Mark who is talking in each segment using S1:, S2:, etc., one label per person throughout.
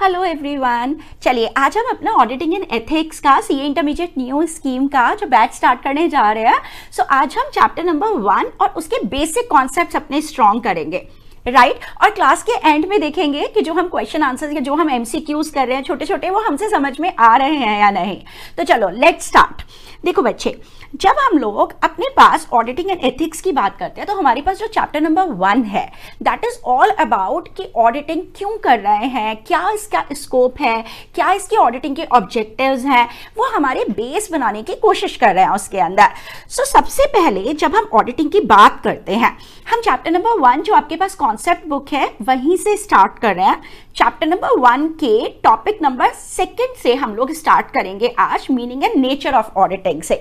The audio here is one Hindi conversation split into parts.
S1: हेलो एवरीवन चलिए आज हम अपना ऑडिटिंग एंड एथिक्स का सी इंटरमीडिएट न्यू स्कीम का जो बैच स्टार्ट करने जा रहे हैं सो so, आज हम चैप्टर नंबर वन और उसके बेसिक कॉन्सेप्ट्स अपने स्ट्रॉन्ग करेंगे राइट right? और क्लास के एंड में देखेंगे कि जो हम क्वेश्चन आंसर या जो हम एम कर रहे हैं छोटे छोटे वो हमसे समझ में आ रहे हैं या नहीं तो चलो लेट स्टार्ट देखो बच्चे जब हम लोग अपने पास ऑडिटिंग एंड एथिक्स की बात करते हैं तो हमारे पास जो चैप्टर नंबर वन है दैट इज ऑल अबाउट कि ऑडिटिंग क्यों कर रहे हैं क्या इसका स्कोप है क्या इसकी ऑडिटिंग के ऑब्जेक्टिव्स हैं वो हमारे बेस बनाने की कोशिश कर रहे हैं उसके अंदर सो so, सबसे पहले जब हम ऑडिटिंग की बात करते हैं हम चैप्टर नंबर वन जो आपके पास कॉन्सेप्ट बुक है वहीं से स्टार्ट कर रहे हैं चैप्टर नंबर वन के टॉपिक नंबर सेकेंड से हम लोग स्टार्ट करेंगे आज meaning and nature of auditing से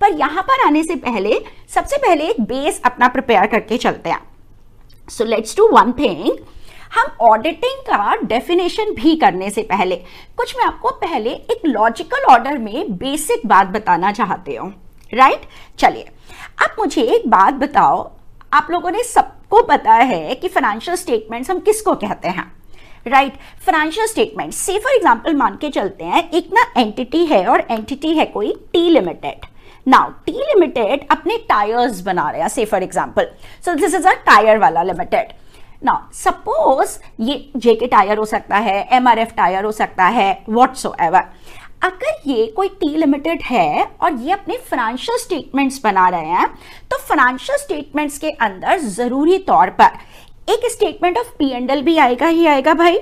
S1: पर यहां पर आने से पहले सबसे पहले एक बेस अपना प्रिपेयर करके चलते हैं so let's do one thing हम ऑडिटिंग का डेफिनेशन भी करने से पहले कुछ मैं आपको पहले एक लॉजिकल ऑर्डर में बेसिक बात बताना चाहते हूँ राइट right? चलिए आप मुझे एक बात बताओ आप लोगों ने सबको पता है कि फाइनेंशियल स्टेटमेंट्स हम किसको कहते हैं राइट फाइनेंशियल स्टेटमेंट से फॉर एग्जांपल मान के चलते हैं एक ना एंटिटी है और एंटिटी है कोई T limited now T limited अपने टायर्स बना रहे हैं से for example so this is a tyre वाला लिमिटेड नाउ सपोज ये जेके टायर हो सकता है एम आर एफ टायर हो सकता है वॉट्स अगर ये कोई टी लिमिटेड है और ये अपने फाइनेंशियल स्टेटमेंट्स बना रहे हैं तो फाइनेंशियल स्टेटमेंट्स के अंदर ज़रूरी तौर पर एक स्टेटमेंट ऑफ पी एंडल भी आएगा ही आएगा भाई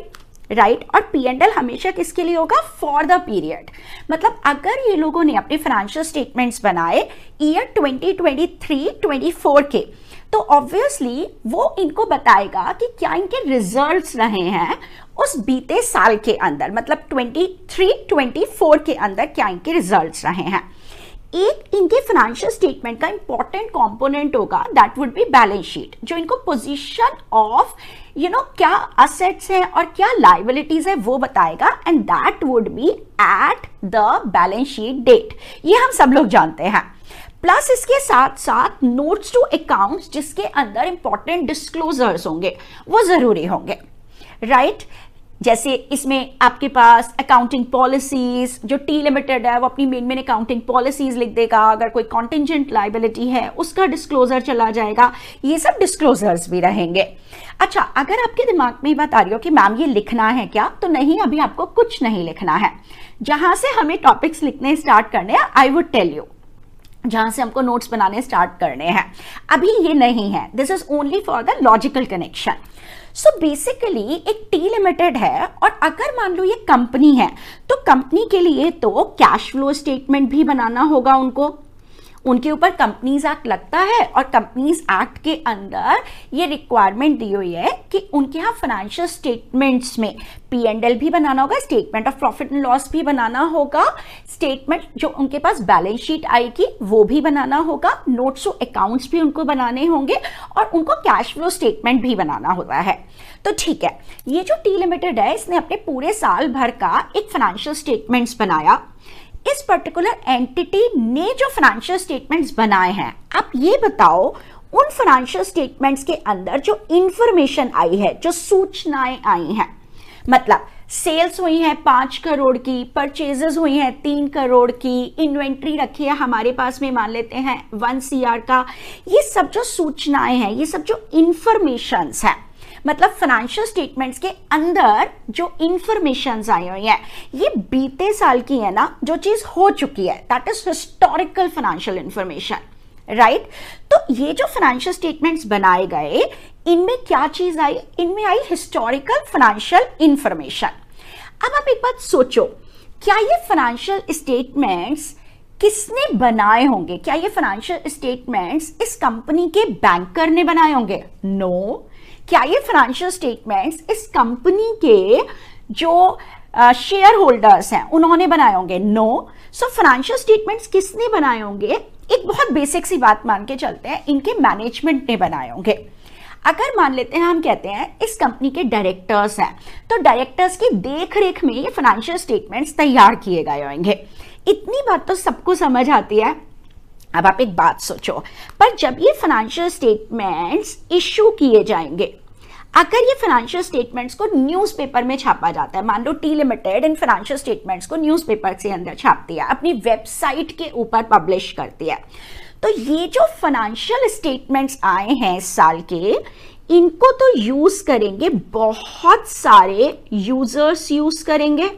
S1: राइट right? और पी एंड एल हमेशा किसके लिए होगा फॉर द पीरियड मतलब अगर ये लोगों ने अपने फाइनेंशियल स्टेटमेंट्स बनाए ईयर 2023 24 के तो ऑब्वियसली वो इनको बताएगा कि क्या इनके रिजल्ट्स रहे हैं उस बीते साल के अंदर मतलब 23 24 के अंदर क्या इनके रिजल्ट्स रहे हैं एक इनके फाइनेंशियल स्टेटमेंट का इंपॉर्टेंट कंपोनेंट होगा that would be balance sheet जो इनको पोजीशन ऑफ यू नो क्या असेट्स हैं और क्या लाइबिलिटीज है वो बताएगा and that would be at the balance sheet date ये हम सब लोग जानते हैं प्लस इसके साथ साथ नोट्स टू अकाउंट्स जिसके अंदर इंपॉर्टेंट डिस्क्लोजर्स होंगे वो जरूरी होंगे राइट right? जैसे इसमें आपके पास अकाउंटिंग पॉलिसीज जो टी लिमिटेड है वो अपनी मेन मेन अकाउंटिंग पॉलिसीज लिख देगा अगर कोई कॉन्टिजेंट लाइबिलिटी है उसका डिस्क्लोजर चला जाएगा ये सब डिस्क्लोजर्स भी रहेंगे अच्छा अगर आपके दिमाग में बात आ रही हो कि मैम ये लिखना है क्या तो नहीं अभी आपको कुछ नहीं लिखना है जहां से हमें टॉपिक्स लिखने स्टार्ट करने हैं आई वुड टेल यू जहां से हमको नोट्स बनाने स्टार्ट करने हैं अभी ये नहीं है this is only for the logical connection so basically एक टी लिमिटेड है और अगर मान लो ये कंपनी है तो कंपनी के लिए तो कैश फ्लो स्टेटमेंट भी बनाना होगा उनको उनके ऊपर कंपनीज एक्ट लगता है और कंपनीज एक्ट के अंदर ये रिक्वायरमेंट दी हुई है कि उनके यहाँ फाइनेंशियल स्टेटमेंट्स में पी एंड एल भी बनाना होगा statement of profit and loss भी बनाना होगा स्टेटमेंट जो उनके पास बैलेंस शीट आएगी वो भी बनाना होगा नोट्स और अकाउंट्स भी उनको बनाने होंगे और उनको कैश फ्लो स्टेटमेंट भी बनाना होता है तो ठीक है ये जो टी लिमिटेड है इसने अपने पूरे साल भर का एक फाइनेंशियल स्टेटमेंट्स बनाया इस पर्टिकुलर एंटिटी ने जो फाइनेंशियल स्टेटमेंट्स बनाए हैं आप ये बताओ उन फाइनेंशियल स्टेटमेंट्स के अंदर जो इंफॉर्मेशन आई है जो सूचनाएं आई हैं मतलब सेल्स हुई है पांच करोड़ की परचेजेस हुई है तीन करोड़ की इन्वेंट्री रखी है हमारे पास में मान लेते हैं वन सीआर का ये सब जो सूचनाएं हैं ये सब जो इंफॉर्मेशन हैं मतलब फाइनेंशियल स्टेटमेंट्स के अंदर जो इंफॉर्मेशन आई हुई है ये बीते साल की है ना जो चीज़ हो चुकी है that is historical financial information right तो ये जो फाइनेंशियल स्टेटमेंट्स बनाए गए इनमें क्या चीज आई इनमें आई हिस्टोरिकल फाइनेंशियल इंफॉर्मेशन अब आप एक बात सोचो क्या ये फाइनेंशियल स्टेटमेंट्स किसने बनाए होंगे क्या ये फाइनेंशियल स्टेटमेंट्स इस कंपनी के बैंकर ने बनाए होंगे नो no. क्या ये फाइनेंशियल स्टेटमेंट्स इस कंपनी के जो शेयर होल्डर्स हैं उन्होंने बनाए होंगे नो सो फाइनेंशियल स्टेटमेंट्स किसने बनाए होंगे एक बहुत बेसिक सी बात मान के चलते हैं इनके मैनेजमेंट ने बनाए होंगे अगर मान लेते हैं हम कहते हैं इस कंपनी के डायरेक्टर्स हैं तो डायरेक्टर्स की देख रेख में ये फाइनेंशियल स्टेटमेंट्स तैयार किए गए होंगे इतनी बात तो सबको समझ आती है अब आप एक बात सोचो पर जब ये फाइनेंशियल स्टेटमेंट्स इशू किए जाएंगे अगर ये फाइनेंशियल स्टेटमेंट्स को न्यूज़पेपर में छापा जाता है मान लो टी लिमिटेड इन फाइनेंशियल स्टेटमेंट्स को न्यूज़पेपर से अंदर छापती है अपनी वेबसाइट के ऊपर पब्लिश करती है तो ये जो फाइनेंशियल स्टेटमेंट्स आए हैं इस साल के इनको तो यूज़ करेंगे बहुत सारे यूज़र्स यूज़ करेंगे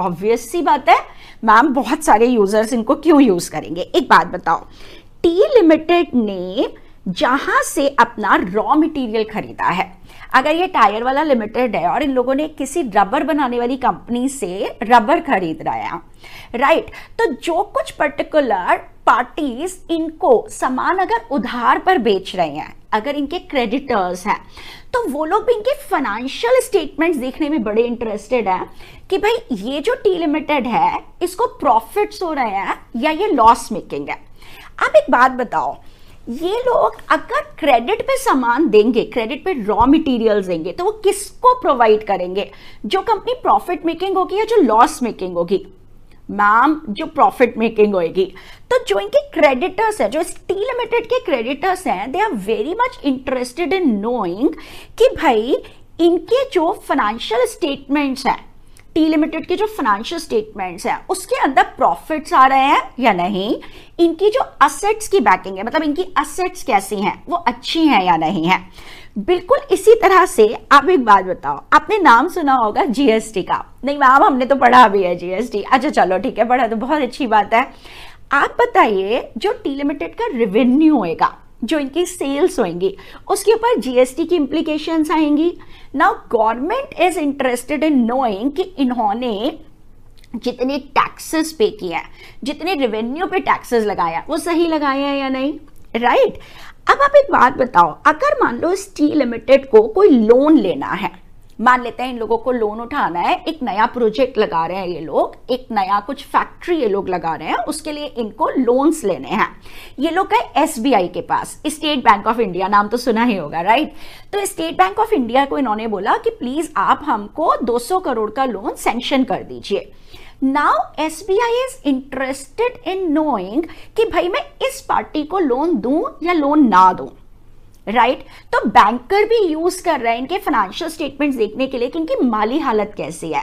S1: ऑब्वियस सी बात है मैम बहुत सारे यूजर्स इनको क्यों यूज करेंगे एक बात बताओ टी लिमिटेड ने जहां से अपना रॉ मटेरियल खरीदा है अगर ये टायर वाला लिमिटेड है और इन लोगों ने किसी रबर बनाने वाली कंपनी से रबर खरीद रहा है राइट right. तो जो कुछ पर्टिकुलर पार्टीज इनको सामान अगर उधार पर बेच रहे हैं अगर इनके क्रेडिटर्स हैं तो वो लोग भी इनके फाइनेंशियल स्टेटमेंट्स देखने में बड़े इंटरेस्टेड हैं कि भाई ये जो टी लिमिटेड है इसको प्रॉफिट्स हो रहे हैं या ये लॉस मेकिंग है अब एक बात बताओ ये लोग अगर क्रेडिट पे सामान देंगे क्रेडिट पे रॉ मटेरियल्स देंगे तो वो किसको प्रोवाइड करेंगे जो कंपनी प्रॉफिट मेकिंग होगी या जो लॉस मेकिंग होगी मैम जो प्रॉफिट मेकिंग होगी तो जो इनके क्रेडिटर्स है जो स्टील लिमिटेड के क्रेडिटर्स हैं they are very much interested in knowing कि भाई इनके जो फाइनेंशियल स्टेटमेंट्स हैं टी लिमिटेड के जो फाइनेंशियल स्टेटमेंट्स हैं उसके अंदर प्रॉफिट्स आ रहे हैं या नहीं इनकी जो असेट्स की बैकिंग है मतलब इनकी असेट्स कैसी हैं वो अच्छी हैं या नहीं है बिल्कुल इसी तरह से आप एक बात बताओ आपने नाम सुना होगा जीएसटी का नहीं मैम हमने तो पढ़ा भी है जीएसटी अच्छा चलो ठीक है पढ़ा तो बहुत अच्छी बात है आप बताइए जो टी लिमिटेड का रेवेन्यू होएगा जो इनकी सेल्स होंगी उसके ऊपर जीएसटी की इम्प्लीकेशन आएंगी now government is interested in knowing कि इन्होंने जितने टैक्सेस पे किए जितने रेवेन्यू पे टैक्सेस लगाया वो सही लगाया है या नहीं राइट right? अब आप एक बात बताओ अगर मान लो स्टी लिमिटेड को कोई लोन लेना है मान लेते हैं इन लोगों को लोन उठाना है एक नया प्रोजेक्ट लगा रहे हैं ये लोग एक नया कुछ फैक्ट्री ये लोग लगा रहे हैं उसके लिए इनको लोन्स लेने हैं ये लोग गए एस के पास स्टेट बैंक ऑफ इंडिया नाम तो सुना ही होगा राइट तो स्टेट बैंक ऑफ इंडिया को इन्होंने बोला कि प्लीज आप हमको 200 करोड़ का लोन सेंक्शन कर दीजिए now S B I is interested in knowing कि भाई मैं इस पार्टी को लोन दूं या लोन ना दूं राइट तो बैंकर भी यूज कर रहे हैं इनके फाइनेंशियल स्टेटमेंट देखने के लिए कि इनकी माली हालत कैसी है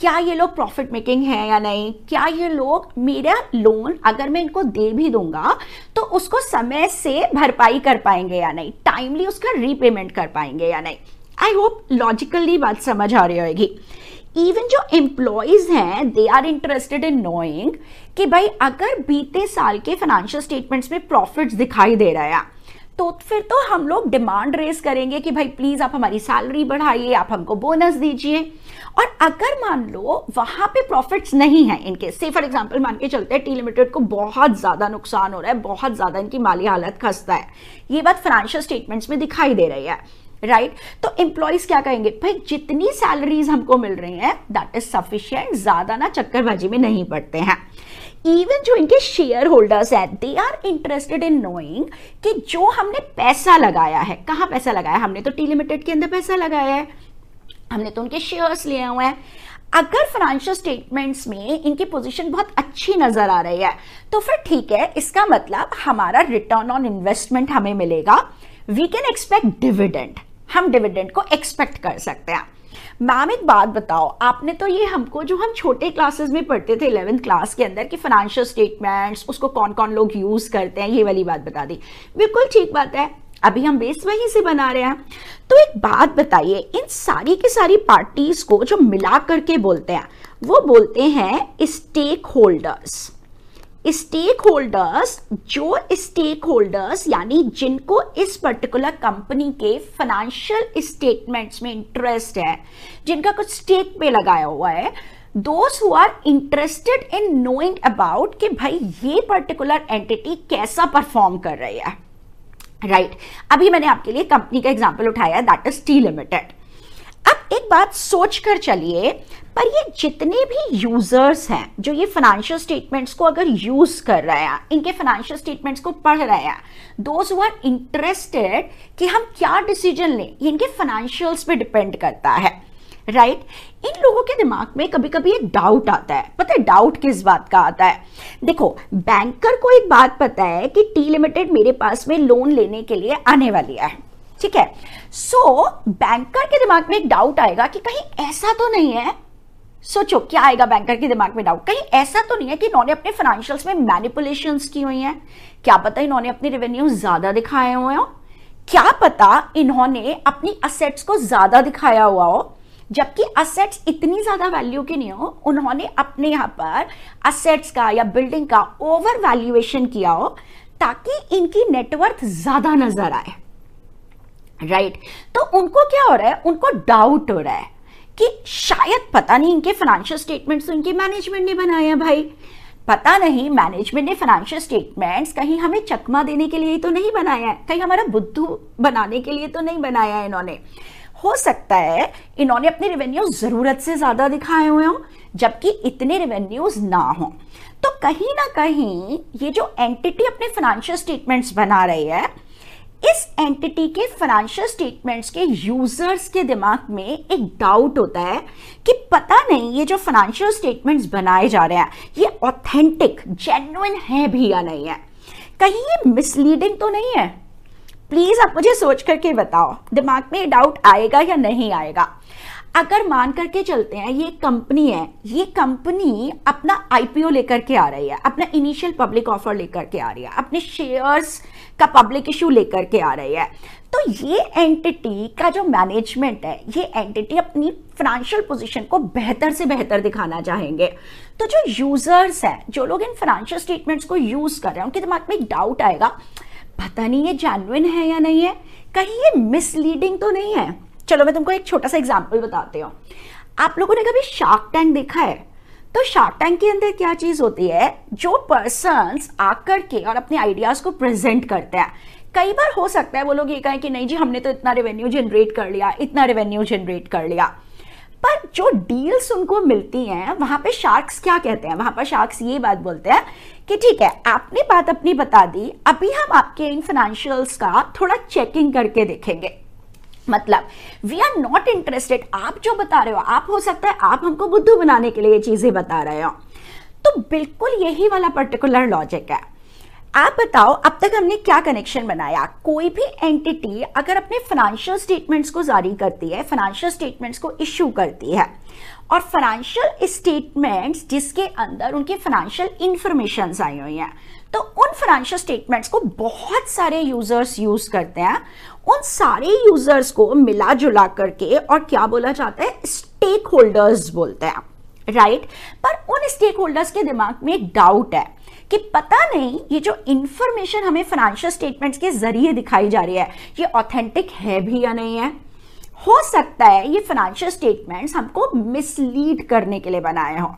S1: क्या ये लोग प्रॉफिट मेकिंग है या नहीं क्या ये लोग मेरा लोन अगर मैं इनको दे भी दूंगा तो उसको समय से भरपाई कर पाएंगे या नहीं टाइमली उसका रीपेमेंट कर पाएंगे या नहीं आई होप लॉजिकली बात समझ आ रही होगी इवन जो एम्प्लॉयज हैं they are interested in knowing कि भाई अगर बीते साल के फाइनेंशियल स्टेटमेंट्स में प्रॉफिट्स दिखाई दे रहा है तो फिर तो हम लोग डिमांड रेस करेंगे कि भाई प्लीज़ आप हमारी सैलरी बढ़ाइए आप हमको बोनस दीजिए और अगर मान लो वहां पे प्रॉफिट्स नहीं है इनके से फॉर एग्जांपल मान के चलते हैं टी लिमिटेड को बहुत ज़्यादा नुकसान हो रहा है बहुत ज़्यादा इनकी माली हालत खस्ता है ये बात फाइनेंशियल स्टेटमेंट्स में दिखाई दे रही है राइट right? तो एम्प्लॉयज क्या कहेंगे भाई जितनी सैलरीज हमको मिल रही हैं दैट इज सफिशियंट ज़्यादा ना चक्करबाजी में नहीं पड़ते हैं इवन जो इनके शेयर होल्डर्स हैं they are interested in knowing कि जो हमने पैसा लगाया है कहाँ पैसा लगाया हमने तो टी लिमिटेड के अंदर पैसा लगाया है हमने तो उनके शेयर्स लिए हुए हैं अगर फाइनेंशियल स्टेटमेंट्स में इनकी पोजीशन बहुत अच्छी नजर आ रही है तो फिर ठीक है इसका मतलब हमारा रिटर्न ऑन इन्वेस्टमेंट हमें मिलेगा वी कैन एक्सपेक्ट डिविडेंड हम डिविडेंड को एक्सपेक्ट कर सकते हैं मैम एक बात बताओ आपने तो ये हमको जो हम छोटे क्लासेस में पढ़ते थे इलेवेंथ क्लास के अंदर कि फाइनेंशियल स्टेटमेंट्स उसको कौन कौन लोग यूज़ करते हैं ये वाली बात बता दी बिल्कुल ठीक बात है अभी हम बेस वहीं से बना रहे हैं तो एक बात बताइए इन सारी की सारी पार्टीज को जो मिला करके बोलते हैं वो बोलते हैं स्टेक होल्डर्स स्टेक होल्डर्स जो स्टेक होल्डर्स यानी जिनको इस पर्टिकुलर कंपनी के फाइनेंशियल स्टेटमेंट्स में इंटरेस्ट है जिनका कुछ स्टेक पे लगाया हुआ है दोस्त who are interested in knowing about कि भाई ये पर्टिकुलर एंटिटी कैसा परफॉर्म कर रही है राइट right. अभी मैंने आपके लिए कंपनी का एग्जाम्पल उठाया दैट इज टी लिमिटेड अब एक बात सोच कर चलिए पर ये जितने भी यूजर्स हैं जो ये फाइनेंशियल स्टेटमेंट्स को अगर यूज कर रहे हैं इनके फाइनेंशियल स्टेटमेंट्स को पढ़ रहे हैं दोज हु आर इंटरेस्टेड कि हम क्या डिसीजन लें ये इनके फाइनेंशियल्स पे डिपेंड करता है राइट right? इन लोगों के दिमाग में कभी कभी एक डाउट आता है पता है डाउट किस बात का आता है देखो बैंकर को एक बात पता है कि टी लिमिटेड मेरे पास में लोन लेने के लिए आने वाली है ठीक है सो so, बैंकर के दिमाग में एक डाउट आएगा कि कहीं ऐसा तो नहीं है सोचो क्या आएगा बैंकर के दिमाग में डाउट कहीं ऐसा तो नहीं है कि इन्होंने अपने फाइनेंशियल्स में मैनिपुलेशन की हुई है क्या पता इन्होंने अपने रेवेन्यू ज्यादा दिखाए हुए हो क्या पता इन्होंने अपनी असेट्स को ज्यादा दिखाया हुआ हो जबकि असेट्स इतनी ज्यादा वैल्यू की नहीं हो उन्होंने अपने यहां पर असेट्स का या बिल्डिंग का ओवर वैल्यूएशन किया हो ताकि इनकी नेटवर्थ ज्यादा नजर आए राइट right. तो उनको क्या हो रहा है उनको डाउट हो रहा है कि शायद पता नहीं इनके फाइनेंशियल स्टेटमेंट्स तो इनके मैनेजमेंट ने बनाए हैं भाई पता नहीं मैनेजमेंट ने फाइनेंशियल स्टेटमेंट्स कहीं हमें चकमा देने के लिए तो नहीं बनाया है कहीं हमारा बुद्धू बनाने के लिए तो नहीं बनाया है इन्होंने हो सकता है इन्होंने अपने रेवेन्यू ज़रूरत से ज़्यादा दिखाए हुए हों जबकि इतने रेवेन्यूज ना हों तो कहीं ना कहीं ये जो एंटिटी अपने फाइनेंशियल स्टेटमेंट्स बना रही है इस एंटिटी के फाइनेंशियल स्टेटमेंट्स के यूजर्स के दिमाग में एक डाउट होता है कि पता नहीं ये जो फाइनेंशियल स्टेटमेंट्स बनाए जा रहे हैं ये ऑथेंटिक जेन्युइन है भी या नहीं है कहीं ये मिसलीडिंग तो नहीं है प्लीज़ आप मुझे सोच करके बताओ दिमाग में डाउट आएगा या नहीं आएगा अगर मान करके चलते हैं ये कंपनी है ये कंपनी अपना आईपीओ लेकर के आ रही है अपना इनिशियल पब्लिक ऑफर लेकर के आ रही है अपने शेयर्स का पब्लिक इश्यू लेकर के आ रही है तो ये एंटिटी का जो मैनेजमेंट है ये एंटिटी अपनी फाइनेंशियल पोजीशन को बेहतर से बेहतर दिखाना चाहेंगे तो जो यूजर्स हैं जो लोग इन फाइनेंशियल स्टेटमेंट्स को यूज़ कर रहे हैं उनके दिमाग में एक डाउट आएगा पता नहीं ये जानविन है या नहीं है कहीं ये मिसलीडिंग तो नहीं है चलो मैं तुमको एक छोटा सा एग्जाम्पल बताती हूँ आप लोगों ने कभी शार्क टैंक देखा है तो शार्क टैंक के अंदर क्या चीज़ होती है जो पर्सन आकर के और अपने आइडियाज़ को प्रेजेंट करते हैं कई बार हो सकता है वो लोग ये कहें कि नहीं जी हमने तो इतना रेवेन्यू जनरेट कर लिया इतना रेवेन्यू जनरेट कर लिया पर जो डील्स उनको मिलती हैं वहां पे शार्क्स क्या कहते हैं वहां पर शार्क्स ये बात बोलते हैं कि ठीक है आपने बात अपनी बता दी अभी हम आपके इन फाइनेंशियल्स का थोड़ा चेकिंग करके देखेंगे मतलब वी आर नॉट इंटरेस्टेड आप जो बता रहे हो आप हो सकता है आप हमको बुद्धू बनाने के लिए ये चीज़ें बता रहे हो तो बिल्कुल यही वाला पर्टिकुलर लॉजिक है आप बताओ अब तक हमने क्या कनेक्शन बनाया कोई भी एंटिटी अगर अपने फाइनेंशियल स्टेटमेंट्स को जारी करती है फाइनेंशियल स्टेटमेंट्स को इश्यू करती है और फाइनेंशियल स्टेटमेंट्स जिसके अंदर उनकी फाइनेंशियल इंफॉर्मेशन आई हुई हैं तो उन फाइनेंशियल स्टेटमेंट्स को बहुत सारे यूजर्स यूज करते हैं उन सारे यूजर्स को मिला जुला करके और क्या बोला जाता है स्टेक होल्डर्स बोलते हैं राइट पर उन स्टेक होल्डर्स के दिमाग में डाउट है कि पता नहीं ये जो इंफॉर्मेशन हमें फाइनेंशियल स्टेटमेंट्स के जरिए दिखाई जा रही है ये ऑथेंटिक है भी या नहीं है हो सकता है ये फाइनेंशियल स्टेटमेंट्स हमको मिसलीड करने के लिए बनाए हों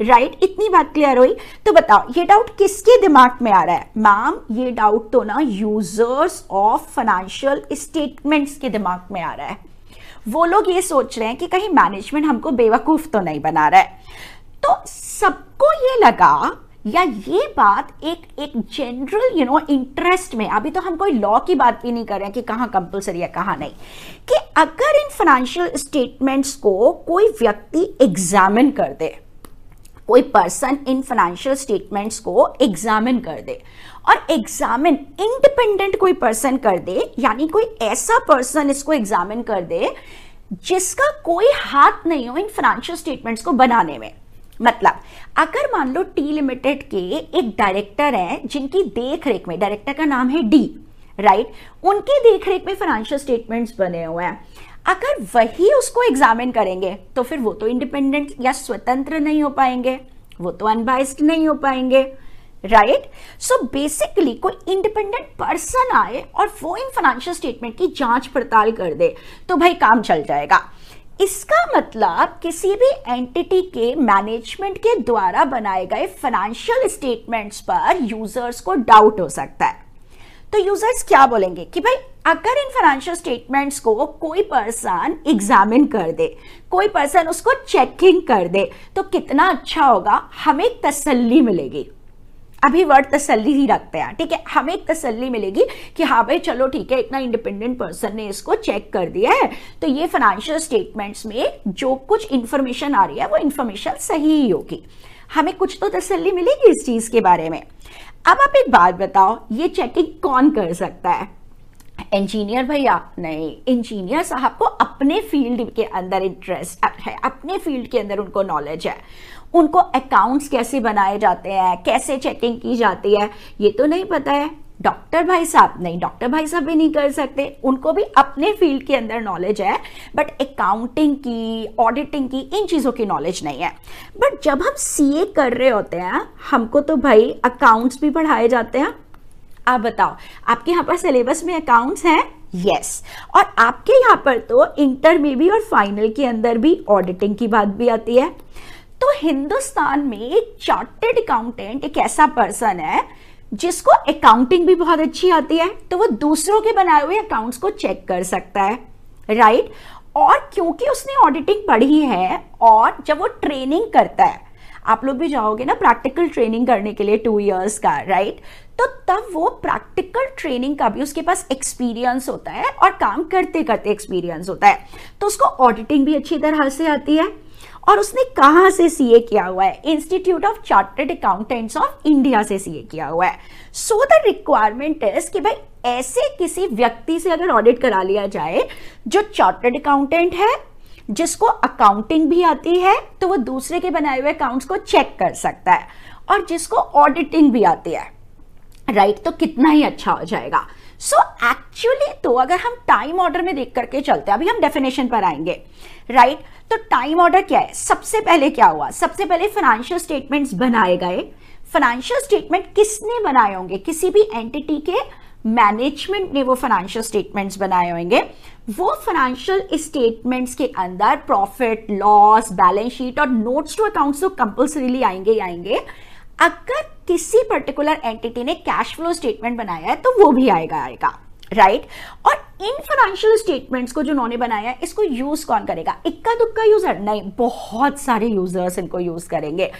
S1: राइट right? इतनी बात क्लियर हुई तो बताओ ये डाउट किसके दिमाग में आ रहा है मैम ये डाउट तो ना यूजर्स ऑफ फाइनेंशियल स्टेटमेंट्स के दिमाग में आ रहा है वो लोग ये सोच रहे हैं कि कहीं मैनेजमेंट हमको बेवकूफ तो नहीं बना रहा है तो सबको ये लगा या ये बात एक एक जनरल यू नो इंटरेस्ट में अभी तो हम कोई लॉ की बात भी नहीं कर रहे हैं कि कहाँ कंपलसरी है कहाँ नहीं कि अगर इन फाइनेंशियल स्टेटमेंट्स को कोई व्यक्ति एग्जामिन कर दे कोई पर्सन इन फाइनेंशियल स्टेटमेंट्स को एग्जामिन कर दे और एग्जामिन इंडिपेंडेंट कोई पर्सन कर दे यानी कोई ऐसा पर्सन इसको एग्जामिन कर दे जिसका कोई हाथ नहीं हो इन फाइनेंशियल स्टेटमेंट्स को बनाने में मतलब अगर मान लो टी लिमिटेड के एक डायरेक्टर हैं जिनकी देख में डायरेक्टर का नाम है डी राइट right? उनकी देखरेख में फाइनेंशियल स्टेटमेंट्स बने हुए हैं अगर वही उसको एग्जामिन करेंगे तो फिर वो तो इंडिपेंडेंट या स्वतंत्र नहीं हो पाएंगे वो तो अनबाइस्ड नहीं हो पाएंगे राइट सो बेसिकली कोई इंडिपेंडेंट पर्सन आए और वो इन फाइनेंशियल स्टेटमेंट की जांच पड़ताल कर दे तो भाई काम चल जाएगा इसका मतलब किसी भी एंटिटी के मैनेजमेंट के द्वारा बनाए गए फाइनेंशियल स्टेटमेंट्स पर यूजर्स को डाउट हो सकता है तो यूजर्स क्या बोलेंगे कि भाई अगर इन फाइनेंशियल स्टेटमेंट्स को कोई पर्सन एग्जामिन कर दे कोई पर्सन उसको चेकिंग कर दे तो कितना अच्छा होगा हमें एक तसल्ली मिलेगी अभी वर्ड तसल्ली ही रखते हैं ठीक है हमें एक तसल्ली मिलेगी कि हाँ भाई चलो ठीक है इतना इंडिपेंडेंट पर्सन ने इसको चेक कर दिया है तो ये फाइनेंशियल स्टेटमेंट्स में जो कुछ इंफॉर्मेशन आ रही है वो इंफॉर्मेशन सही ही होगी हमें कुछ तो तसल्ली मिलेगी इस चीज़ के बारे में अब आप एक बात बताओ ये चेकिंग कौन कर सकता है इंजीनियर भैया नहीं इंजीनियर साहब को अपने फील्ड के अंदर इंटरेस्ट है अपने फील्ड के अंदर उनको नॉलेज है उनको अकाउंट्स कैसे बनाए जाते हैं कैसे चेकिंग की जाती है ये तो नहीं पता है डॉक्टर भाई साहब नहीं डॉक्टर भाई साहब भी नहीं कर सकते उनको भी अपने फील्ड के अंदर नॉलेज है बट अकाउंटिंग की ऑडिटिंग की इन चीज़ों की नॉलेज नहीं है बट जब हम सीए कर रहे होते हैं हमको तो भाई अकाउंट्स भी पढ़ाए जाते हैं आप बताओ आपके यहाँ पर सिलेबस में अकाउंट्स हैं यस yes. और आपके यहाँ पर तो इंटर में भी और फाइनल के अंदर भी ऑडिटिंग की बात भी आती है तो हिंदुस्तान में एक चार्टेड अकाउंटेंट एक ऐसा पर्सन है जिसको अकाउंटिंग भी बहुत अच्छी आती है तो वो दूसरों के बनाए हुए अकाउंट्स को चेक कर सकता है राइट right? और क्योंकि उसने ऑडिटिंग पढ़ी है और जब वो ट्रेनिंग करता है आप लोग भी जाओगे ना प्रैक्टिकल ट्रेनिंग करने के लिए टू इयर्स का राइट तो तब वो प्रैक्टिकल ट्रेनिंग का भी उसके पास एक्सपीरियंस होता है और काम करते करते एक्सपीरियंस होता है तो उसको ऑडिटिंग भी अच्छी तरह से आती है और उसने कहा से सीए किया हुआ है Institute of Chartered Accountants of India से सीए किया हुआ है सो द रिक्वायरमेंट इज कि भाई ऐसे किसी व्यक्ति से अगर ऑडिट करा लिया जाए जो चार्टर्ड अकाउंटेंट है जिसको अकाउंटिंग भी आती है तो वो दूसरे के बनाए हुए अकाउंट्स को चेक कर सकता है और जिसको ऑडिटिंग भी आती है राइट right, तो कितना ही अच्छा हो जाएगा सो एक्चुअली तो अगर हम टाइम ऑर्डर में देख करके चलते हैं अभी हम डेफिनेशन पर आएंगे राइट right? तो टाइम ऑर्डर क्या है सबसे पहले क्या हुआ सबसे पहले फाइनेंशियल स्टेटमेंट्स बनाए गए फाइनेंशियल स्टेटमेंट किसने बनाए होंगे किसी भी एंटिटी के मैनेजमेंट ने वो फाइनेंशियल स्टेटमेंट्स बनाए होंगे वो फाइनेंशियल स्टेटमेंट्स के अंदर प्रॉफिट लॉस बैलेंस शीट और नोट्स टू अकाउंट्स तो कंपल्सरीली आएंगे आएंगे अगर किसी पर्टिकुलर एंटिटी ने कैश फ्लो स्टेटमेंट बनाया है तो वो भी आएगा आएगा राइट right? और इन फाइनेंशियल स्टेटमेंट्स को जिन्होंने बनाया इसको यूज कौन करेगा इक्का दुक्का यूजर नहीं बहुत सारे यूजर्स इनको यूज करेंगे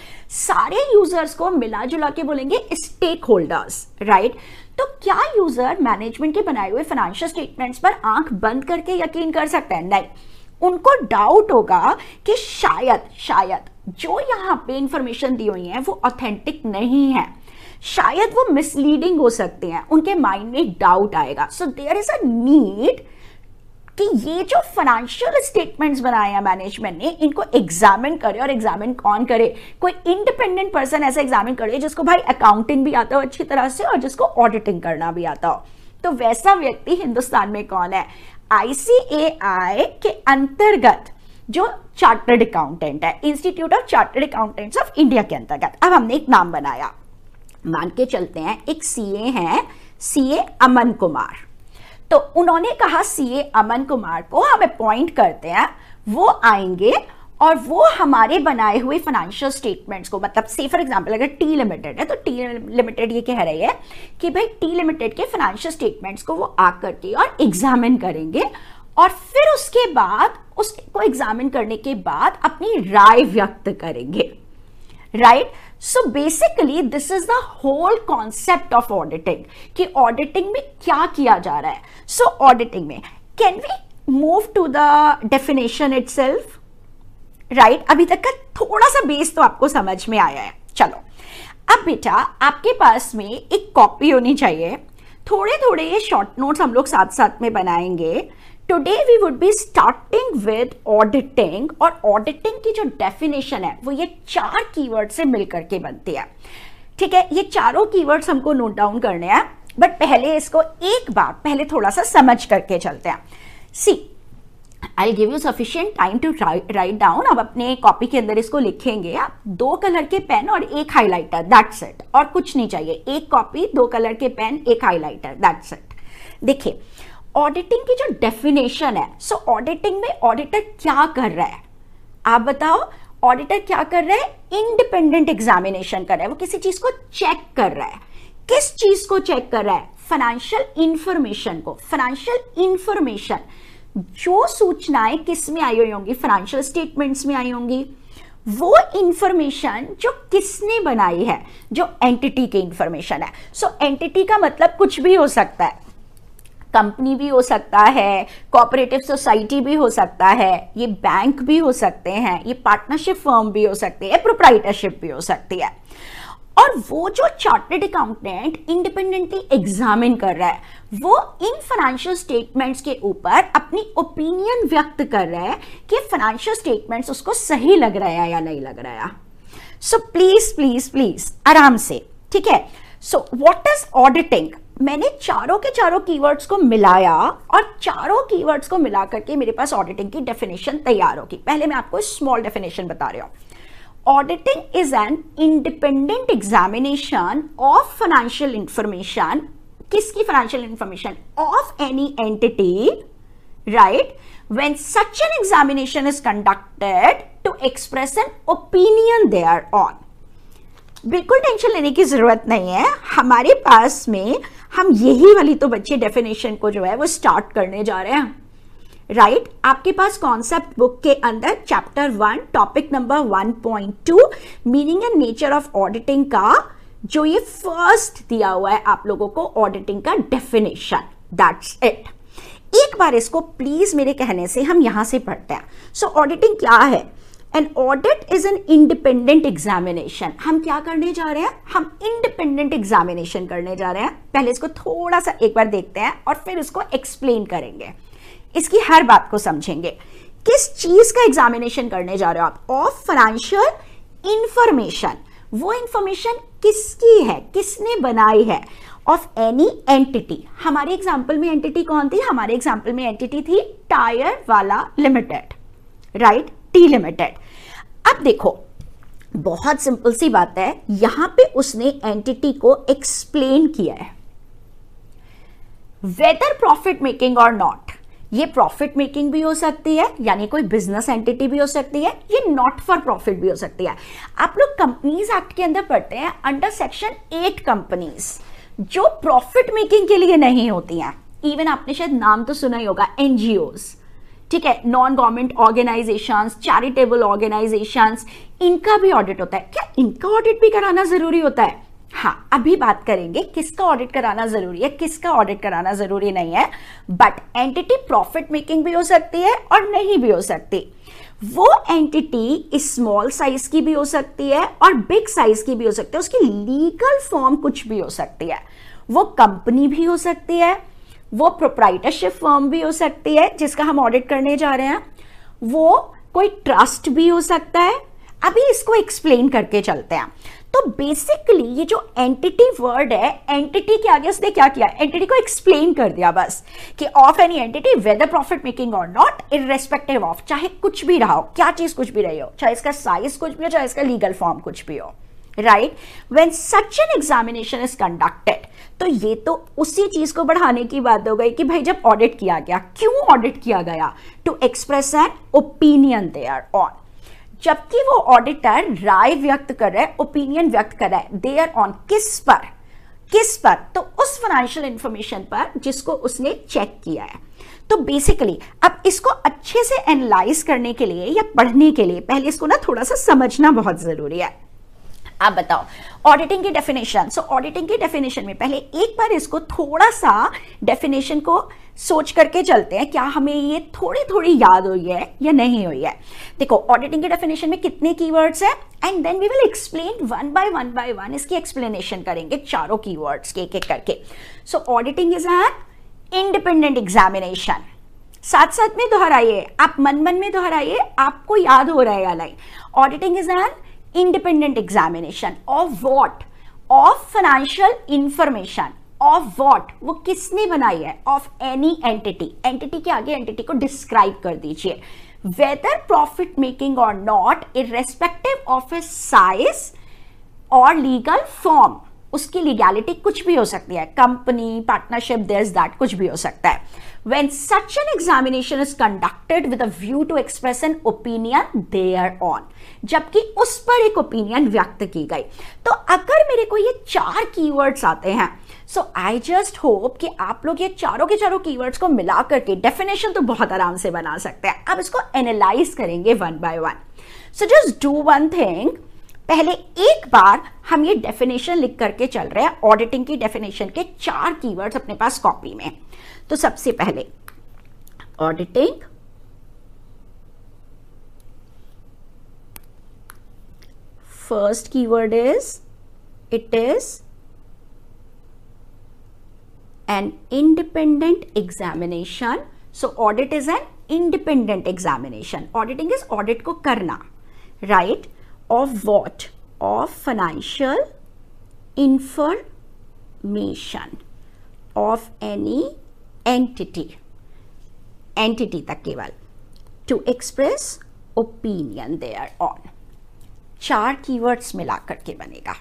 S1: सारे यूजर्स को मिला जुला के बोलेंगे स्टेक होल्डर्स राइट तो क्या यूजर मैनेजमेंट के बनाए हुए फाइनेंशियल स्टेटमेंट्स पर आंख बंद करके यकीन कर सकते हैं नहीं उनको डाउट होगा कि शायद शायद जो यहाँ पे इंफॉर्मेशन दी हुई है वो ऑथेंटिक नहीं है शायद वो मिसलीडिंग हो सकते हैं उनके माइंड में डाउट आएगा so there is a need कि ये जो फाइनेंशियल स्टेटमेंट्स बनाए हैं मैनेजमेंट ने इनको एग्जामिन करे और एग्जामिन कौन करे कोई इंडिपेंडेंट पर्सन ऐसा एग्जामिन करे जिसको भाई अकाउंटिंग भी आता हो अच्छी तरह से और जिसको ऑडिटिंग करना भी आता हो तो वैसा व्यक्ति हिंदुस्तान में कौन है आईसीएआई के अंतर्गत जो चार्टर्ड अकाउंटेंट है Institute of Chartered Accountants of India के अंतर्गत अब हमने एक नाम बनाया मान के चलते हैं एक सीए हैं सीए अमन कुमार तो उन्होंने कहा सीए अमन कुमार को हम अपॉइंट करते हैं वो आएंगे और वो हमारे बनाए हुए फाइनेंशियल स्टेटमेंट्स को मतलब से फॉर एग्जांपल अगर टी लिमिटेड है तो टी लिमिटेड ये कह रही है कि भाई टी लिमिटेड के फाइनेंशियल स्टेटमेंट्स को वो आ करके और एग्जामिन करेंगे और फिर उसके बाद उसको एग्जामिन करने के बाद अपनी राय व्यक्त करेंगे right so basically this is the whole concept of auditing कि ऑडिटिंग में क्या किया जा रहा है सो so, ऑडिटिंग में can we move to the definition itself right अभी तक का थोड़ा सा बेस तो आपको समझ में आया है चलो अब बेटा आपके पास में एक कॉपी होनी चाहिए थोड़े थोड़े ये शॉर्ट नोट्स हम लोग साथ साथ में बनाएंगे today we would be starting with auditing और ऑडिटिंग की जो डेफिनेशन है वो ये चार कीवर्ड से मिलकर के बनती है ठीक है ये चारों कीवर्ड्स हमको नोट डाउन करने हैं बट पहले इसको एक बार पहले थोड़ा सा समझ करके चलते हैं see I give you sufficient time to write down आप अपने कॉपी के अंदर इसको लिखेंगे आप दो कलर के पेन और एक हाईलाइटर दैट्स इट और कुछ नहीं चाहिए एक कॉपी दो कलर के पेन एक हाईलाइटर दैट्स इट देखिए ऑडिटिंग की जो डेफिनेशन है सो so ऑडिटिंग में ऑडिटर क्या कर रहा है आप बताओ ऑडिटर क्या कर रहा है इंडिपेंडेंट एग्जामिनेशन कर रहा है वो किसी चीज को चेक कर रहा है किस चीज को चेक कर रहा है फाइनेंशियल इंफॉर्मेशन को फाइनेंशियल इंफॉर्मेशन जो सूचनाएं किस में आई हुई होंगी फाइनेंशियल स्टेटमेंट्स में आई होंगी वो इंफॉर्मेशन जो किसने बनाई है जो एंटिटी की इंफॉर्मेशन है सो so, एंटिटी का मतलब कुछ भी हो सकता है कंपनी भी हो सकता है कोऑपरेटिव सोसाइटी भी हो सकता है ये बैंक भी हो सकते हैं ये पार्टनरशिप फर्म भी हो सकते हैं प्रोप्राइटरशिप भी हो सकती है और वो जो चार्टेड अकाउंटेंट इंडिपेंडेंटली एग्जामिन कर रहा है वो इन फाइनेंशियल स्टेटमेंट्स के ऊपर अपनी ओपिनियन व्यक्त कर रहा है कि फाइनेंशियल स्टेटमेंट्स उसको सही लग रहा है या नहीं लग रहा है सो प्लीज प्लीज प्लीज आराम से ठीक है सो व्हाट इज ऑडिटिंग मैंने चारों के चारों कीवर्ड्स को मिलाया और चारों कीवर्ड्स को मिला करके मेरे पास ऑडिटिंग की डेफिनेशन तैयार होगी पहले मैं आपको स्मॉल डेफिनेशन बता रहा हूं auditing is an independent examination of financial information किसकी financial information of any entity right when such an examination is conducted to express an opinion thereon बिल्कुल टेंशन लेने की ज़रूरत नहीं है हमारे पास में हम यही वाली तो बच्चे डेफिनेशन को जो है वो स्टार्ट करने जा रहे हैं राइट right? आपके पास कॉन्सेप्ट बुक के अंदर chapter one topic number one point two meaning and nature of auditing का जो ये फर्स्ट दिया हुआ है आप लोगों को ऑडिटिंग का डेफिनेशन दैट्स इट एक बार इसको प्लीज मेरे कहने से हम यहां से पढ़ते हैं सो so, ऑडिटिंग क्या है an audit is an independent examination हम क्या करने जा रहे हैं हम इंडिपेंडेंट एग्जामिनेशन करने जा रहे हैं पहले इसको थोड़ा सा एक बार देखते हैं और फिर उसको एक्सप्लेन करेंगे इसकी हर बात को समझेंगे किस चीज का एग्जामिनेशन करने जा रहे हो आप ऑफ फाइनेंशियल इंफॉर्मेशन वो इंफॉर्मेशन किसकी है किसने बनाई है ऑफ एनी एंटिटी हमारे एग्जाम्पल में एंटिटी कौन थी हमारे एग्जाम्पल में एंटिटी थी टायर वाला लिमिटेड राइट टी लिमिटेड अब देखो बहुत सिंपल सी बात है यहां पे उसने एंटिटी को एक्सप्लेन किया है वेदर प्रॉफिट मेकिंग और नॉट ये प्रॉफिट मेकिंग भी हो सकती है यानी कोई बिजनेस एंटिटी भी हो सकती है ये नॉट फॉर प्रॉफिट भी हो सकती है आप लोग कंपनीज एक्ट के अंदर पढ़ते हैं अंडर सेक्शन एट कंपनीज जो प्रॉफिट मेकिंग के लिए नहीं होती हैं इवन आपने शायद नाम तो सुना ही होगा एनजीओज़ ठीक है non government organisation charitable organisation इनका भी ऑडिट होता है क्या इनका ऑडिट भी कराना ज़रूरी होता है हाँ अभी बात करेंगे किसका ऑडिट कराना जरूरी है किसका ऑडिट कराना जरूरी नहीं है बट एंटिटी प्रॉफिट मेकिंग भी हो सकती है और नहीं भी हो सकती वो एंटिटी स्मॉल साइज की भी हो सकती है और बिग साइज की भी हो सकती है उसकी लीगल फॉर्म कुछ भी हो सकती है वो कंपनी भी हो सकती है वो प्रोप्राइटरशिप फर्म भी हो सकती है जिसका हम ऑडिट करने जा रहे हैं वो कोई ट्रस्ट भी हो सकता है अभी इसको एक्सप्लेन करके चलते हैं तो बेसिकली ये जो एंटिटी वर्ड है एंटिटी के आगे उसने क्या किया एंटिटी को एक्सप्लेन कर दिया बस कि of any entity whether profit making और नॉट रेस्पेक्टिव ऑफ चाहे कुछ भी रहा हो क्या चीज कुछ भी रही हो चाहे इसका साइज कुछ भी हो चाहे इसका लीगल फॉर्म कुछ भी हो right when such an examination is conducted तो ये तो उसी चीज को बढ़ाने की बात हो गई कि भाई जब ऑडिट किया गया क्यों ऑडिट किया गया to express an opinion thereon जबकि वो ऑडिटर राय व्यक्त कर रहे ओपिनियन व्यक्त कर रहे दे आर ऑन किस पर किस पर तो उस फाइनेंशियल इंफॉर्मेशन पर जिसको उसने चेक किया है तो बेसिकली अब इसको अच्छे से एनालाइज करने के लिए या पढ़ने के लिए पहले इसको ना थोड़ा सा समझना बहुत ज़रूरी है आप बताओ ऑडिटिंग की डेफिनेशन सो ऑडिटिंग की डेफिनेशन में पहले एक बार इसको थोड़ा सा डेफिनेशन को सोच करके चलते हैं क्या हमें ये थोड़ी थोड़ी याद हुई है या नहीं हुई है देखो ऑडिटिंग के डेफिनेशन में कितने कीवर्ड्स हैं and then we will explain one by one by one इसकी एक्सप्लेनेशन करेंगे चारों कीवर्ड्स के एक एक करके so auditing is an independent examination साथ साथ में दोहराइए आप मन मन में दोहराइए आपको याद हो रहा है या नहीं auditing is an independent examination of what of financial information of what वो किसने बनाई है ऑफ एनी एंटिटी एंटिटी के आगे एंटिटी को डिस्क्राइब कर दीजिए whether profit making or not irrespective of a size और लीगल फॉर्म उसकी लीगैलिटी कुछ भी हो सकती है कंपनी पार्टनरशिप दिस दैट कुछ भी हो सकता है when such an examination is conducted with a view to express an opinion thereon जबकि उस पर एक opinion व्यक्त की गई तो अगर मेरे को ये चार keywords आते हैं सो आई जस्ट होप कि आप लोग ये चारों के चारों कीवर्ड्स को मिला करके डेफिनेशन तो बहुत आराम से बना सकते हैं अब इसको एनालाइज करेंगे one by one so just do one thing पहले एक बार हम ये डेफिनेशन लिख करके चल रहे हैं ऑडिटिंग की डेफिनेशन के चार कीवर्ड्स अपने पास कॉपी में तो सबसे पहले auditing first keyword is it is an independent examination so audit is an independent examination auditing is audit को करना right of what of financial information of any entity entity तक केवल to express opinion thereon चार की वर्ड्स मिला करके बनेगा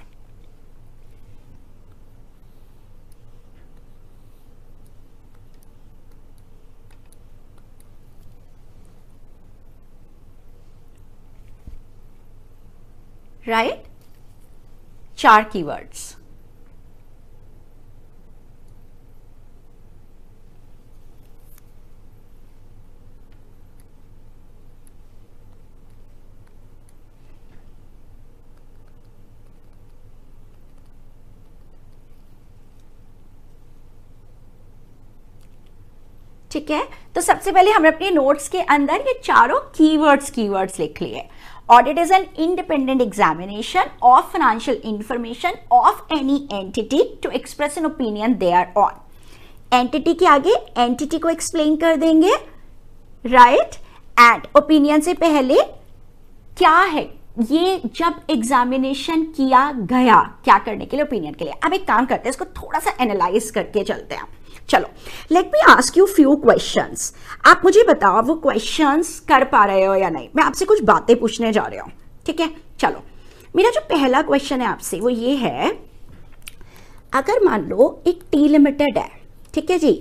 S1: राइट right? चार कीवर्ड्स वर्ड्स ठीक है तो सबसे पहले हमने अपने नोट्स के अंदर ये चारों कीवर्ड्स कीवर्ड्स लिख लिए audit is an independent examination of financial information of any entity to express an opinion thereon entity के आगे एंटिटी को एक्सप्लेन कर देंगे राइट एंड ओपिनियन से पहले क्या है ये जब एग्जामिनेशन किया गया क्या करने के लिए ओपिनियन के लिए अब एक काम करते हैं इसको थोड़ा सा एनालाइज करके चलते हैं चलो let me ask you few question आप मुझे बताओ वो क्वेश्चन कर पा रहे हो या नहीं मैं आपसे कुछ बातें पूछने जा रहा हूँ ठीक है चलो मेरा जो पहला क्वेश्चन है आपसे वो ये है अगर मान लो एक टी लिमिटेड है ठीक है जी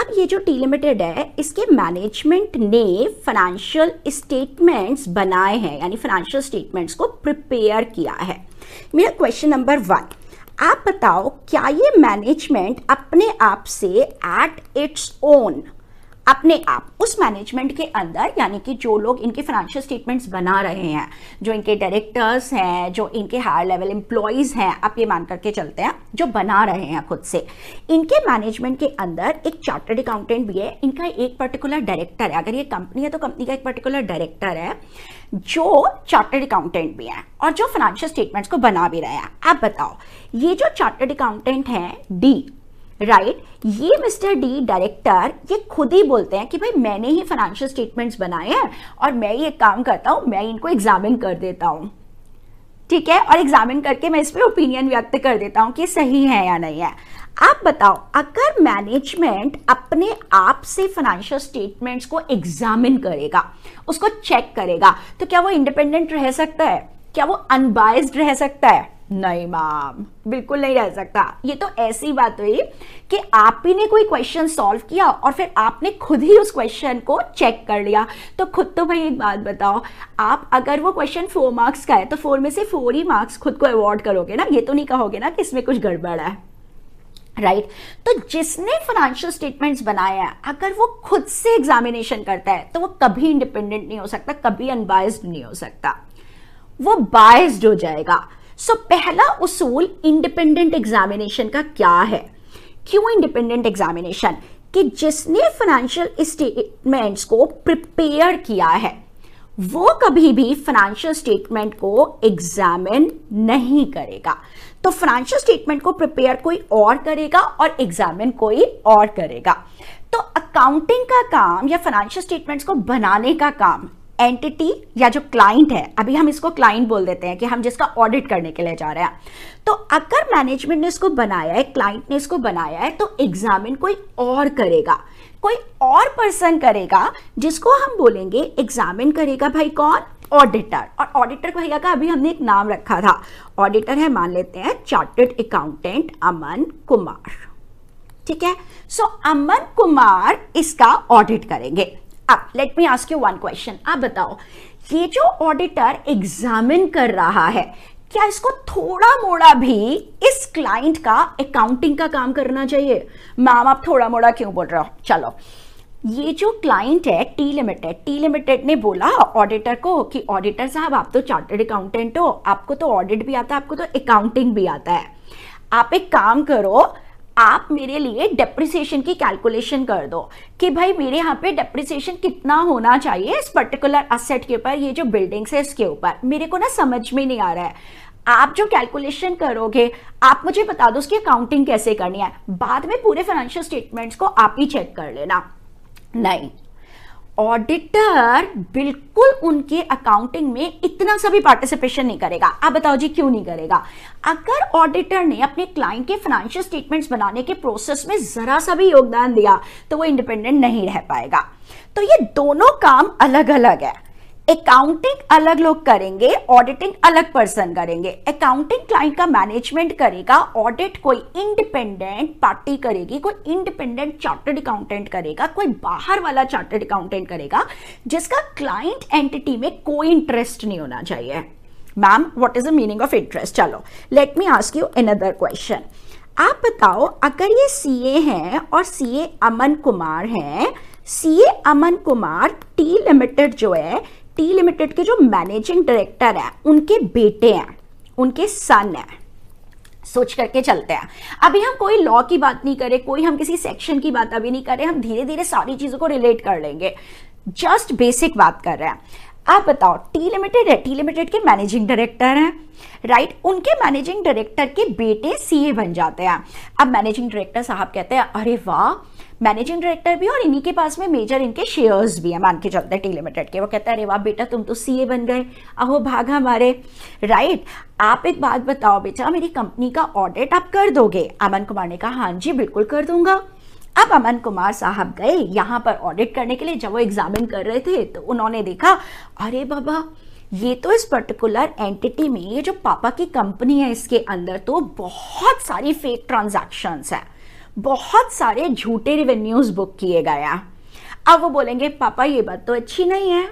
S1: अब ये जो टी लिमिटेड है इसके मैनेजमेंट ने फाइनेंशियल स्टेटमेंट्स बनाए हैं यानी फाइनेंशियल स्टेटमेंट्स को प्रिपेयर किया है मेरा क्वेश्चन नंबर वन आप बताओ क्या ये मैनेजमेंट अपने आप से एट इट्स ओन अपने आप उस मैनेजमेंट के अंदर यानी कि जो लोग इनके फाइनेंशियल स्टेटमेंट्स बना रहे हैं जो इनके डायरेक्टर्स हैं जो इनके हायर लेवल एम्प्लॉयज़ हैं आप ये मान करके चलते हैं जो बना रहे हैं खुद से इनके मैनेजमेंट के अंदर एक चार्टर्ड अकाउंटेंट भी है इनका एक पर्टिकुलर डायरेक्टर है अगर ये कंपनी है तो कंपनी का एक पर्टिकुलर डायरेक्टर है जो चार्टर्ड अकाउंटेंट भी हैं और जो फाइनेंशियल स्टेटमेंट्स को बना भी रहे हैं आप बताओ ये जो चार्टर्ड अकाउंटेंट हैं डी राइट right? ये मिस्टर डी डायरेक्टर ये खुद ही बोलते हैं कि भाई मैंने ही फाइनेंशियल स्टेटमेंट्स बनाए हैं और मैं ये काम करता हूँ मैं इनको एग्जामिन कर देता हूँ ठीक है और एग्जामिन करके मैं इस पर ओपिनियन व्यक्त कर देता हूँ कि सही है या नहीं है आप बताओ अगर मैनेजमेंट अपने आप से फाइनेंशियल स्टेटमेंट्स को एग्जामिन करेगा उसको चेक करेगा तो क्या वो इंडिपेंडेंट रह सकता है क्या वो अनबायस्ड रह सकता है नहीं मैम बिल्कुल नहीं रह सकता ये तो ऐसी बात हुई कि आप ही ने कोई क्वेश्चन सॉल्व किया और फिर आपने खुद ही उस क्वेश्चन को चेक कर लिया तो खुद तो भाई एक बात बताओ आप अगर वो क्वेश्चन फोर मार्क्स का है तो फोर में से फोर ही मार्क्स खुद को अवॉर्ड करोगे ना ये तो नहीं कहोगे ना कि इसमें कुछ गड़बड़ है राइट right? तो जिसने फाइनेंशियल स्टेटमेंट्स बनाया है अगर वो खुद से एग्जामिनेशन करता है तो वो कभी इंडिपेंडेंट नहीं हो सकता कभी अनबायस्ड नहीं हो सकता वो बायस्ड हो जाएगा सो so, पहला उसूल इंडिपेंडेंट एग्जामिनेशन का क्या है क्यों इंडिपेंडेंट एग्जामिनेशन कि जिसने फाइनेंशियल स्टेटमेंट्स को प्रिपेयर किया है वो कभी भी फाइनेंशियल स्टेटमेंट को एग्जामिन नहीं करेगा तो फाइनेंशियल स्टेटमेंट को प्रिपेयर कोई और करेगा और एग्जामिन कोई और करेगा तो अकाउंटिंग का काम या फाइनेंशियल स्टेटमेंट्स को बनाने का काम एंटिटी या जो क्लाइंट है अभी हम इसको क्लाइंट बोल देते हैं कि हम जिसका ऑडिट करने के लिए जा रहे हैं तो अगर मैनेजमेंट ने इसको बनाया है क्लाइंट ने इसको बनाया है तो एग्जामिन कोई और करेगा कोई और पर्सन करेगा जिसको हम बोलेंगे एग्जामिन करेगा भाई कौन ऑडिटर और ऑडिटर भैया का अभी हमने एक नाम रखा था ऑडिटर है मान लेते हैं चार्टेड अकाउंटेंट अमन कुमार ठीक है सो so, अमन कुमार इसका ऑडिट करेंगे अब let me ask you one question आप बताओ ये जो ऑडिटर एग्जामिन कर रहा है क्या इसको थोड़ा मोड़ा भी इस क्लाइंट का अकाउंटिंग का काम करना चाहिए मैम आप थोड़ा मोड़ा क्यों बोल रहे हो चलो ये जो क्लाइंट है टी लिमिटेड टी लिमिटेड ने बोला ऑडिटर को कि ऑडिटर साहब आप तो चार्टर्ड अकाउंटेंट हो आपको तो ऑडिट भी आता है आपको तो अकाउंटिंग भी आता है आप एक काम करो आप मेरे लिए डेप्रिसिएशन की कैलकुलेशन कर दो कि भाई मेरे यहाँ पे डेप्रिसिएशन कितना होना चाहिए इस पर्टिकुलर असेट के ऊपर ये जो बिल्डिंग्स है इसके ऊपर मेरे को ना समझ में नहीं आ रहा है आप जो कैलकुलेशन करोगे आप मुझे बता दो उसकी अकाउंटिंग कैसे करनी है बाद में पूरे फाइनेंशियल स्टेटमेंट्स को आप ही चेक कर लेना नहीं ऑडिटर बिल्कुल उनके अकाउंटिंग में इतना सा भी पार्टिसिपेशन नहीं करेगा आप बताओ जी क्यों नहीं करेगा अगर ऑडिटर ने अपने क्लाइंट के फाइनेंशियल स्टेटमेंट्स बनाने के प्रोसेस में जरा सा भी योगदान दिया तो वो इंडिपेंडेंट नहीं रह पाएगा तो ये दोनों काम अलग अलग है अकाउंटिंग अलग लोग करेंगे ऑडिटिंग अलग पर्सन करेंगे अकाउंटिंग क्लाइंट का मैनेजमेंट करेगा ऑडिट कोई इंडिपेंडेंट पार्टी करेगी कोई इंडिपेंडेंट चार्टर्ड अकाउंटेंट करेगा कोई बाहर वाला चार्टर्ड अकाउंटेंट करेगा जिसका क्लाइंट एंटिटी में कोई इंटरेस्ट नहीं होना चाहिए ma'am what is the meaning of interest चलो let me ask you another question आप बताओ अगर ये सीए हैं और सीए अमन कुमार हैं CA Aman Kumar T limited जो है टी लिमिटेड के जो मैनेजिंग डायरेक्टर हैं उनके बेटे हैं उनके सन हैं सोच करके चलते हैं अभी हम कोई लॉ की बात नहीं करें कोई हम किसी सेक्शन की बात अभी नहीं करें हम धीरे धीरे सारी चीज़ों को रिलेट कर लेंगे जस्ट बेसिक बात कर रहे हैं आप बताओ टी लिमिटेड है टी लिमिटेड के मैनेजिंग डायरेक्टर हैं राइट right? उनके मैनेजिंग डायरेक्टर के बेटे सीए बन जाते हैं अब मैनेजिंग डायरेक्टर साहब कहते हैं अरे वाह मैनेजिंग डायरेक्टर भी और इन्हीं के पास में मेजर इनके शेयर्स भी है मान के चलते टी लिमिटेड के वो कहता है अरे वाह बेटा तुम तो सी बन गए अहो भाग हमारे राइट आप एक बात बताओ बेटा मेरी कंपनी का ऑडिट आप कर दोगे अमन कुमार ने कहा हाँ जी बिल्कुल कर दूंगा अब अमन कुमार साहब गए यहाँ पर ऑडिट करने के लिए जब वो एग्जामिन कर रहे थे तो उन्होंने देखा अरे बाबा ये तो इस पर्टिकुलर एंटिटी में ये जो पापा की कंपनी है इसके अंदर तो बहुत सारी फेक ट्रांजैक्शंस है बहुत सारे झूठे रिवेन्यूज बुक किए गए हैं अब वो बोलेंगे पापा ये बात तो अच्छी नहीं है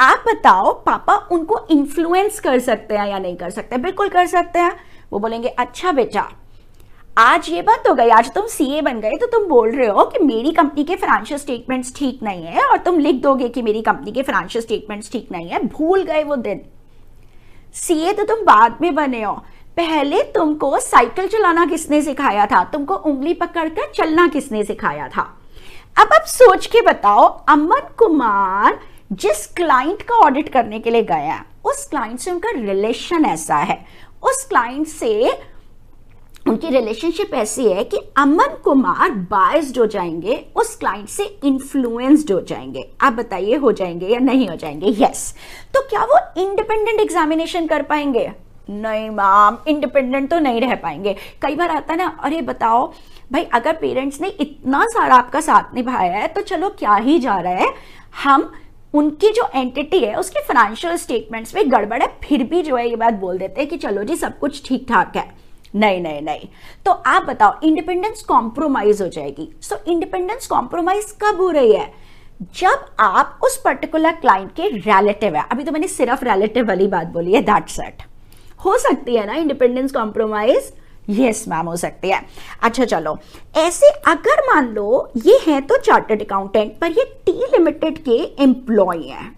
S1: आप बताओ पापा उनको इन्फ्लुएंस कर सकते हैं या नहीं कर सकते बिल्कुल कर सकते हैं वो बोलेंगे अच्छा बेटा आज ये बात हो गई आज तुम सीए बन गए तो तुम बोल रहे हो कि मेरी कंपनी के फाइनेंशियल स्टेटमेंट्स ठीक नहीं है और तुम लिख दोगे कि मेरी कंपनी के फाइनेंशियल स्टेटमेंट्स ठीक नहीं है भूल गए वो दिन सीए तो तुम बाद में बने हो पहले तुमको साइकिल चलाना किसने सिखाया था तुमको उंगली पकड़कर चलना किसने सिखाया था अब अब सोच के बताओ अमन कुमार जिस क्लाइंट का ऑडिट करने के लिए गए हैं उस क्लाइंट से उनका रिलेशन ऐसा है उस क्लाइंट से उनकी रिलेशनशिप ऐसी है कि अमन कुमार बायस्ड हो जाएंगे उस क्लाइंट से इन्फ्लुएंस्ड हो जाएंगे आप बताइए हो जाएंगे या नहीं हो जाएंगे यस yes. तो क्या वो इंडिपेंडेंट एग्जामिनेशन कर पाएंगे नहीं मैम इंडिपेंडेंट तो नहीं रह पाएंगे कई बार आता ना अरे बताओ भाई अगर पेरेंट्स ने इतना सारा आपका साथ निभाया है तो चलो क्या ही जा रहा है हम उनकी जो एंटिटी है उसके फाइनेंशियल स्टेटमेंट्स में गड़बड़ है फिर भी जो है ये बात बोल देते हैं कि चलो जी सब कुछ ठीक ठाक है नहीं नहीं नहीं तो आप बताओ इंडिपेंडेंस कॉम्प्रोमाइज हो जाएगी सो इंडिपेंडेंस कॉम्प्रोमाइज कब हो रही है जब आप उस पर्टिकुलर क्लाइंट के रिलेटिव है अभी तो मैंने सिर्फ रिलेटिव वाली बात बोली है दैट सेट हो सकती है ना इंडिपेंडेंस कॉम्प्रोमाइज यस मैम हो सकती है अच्छा चलो ऐसे अगर मान लो ये है तो चार्टर्ड अकाउंटेंट पर ये टी लिमिटेड के एम्प्लॉय हैं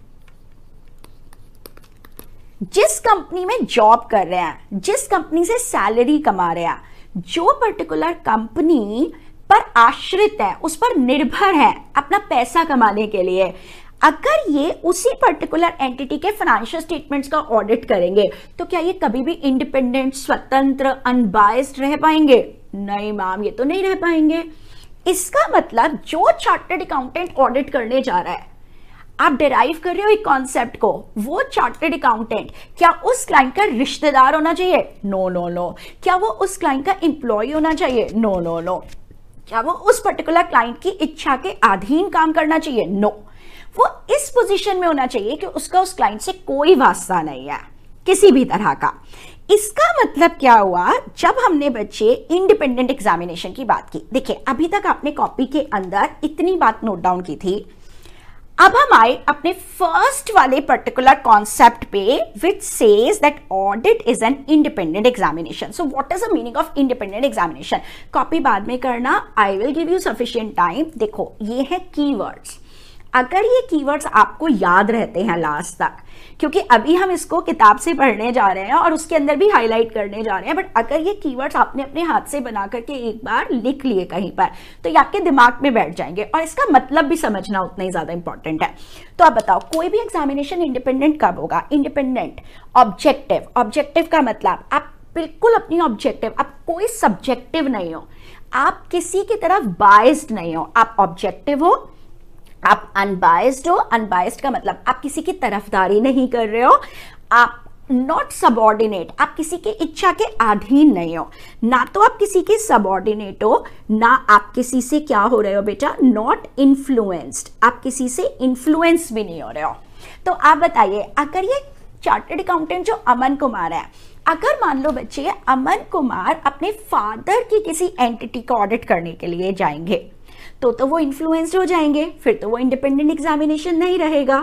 S1: जिस कंपनी में जॉब कर रहे हैं जिस कंपनी से सैलरी कमा रहे हैं जो पर्टिकुलर कंपनी पर आश्रित है उस पर निर्भर है अपना पैसा कमाने के लिए अगर ये उसी पर्टिकुलर एंटिटी के फाइनेंशियल स्टेटमेंट्स का ऑडिट करेंगे तो क्या ये कभी भी इंडिपेंडेंट स्वतंत्र अनबायस्ड रह पाएंगे नहीं मैम ये तो नहीं रह पाएंगे इसका मतलब जो चार्टेड अकाउंटेंट ऑडिट करने जा रहा है आप डिराइव कर रहे हो एक कॉन्सेप्ट को वो चार्टेड अकाउंटेंट क्या उस क्लाइंट का रिश्तेदार होना चाहिए नो नो नो क्या वो उस क्लाइंट का इंप्लॉय होना चाहिए नो नो नो क्या वो उस पर्टिकुलर क्लाइंट की इच्छा के अधीन काम करना चाहिए नो no. वो इस पोजीशन में होना चाहिए कि उसका उस क्लाइंट से कोई वास्ता नहीं है किसी भी तरह का इसका मतलब क्या हुआ जब हमने बच्चे इंडिपेंडेंट एग्जामिनेशन की बात की देखिए अभी तक आपने कॉपी के अंदर इतनी बात नोट डाउन की थी अब हम आए अपने फर्स्ट वाले पर्टिकुलर कॉन्सेप्ट पे which says that audit is an independent examination so what is the meaning of independent examination copy बाद में करना I will give you sufficient time देखो ये है कीवर्ड्स अगर ये कीवर्ड्स आपको याद रहते हैं लास्ट तक क्योंकि अभी हम इसको किताब से पढ़ने जा रहे हैं और उसके अंदर भी हाईलाइट करने जा रहे हैं बट अगर ये कीवर्ड्स आपने अपने हाथ से बना करके एक बार लिख लिए कहीं पर तो ये आपके दिमाग में बैठ जाएंगे और इसका मतलब भी समझना उतना ही ज़्यादा इंपॉर्टेंट है तो आप बताओ कोई भी एग्जामिनेशन इंडिपेंडेंट कब होगा इंडिपेंडेंट ऑब्जेक्टिव ऑब्जेक्टिव का मतलब आप बिल्कुल अपनी ऑब्जेक्टिव आप कोई सब्जेक्टिव नहीं हो आप किसी की तरफ बाइस्ड नहीं हो आप ऑब्जेक्टिव हो आप अनबायस्ड हो अनबायस्ड का मतलब आप किसी की तरफदारी नहीं कर रहे हो आप नॉट सबॉर्डिनेट आप किसी के इच्छा के अधीन नहीं हो ना तो आप किसी के सबॉर्डिनेट हो ना आप किसी से क्या हो रहे हो बेटा नॉट इन्फ्लुएंस्ड आप किसी से इन्फ्लुएंस भी नहीं हो रहे हो तो आप बताइए अगर ये चार्टर्ड अकाउंटेंट जो अमन कुमार है अगर मान लो बच्चे अमन कुमार अपने फादर की किसी एंटिटी को ऑडिट करने के लिए जाएंगे तो तो वो इन्फ्लुएंस्ड हो जाएंगे फिर तो वो इंडिपेंडेंट एग्जामिनेशन नहीं रहेगा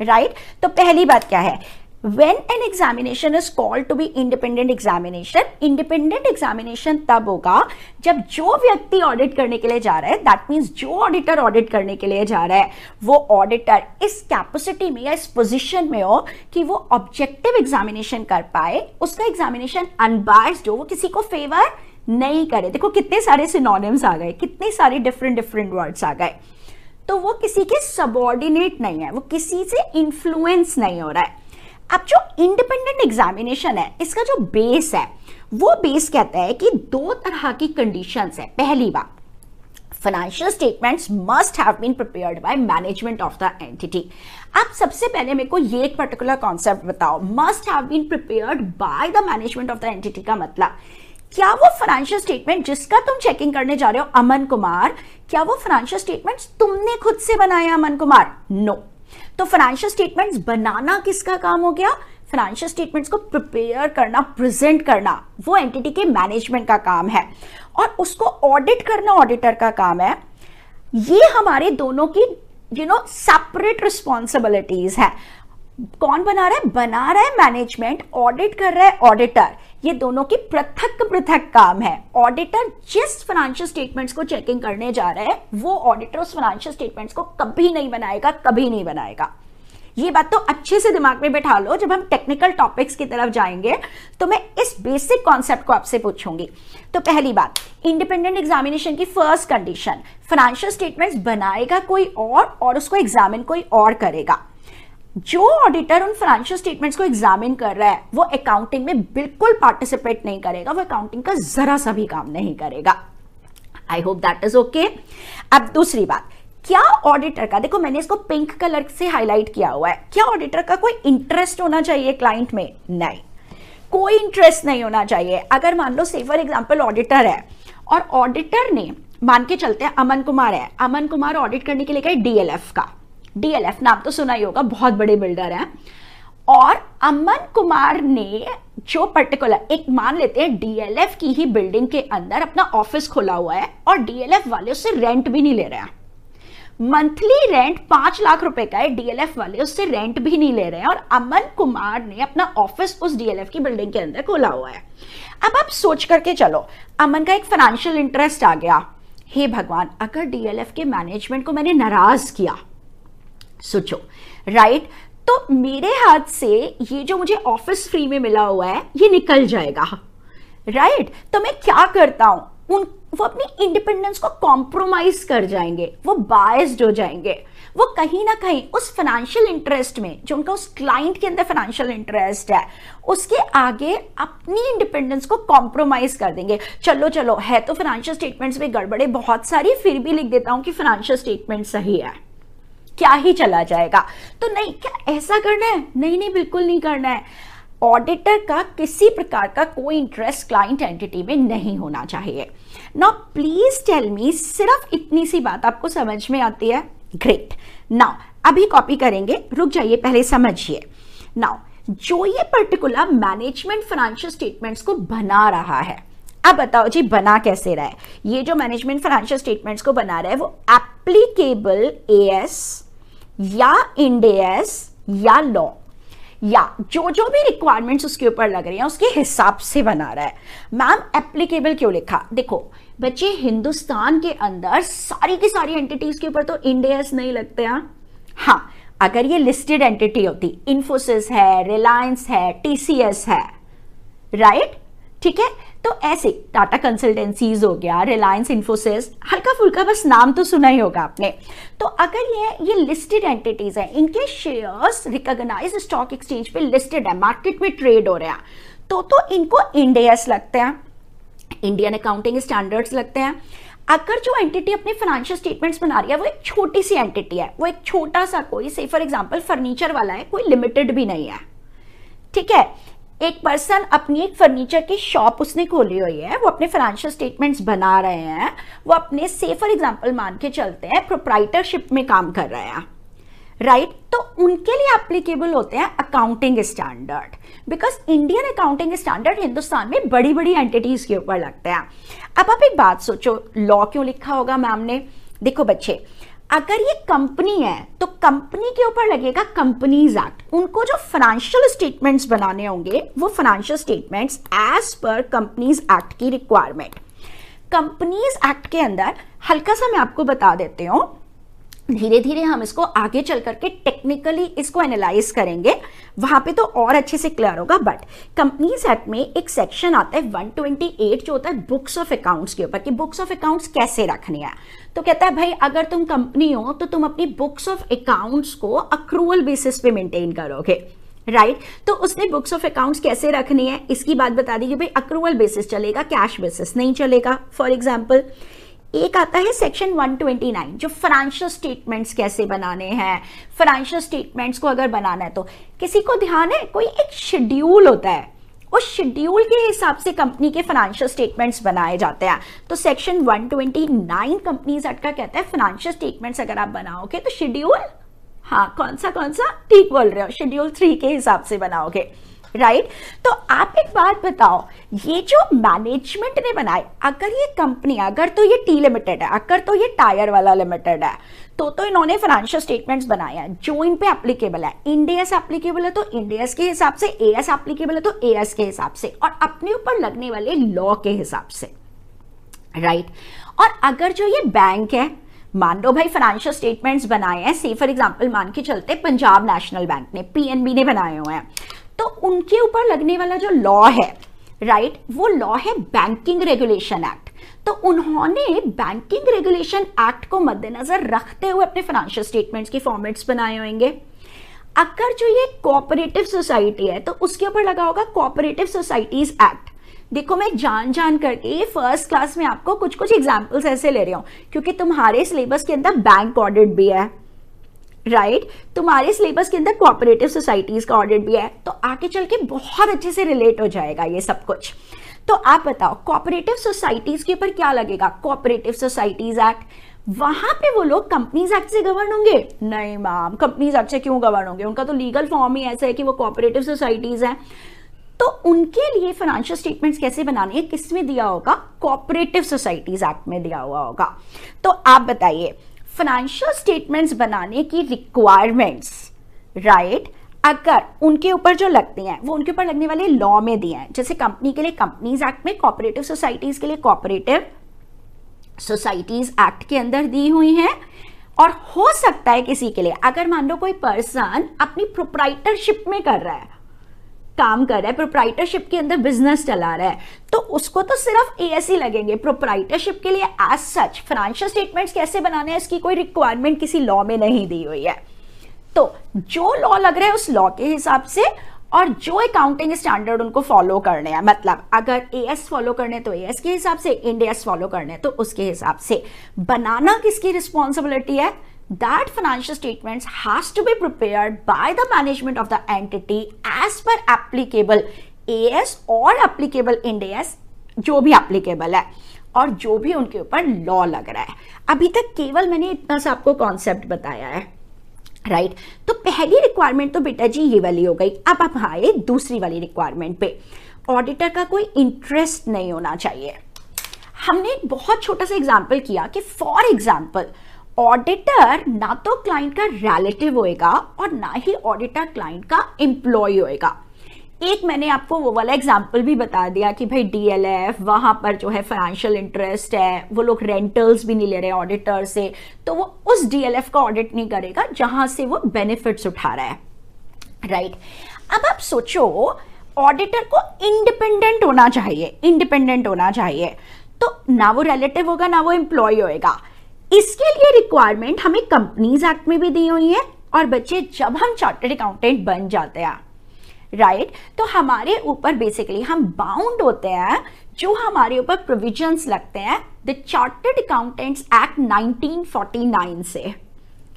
S1: राइट right? तो पहली बात क्या है when an examination is called to be independent examination independent examination तब होगा जब जो व्यक्ति ऑडिट करने के लिए जा रहा है दैट मीन्स जो ऑडिटर ऑडिट करने के लिए जा रहा है वो ऑडिटर इस कैपेसिटी में या इस पोजिशन में हो कि वो ऑब्जेक्टिव एग्जामिनेशन कर पाए उसका एग्जामिनेशन अनबायस्ड हो वो किसी को फेवर नहीं करे देखो कितने सारे सिनोनिम्स आ गए कितने सारे डिफरेंट डिफरेंट वर्ड्स आ गए तो वो किसी के सबॉर्डिनेट नहीं है वो किसी से इन्फ्लुएंस नहीं हो रहा है अब जो इंडिपेंडेंट एग्जामिनेशन है इसका जो बेस है वो बेस कहता है कि दो तरह की कंडीशंस है पहली बात financial statements must have been prepared by management of the entity आप सबसे पहले मेरे को ये एक पर्टिकुलर कॉन्सेप्ट बताओ must have been prepared by the management of the entity का मतलब क्या वो फाइनेंशियल स्टेटमेंट जिसका तुम चेकिंग करने जा रहे हो अमन कुमार क्या वो फाइनेंशियल स्टेटमेंट तुमने खुद से बनाया अमन कुमार नो no. तो फाइनेंशियल स्टेटमेंट्स बनाना किसका काम हो गया फाइनेंशियल स्टेटमेंट्स को प्रिपेयर करना प्रेजेंट करना वो एंटिटी के मैनेजमेंट का काम है और उसको ऑडिट करना ऑडिटर का काम है ये हमारे दोनों की यू नो सेपरेट रिस्पॉन्सिबिलिटीज है कौन बना रहा है बना रहा है मैनेजमेंट ऑडिट कर रहा है ऑडिटर ये दोनों के पृथक पृथक काम है ऑडिटर जिस फाइनेंशियल स्टेटमेंट्स को चेकिंग करने जा रहा है वो ऑडिटर उस फाइनेंशियल स्टेटमेंट्स को कभी नहीं बनाएगा कभी नहीं बनाएगा ये बात तो अच्छे से दिमाग में बैठा लो जब हम टेक्निकल टॉपिक्स की तरफ जाएंगे तो मैं इस बेसिक कॉन्सेप्ट को आपसे पूछूंगी तो पहली बात इंडिपेंडेंट एग्जामिनेशन की फर्स्ट कंडीशन फाइनेंशियल स्टेटमेंट्स बनाएगा कोई और और उसको एग्जामिन कोई और करेगा जो ऑडिटर उन फाइनेंशियल स्टेटमेंट्स को एग्जामिन कर रहा है वो अकाउंटिंग में बिल्कुल पार्टिसिपेट नहीं करेगा वो अकाउंटिंग का जरा सा भी काम नहीं करेगा I hope that is okay अब दूसरी बात क्या ऑडिटर का देखो मैंने इसको पिंक कलर से हाईलाइट किया हुआ है क्या ऑडिटर का कोई इंटरेस्ट होना चाहिए क्लाइंट में नहीं कोई इंटरेस्ट नहीं होना चाहिए अगर मान लो से फॉर एग्जाम्पल ऑडिटर है और ऑडिटर ने मान के चलते हैं अमन कुमार है अमन कुमार ऑडिट करने के लिए गए डीएलएफ का डीएलएफ नाम तो सुना ही होगा बहुत बड़े बिल्डर हैं और अमन कुमार ने जो पर्टिकुलर एक मान लेते हैं डीएलएफ की ही बिल्डिंग के अंदर अपना ऑफिस खोला हुआ है और डीएलएफ वाले उससे रेंट भी नहीं ले रहे हैं मंथली रेंट पांच लाख रुपए का है डीएलएफ वाले उससे रेंट भी नहीं ले रहे हैं और अमन कुमार ने अपना ऑफिस उस डीएलएफ की बिल्डिंग के अंदर खोला हुआ है अब आप सोच करके चलो अमन का एक फाइनेंशियल इंटरेस्ट आ गया हे भगवान अगर डीएलएफ के मैनेजमेंट को मैंने नाराज किया सोचो राइट तो मेरे हाथ से ये जो मुझे ऑफिस फ्री में मिला हुआ है ये निकल जाएगा राइट तो मैं क्या करता हूं उन वो अपनी इंडिपेंडेंस को कॉम्प्रोमाइज कर जाएंगे वो बायस्ड हो जाएंगे वो कहीं ना कहीं उस फाइनेंशियल इंटरेस्ट में जो उनका उस क्लाइंट के अंदर फाइनेंशियल इंटरेस्ट है उसके आगे अपनी इंडिपेंडेंस को कॉम्प्रोमाइज कर देंगे चलो चलो है तो फाइनेंशियल स्टेटमेंट्स में गड़बड़े बहुत सारी फिर भी लिख देता हूँ कि फाइनेंशियल स्टेटमेंट सही है क्या ही चला जाएगा तो नहीं क्या ऐसा करना है नहीं नहीं बिल्कुल नहीं करना है ऑडिटर का किसी प्रकार का कोई इंटरेस्ट क्लाइंट एंटिटी में नहीं होना चाहिए ना प्लीज टेल मी सिर्फ इतनी सी बात आपको समझ में आती है ग्रेट नाउ अभी कॉपी करेंगे रुक जाइए पहले समझिए नाउ जो ये पर्टिकुलर मैनेजमेंट फाइनेंशियल स्टेटमेंट्स को बना रहा है अब बताओ जी बना कैसे रहा है ये जो मैनेजमेंट फाइनेंशियल स्टेटमेंट्स को बना रहा है वो एप्लीकेबल एएस या इंडेस या लॉ या जो जो भी रिक्वायरमेंट्स उसके ऊपर लग रही हैं उसके हिसाब से बना रहा है मैम एप्लीकेबल क्यों लिखा देखो बच्चे हिंदुस्तान के अंदर सारी की सारी एंटिटीज के ऊपर तो इंडेस नहीं लगते हैं हाँ? हाँ अगर ये लिस्टेड एंटिटी होती इंफोसिस है रिलायंस है टीसीएस है राइट ठीक है तो ऐसे टाटा कंसल्टेंसीज हो गया रिलायंस इंफोसिस हल्का फुल्का बस नाम तो सुना ही होगा आपने तो अगर ये ये लिस्टेड एंटिटीज़ हैं इनके शेयर्स रिकॉग्नाइज स्टॉक एक्सचेंज पे लिस्टेड है मार्केट में ट्रेड हो रहे हैं तो तो इनको इंडियस लगते हैं इंडियन अकाउंटिंग स्टैंडर्ड्स लगते हैं अगर जो एंटिटी अपने फाइनेंशियल स्टेटमेंट्स बना रही है वो एक छोटी सी एंटिटी है वो एक छोटा सा कोई से फॉर एग्जाम्पल फर्नीचर वाला है कोई लिमिटेड भी नहीं है ठीक है एक पर्सन अपनी एक फर्नीचर की शॉप उसने खोली हुई है वो अपने फाइनेंशियल स्टेटमेंट्स बना रहे हैं वो अपने से फॉर एग्जाम्पल मान के चलते हैं प्रोप्राइटरशिप में काम कर रहे हैं राइट right? तो उनके लिए एप्लीकेबल होते हैं accounting standard because Indian accounting standard Hindustan में बड़ी बड़ी एंटिटीज के ऊपर लगते हैं अब आप एक बात सोचो लॉ क्यों लिखा होगा मैम ने देखो बच्चे अगर ये कंपनी है तो कंपनी के ऊपर लगेगा कंपनीज एक्ट उनको जो फाइनेंशियल स्टेटमेंट्स बनाने होंगे वो financial statements as per companies act की रिक्वायरमेंट कंपनीज एक्ट के अंदर हल्का सा मैं आपको बता देती हूँ धीरे धीरे हम इसको आगे चल करके टेक्निकली इसको एनालाइज करेंगे वहां पे तो और अच्छे से क्लियर होगा बट कंपनीज एक्ट में एक सेक्शन आता है 128 जो होता है बुक्स ऑफ अकाउंट्स के ऊपर कि बुक्स ऑफ अकाउंट्स कैसे रखनी है तो कहता है भाई अगर तुम कंपनी हो तो तुम अपनी बुक्स ऑफ अकाउंट्स को अक्रूवल बेसिस पे मेंटेन करोगे राइट right? तो उसने बुक्स ऑफ अकाउंट्स कैसे रखनी है इसकी बात बता दी कि भाई अक्रूवल बेसिस चलेगा कैश बेसिस नहीं चलेगा फॉर एग्जाम्पल एक आता है सेक्शन 129 जो फाइनेंशियल स्टेटमेंट्स कैसे बनाने हैं फाइनेंशियल स्टेटमेंट्स को अगर बनाना है तो किसी को ध्यान है कोई एक शेड्यूल होता है उस शेड्यूल के हिसाब से कंपनी के फाइनेंशियल स्टेटमेंट्स बनाए जाते हैं तो सेक्शन 129 कंपनीज एक्ट का कहता है फाइनेंशियल स्टेटमेंट्स अगर आप बनाओगे तो शेड्यूल हाँ कौन सा कौन सा ठीक बोल रहे हो शेड्यूल थ्री के हिसाब से बनाओगे राइट तो आप एक बात बताओ ये जो मैनेजमेंट ने बनाए अगर ये कंपनी अगर तो ये टी लिमिटेड है अगर तो ये टायर वाला लिमिटेड है तो तो इन्होंने फाइनेंशियल स्टेटमेंट्स बनाए हैं जो इन पे एप्लीकेबल है इंडियस एप्लीकेबल है तो इंडियस के हिसाब से एएस एप्लीकेबल है तो एएस के हिसाब से और अपने ऊपर लगने वाले लॉ के हिसाब से राइट और अगर जो ये बैंक है मान लो भाई फाइनेंशियल स्टेटमेंट्स बनाए हैं से फॉर एग्जांपल मान के चलते पंजाब नेशनल बैंक ने पीएनबी ने बनाए हुए हैं तो उनके ऊपर लगने वाला जो लॉ है राइट right, वो लॉ है बैंकिंग रेगुलेशन एक्ट तो उन्होंने बैंकिंग रेगुलेशन एक्ट को मद्देनजर रखते हुए अपने फाइनेंशियल स्टेटमेंट्स के फॉर्मेट्स बनाए होंगे अगर जो ये कोऑपरेटिव सोसाइटी है तो उसके ऊपर लगा होगा कोऑपरेटिव सोसाइटीज एक्ट देखो मैं जान जान करके फर्स्ट क्लास में आपको कुछ कुछ एग्जाम्पल्स ऐसे ले रही हूँ क्योंकि तुम्हारे सिलेबस के अंदर बैंक ऑडिट भी है राइट right? तुम्हारे सिलेबस के अंदर कोऑपरेटिव सोसाइटीज़ का ऑडिट भी है तो आगे चल के बहुत अच्छे से रिलेट हो जाएगा ये सब कुछ तो आप बताओ कोऑपरेटिव सोसाइटीज़ के ऊपर क्या लगेगा कोऑपरेटिव सोसाइटीज़ एक्ट वहां पे वो लोग कंपनीज एक्ट से गवर्न होंगे नहीं मैम कंपनीज एक्ट से क्यों गवर्न होंगे उनका तो लीगल फॉर्म ही ऐसा है कि वो कोऑपरेटिव सोसाइटीज़ हैं तो उनके लिए फाइनेंशियल स्टेटमेंट्स कैसे बनाने हैं दिया होगा कोऑपरेटिव सोसाइटीज़ एक्ट में दिया हुआ होगा तो आप बताइए फाइनेंशियल स्टेटमेंट्स बनाने की रिक्वायरमेंट्स राइट अगर उनके ऊपर जो लगते हैं वो उनके ऊपर लगने वाले लॉ में दिए हैं जैसे कंपनी के लिए कंपनीज एक्ट में कॉपरेटिव सोसाइटीज़ के लिए कॉपरेटिव सोसाइटीज़ एक्ट के अंदर दी हुई हैं और हो सकता है किसी के लिए अगर मान लो कोई पर्सन अपनी प्रोप्राइटरशिप में कर रहा है काम कर रहा है प्रोप्राइटरशिप के अंदर बिजनेस चला रहा है तो उसको तो सिर्फ ए लगेंगे प्रोप्राइटरशिप के लिए एज सच फाइनेंशियल स्टेटमेंट्स कैसे बनाने हैं इसकी कोई रिक्वायरमेंट किसी लॉ में नहीं दी हुई है तो जो लॉ लग रहा है उस लॉ के हिसाब से और जो अकाउंटिंग स्टैंडर्ड उनको फॉलो करने हैं मतलब अगर ए एस फॉलो करने तो ए एस के हिसाब से इंडिया फॉलो करने तो उसके हिसाब से बनाना किसकी रिस्पॉन्सिबिलिटी है that financial statements has to be prepared by the management of the entity as per applicable AS or applicable Ind AS जो भी एप्लीकेबल है और जो भी उनके ऊपर लॉ लग रहा है अभी तक केवल मैंने इतना सा आपको कॉन्सेप्ट बताया है राइट right? तो पहली रिक्वायरमेंट तो बेटा जी ये वाली हो गई अब आप आए दूसरी वाली रिक्वायरमेंट पे ऑडिटर का कोई इंटरेस्ट नहीं होना चाहिए हमने एक बहुत छोटा सा एग्जाम्पल किया कि फॉर एग्जाम्पल ऑडिटर ना तो क्लाइंट का रिलेटिव होएगा और ना ही ऑडिटर क्लाइंट का एम्प्लॉय होएगा एक मैंने आपको वो वाला एग्जाम्पल भी बता दिया कि भाई डीएलएफ वहां पर जो है फाइनेंशियल इंटरेस्ट है वो लोग रेंटल्स भी नहीं ले रहे ऑडिटर से तो वो उस डीएलएफ का ऑडिट नहीं करेगा जहां से वो बेनिफिट्स उठा रहा है राइट right. अब आप सोचो ऑडिटर को इंडिपेंडेंट होना चाहिए इंडिपेंडेंट होना चाहिए तो ना वो रिलेटिव होगा ना वो एम्प्लॉय होएगा इसके लिए रिक्वायरमेंट हमें कंपनीज एक्ट में भी दी हुई है और बच्चे जब हम चार्टेड अकाउंटेंट बन जाते हैं राइट right? तो हमारे ऊपर बेसिकली हम बाउंड होते हैं जो हमारे ऊपर प्रोविजंस लगते हैं द चार्टेड अकाउंटेंट्स एक्ट 1949 से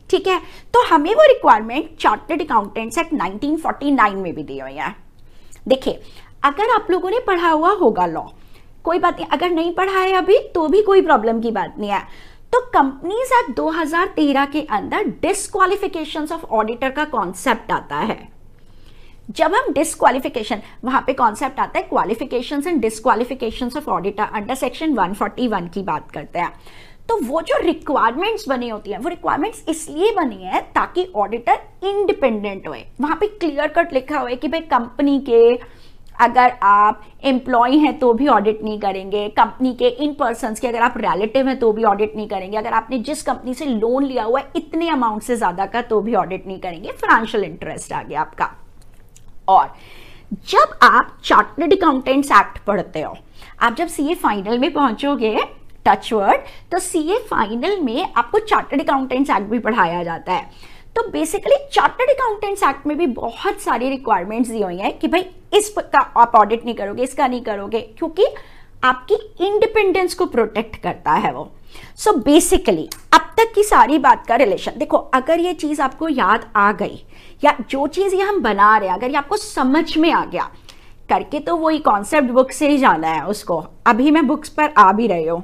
S1: ठीक है तो हमें वो रिक्वायरमेंट चार्टेड अकाउंटेंट्स एक्ट 1949 में भी दी हुई है देखिए अगर आप लोगों ने पढ़ा हुआ होगा लॉ कोई बात नहीं अगर नहीं पढ़ा है अभी तो भी कोई प्रॉब्लम की बात नहीं है तो कंपनीज एक्ट 2013 के अंदर डिसक्वालिफिकेशन ऑफ ऑडिटर का कॉन्सेप्ट आता है जब हम डिसक्वालिफिकेशन वहां पे कॉन्सेप्ट आता है qualification and disqualification of auditor under section 141 की बात करते हैं तो वो जो रिक्वायरमेंट्स बनी होती है वो रिक्वायरमेंट्स इसलिए बनी है ताकि ऑडिटर इंडिपेंडेंट होए वहां पे क्लियर कट लिखा हुआ है कि भाई कंपनी के अगर आप एम्प्लॉय हैं तो भी ऑडिट नहीं करेंगे कंपनी के इन पर्सन के अगर आप रिलेटिव हैं तो भी ऑडिट नहीं करेंगे अगर आपने जिस कंपनी से लोन लिया हुआ है इतने अमाउंट से ज़्यादा का तो भी ऑडिट नहीं करेंगे फाइनेंशियल इंटरेस्ट आ गया आपका और जब आप चार्टर्ड अकाउंटेंट्स एक्ट पढ़ते हो आप जब सीए फाइनल में पहुंचोगे टचवर्ड तो सीए फाइनल में आपको चार्टर्ड अकाउंटेंट्स एक्ट भी पढ़ाया जाता है तो बेसिकली चार्टर्ड अकाउंटेंट्स एक्ट में भी बहुत सारी रिक्वायरमेंट्स दी हुई हैं कि भाई इस का आप ऑडिट नहीं करोगे इसका नहीं करोगे क्योंकि आपकी इंडिपेंडेंस को प्रोटेक्ट करता है वो सो so बेसिकली अब तक की सारी बात का रिलेशन देखो अगर ये चीज़ आपको याद आ गई या जो चीज़ ये हम बना रहे हैं अगर ये आपको समझ में आ गया करके तो वही कॉन्सेप्ट बुक से ही जाना है उसको अभी मैं बुक्स पर आ भी रही हूँ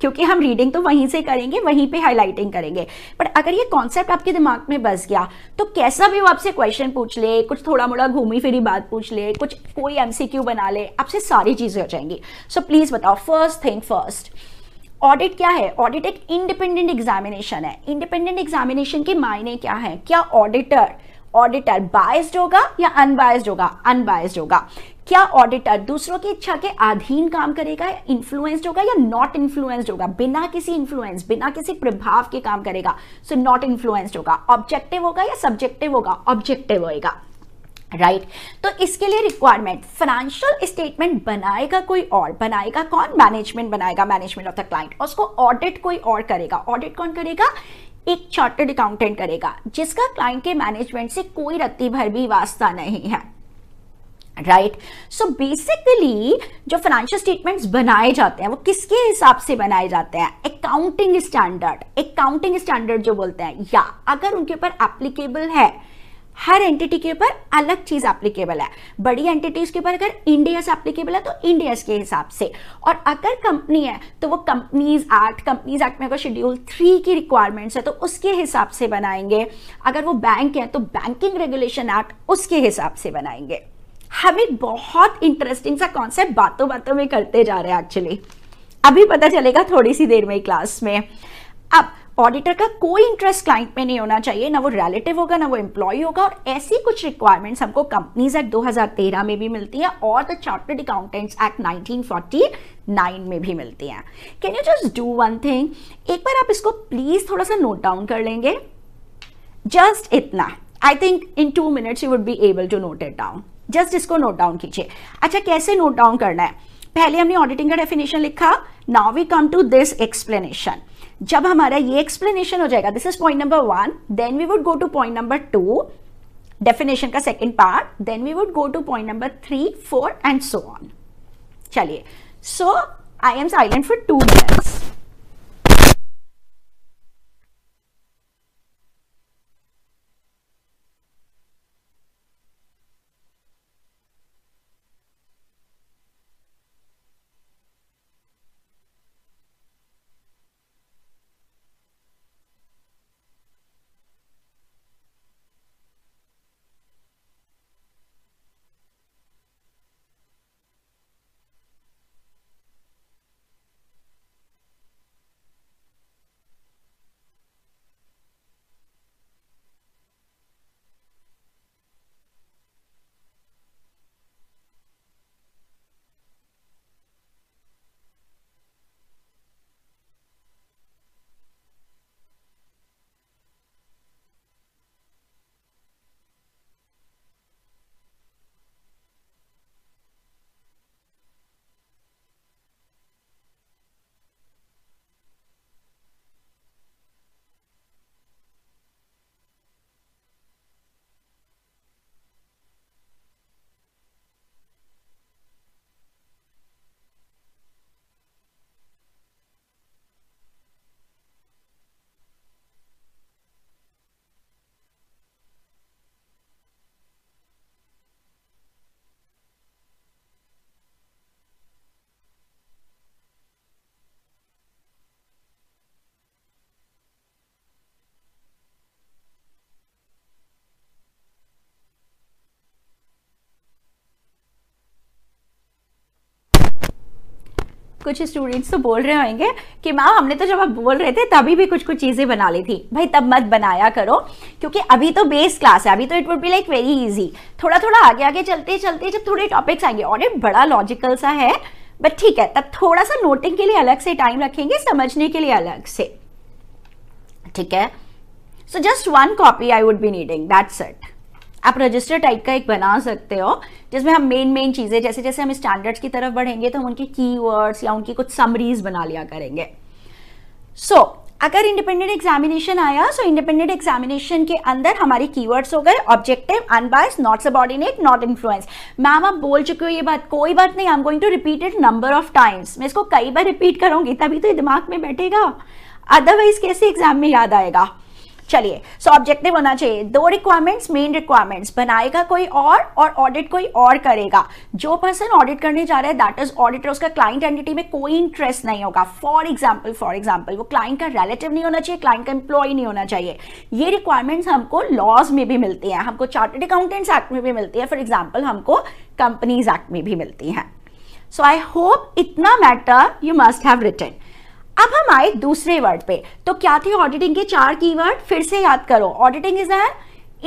S1: क्योंकि हम रीडिंग तो वहीं से करेंगे वहीं पे हाईलाइटिंग करेंगे बट अगर ये कॉन्सेप्ट आपके दिमाग में बस गया तो कैसा भी वो आपसे क्वेश्चन पूछ ले कुछ थोड़ा मोड़ा घूमी फिरी बात पूछ ले कुछ कोई एमसीक्यू बना ले आपसे सारी चीज़ें हो जाएंगी सो so, प्लीज़ बताओ फर्स्ट थिंग फर्स्ट ऑडिट क्या है ऑडिट एक इंडिपेंडेंट एग्जामिनेशन है इंडिपेंडेंट एग्जामिनेशन के मायने क्या है क्या ऑडिटर ऑडिटर बायस्ड होगा या अनबायस्ड होगा अनबायस्ड होगा क्या ऑडिटर दूसरों की इच्छा के अधीन काम करेगा इन्फ्लुएंस्ड होगा या नॉट इन्फ्लुएंस्ड होगा बिना किसी इन्फ्लुएंस बिना किसी प्रभाव के काम करेगा सो नॉट इन्फ्लुएंस्ड होगा ऑब्जेक्टिव होगा या सब्जेक्टिव होगा ऑब्जेक्टिव होगा राइट right. तो इसके लिए रिक्वायरमेंट फाइनेंशियल स्टेटमेंट बनाएगा कोई और बनाएगा कौन मैनेजमेंट बनाएगा मैनेजमेंट ऑफ द क्लाइंट और उसको ऑडिट कोई और करेगा ऑडिट कौन करेगा एक चार्टर्ड अकाउंटेंट करेगा जिसका क्लाइंट के मैनेजमेंट से कोई रत्ती भर भी वास्ता नहीं है राइट सो बेसिकली जो फाइनेंशियल स्टेटमेंट्स बनाए जाते हैं वो किसके हिसाब से बनाए जाते हैं अकाउंटिंग स्टैंडर्ड अकाउंटिंग स्टैंडर्ड जो बोलते हैं या अगर उनके ऊपर एप्लीकेबल है हर एंटिटी के ऊपर अलग चीज एप्लीकेबल है बड़ी एंटिटीज के ऊपर अगर इंडियस एप्लीकेबल है तो इंडियस के हिसाब से और अगर कंपनी है तो वो कंपनीज एक्ट कंपनीज एक्ट में अगर शेड्यूल थ्री की रिक्वायरमेंट्स है तो उसके हिसाब से बनाएंगे अगर वो बैंक है तो बैंकिंग रेगुलेशन एक्ट उसके हिसाब से बनाएंगे हम एक बहुत इंटरेस्टिंग सा कॉन्सेप्ट बातों बातों में करते जा रहे हैं एक्चुअली अभी पता चलेगा थोड़ी सी देर में क्लास में अब ऑडिटर का कोई इंटरेस्ट क्लाइंट में नहीं होना चाहिए ना वो रिलेटिव होगा ना वो एम्प्लॉय होगा और ऐसी कुछ रिक्वायरमेंट्स हमको कंपनीज एक्ट 2013 में भी मिलती हैं और द चार्टर्ड अकाउंटेंट्स एक्ट 1949 में भी मिलती हैं can you just do one thing एक बार आप इसको प्लीज थोड़ा सा नोट डाउन कर लेंगे जस्ट इतना I think in two minutes you would be able to note it down just इसको नोट डाउन कीजिए अच्छा कैसे नोट डाउन करना है पहले हमने ऑडिटिंग का डेफिनेशन लिखा now we come to this explanation जब हमारा ये एक्सप्लेनेशन हो जाएगा this is point number one then we would go to point number two definition का second part then we would go to point number three four and so on चलिए so I am silent for two minutes कुछ स्टूडेंट्स तो बोल रहे होंगे कि मैम हमने तो जब आप बोल रहे थे तभी भी कुछ कुछ चीज़ें बना ली थी भाई तब मत बनाया करो क्योंकि अभी तो बेस क्लास है अभी तो it would be like very easy थोड़ा थोड़ा आगे आगे चलते चलते जब थोड़े टॉपिक्स आएंगे और ये बड़ा लॉजिकल सा है बट ठीक है तब थोड़ा सा नोटिंग के लिए अलग से टाइम रखेंगे समझने के लिए अलग से ठीक है so just one copy I would be needing that's it आप रजिस्टर टाइप का एक बना सकते हो जिसमें हम मेन मेन चीज़ें जैसे जैसे हम स्टैंडर्ड्स की तरफ बढ़ेंगे तो हम उनके की या उनकी कुछ समरीज बना लिया करेंगे सो so, अगर इंडिपेंडेंट एग्जामिनेशन आया सो इंडिपेंडेंट एग्जामिनेशन के अंदर हमारे कीवर्ड्स हो गए objective unbiased not subordinate not influence ma'am आप बोल चुके हो ये बात कोई बात नहीं I am going to repeat it number of times मैं इसको कई बार रिपीट करूंगी तभी तो ये दिमाग में बैठेगा अदरवाइज कैसे एग्जाम में याद आएगा चलिए सो ऑब्जेक्टिव होना चाहिए दो रिक्वायरमेंट्स मेन रिक्वायरमेंट्स बनाएगा कोई और और ऑडिट कोई और करेगा जो पर्सन ऑडिट करने जा रहा है दैट इज ऑडिटर उसका क्लाइंट एंटिटी में कोई इंटरेस्ट नहीं होगा फॉर एग्जाम्पल फॉर एग्जाम्पल वो क्लाइंट का रिलेटिव नहीं होना चाहिए क्लाइंट का एम्प्लॉय नहीं होना चाहिए ये रिक्वायरमेंट्स हमको लॉज में भी मिलती हैं हमको चार्टेड अकाउंटेंट्स एक्ट में भी मिलती है फॉर एग्जाम्पल हमको कंपनीज एक्ट में भी मिलती हैं सो आई होप इतना matter you must have written अब हम आए दूसरे वर्ड पे तो क्या थे ऑडिटिंग के चार की वर्ड फिर से याद करो auditing is a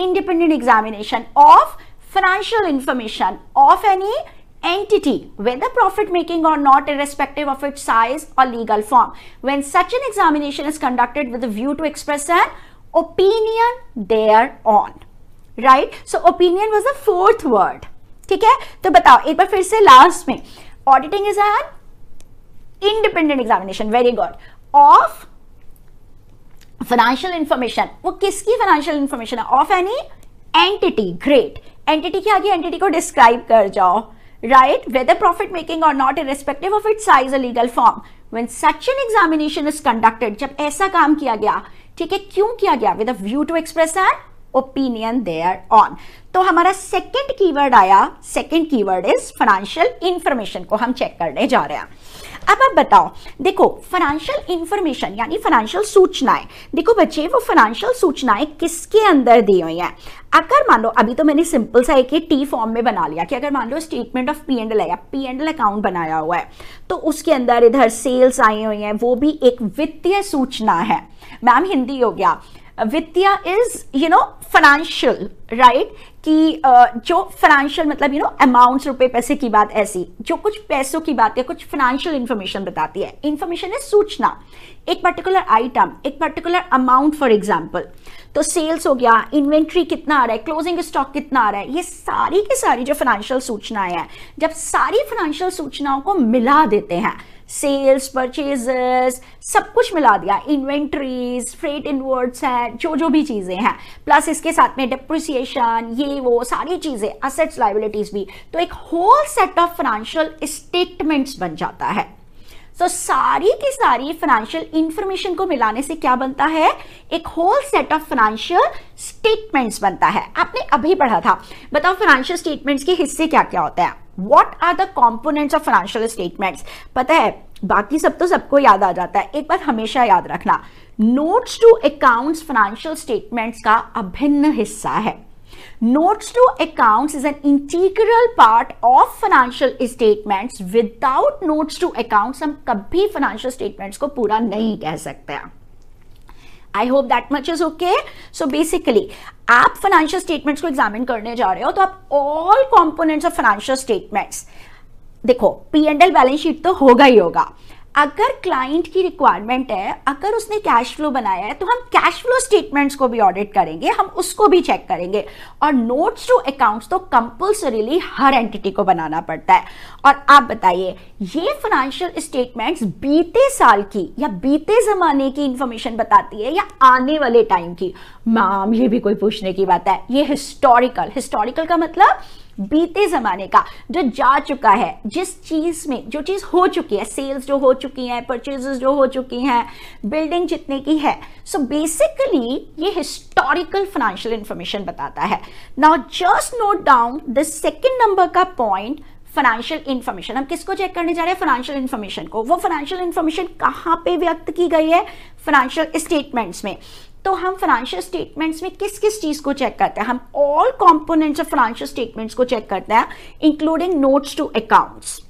S1: independent examination of financial information of any entity whether profit making और not irrespective of it size और legal form when such an examination is conducted with view to express an opinion thereon right so opinion was a fourth word ठीक है तो बताओ एक बार फिर से लास्ट में auditing is an independent examination very good of financial information वो किसकी फाइनेंशियल इंफॉर्मेशन है of any entity great entity के आगे एंटिटी को डिस्क्राइब कर जाओ राइट वेदर प्रॉफिट मेकिंग और not irrespective of its size a legal form when such an examination is conducted जब ऐसा काम किया गया ठीक है क्यों किया गया with view to express express opinion thereon तो हमारा सेकेंड कीवर्ड आया second keyword is financial information को हम चेक करने जा रहे हैं अब आप बताओ देखो फाइनेंशियल इंफॉर्मेशन यानी फाइनेंशियल सूचनाएं देखो बच्चे वो फाइनेंशियल सूचनाएं किसके अंदर दी हुई हैं अगर मान लो अभी तो मैंने सिंपल सा एक टी फॉर्म में बना लिया कि अगर मान लो statement of P and L या पी एंड एल अकाउंट बनाया हुआ है तो उसके अंदर इधर सेल्स आई हुई हैं वो भी एक वित्तीय सूचना है मैम हिंदी हो गया वित्तीय is you know financial right कि जो फाइनेंशियल मतलब यू नो अमाउंट्स रुपए पैसे की बात ऐसी जो कुछ पैसों की बात है कुछ फाइनेंशियल इंफॉर्मेशन बताती है इंफॉर्मेशन है सूचना एक पर्टिकुलर आइटम एक पर्टिकुलर अमाउंट फॉर एग्जाम्पल तो सेल्स हो गया इन्वेंट्री कितना आ रहा है क्लोजिंग स्टॉक कितना आ रहा है ये सारी की सारी जो फाइनेंशियल सूचनाएं हैं जब सारी फाइनेंशियल सूचनाओं को मिला देते हैं सेल्स परचेजेस सब कुछ मिला दिया इन्वेंट्रीज फ्रेट इनवर्ड्स हैं जो जो भी चीज़ें हैं प्लस इसके साथ में डिप्रिसिएशन ये वो सारी चीज़ें असेट्स लाइबिलिटीज भी तो एक whole set of financial statements बन जाता है सो so, सारी की सारी फाइनेंशियल इंफॉर्मेशन को मिलाने से क्या बनता है एक whole set of financial statements बनता है आपने अभी पढ़ा था बताओ फाइनेंशियल स्टेटमेंट्स के हिस्से क्या क्या होता है what are the components of financial statements पता है बाकी सब तो सबको याद आ जाता है एक बात हमेशा याद रखना notes to accounts financial statements का अभिन्न हिस्सा है Notes to accounts is an integral part of financial statements. Without notes to accounts, हम कभी financial statements को पूरा नहीं कह सकते हैं I hope that much is okay so basically आप फाइनेंशियल स्टेटमेंट्स को एग्जामिन करने जा रहे हो तो आप all components of financial statements देखो P and L balance sheet तो होगा ही होगा अगर क्लाइंट की रिक्वायरमेंट है अगर उसने कैश फ्लो बनाया है तो हम कैश फ्लो स्टेटमेंट्स को भी ऑडिट करेंगे हम उसको भी चेक करेंगे और नोट्स टू अकाउंट्स तो कंपल्सरीली हर एंटिटी को बनाना पड़ता है और आप बताइए ये फाइनेंशियल स्टेटमेंट्स बीते साल की या बीते जमाने की इंफॉर्मेशन बताती है या आने वाले टाइम की मैम ये भी कोई पूछने की बात है ये हिस्टोरिकल हिस्टोरिकल का मतलब बीते जमाने का जो जा चुका है जिस चीज में जो चीज हो चुकी है सेल्स जो हो चुकी हैं परचेजेस जो हो चुकी हैं बिल्डिंग जितने की है सो बेसिकली ये हिस्टोरिकल फाइनेंशियल इंफॉर्मेशन बताता है now just note down the second number का पॉइंट फाइनेंशियल इंफॉर्मेशन हम किसको चेक करने जा रहे हैं फाइनेंशियल इंफॉर्मेशन को वो फाइनेंशियल इन्फॉर्मेशन कहाँ पे व्यक्त की गई है फाइनेंशियल स्टेटमेंट्स में तो हम फाइनेंशियल स्टेटमेंट्स में किस किस चीज़ को चेक करते हैं हम all components of financial statements को चेक करते हैं इंक्लूडिंग नोट्स टू अकाउंट्स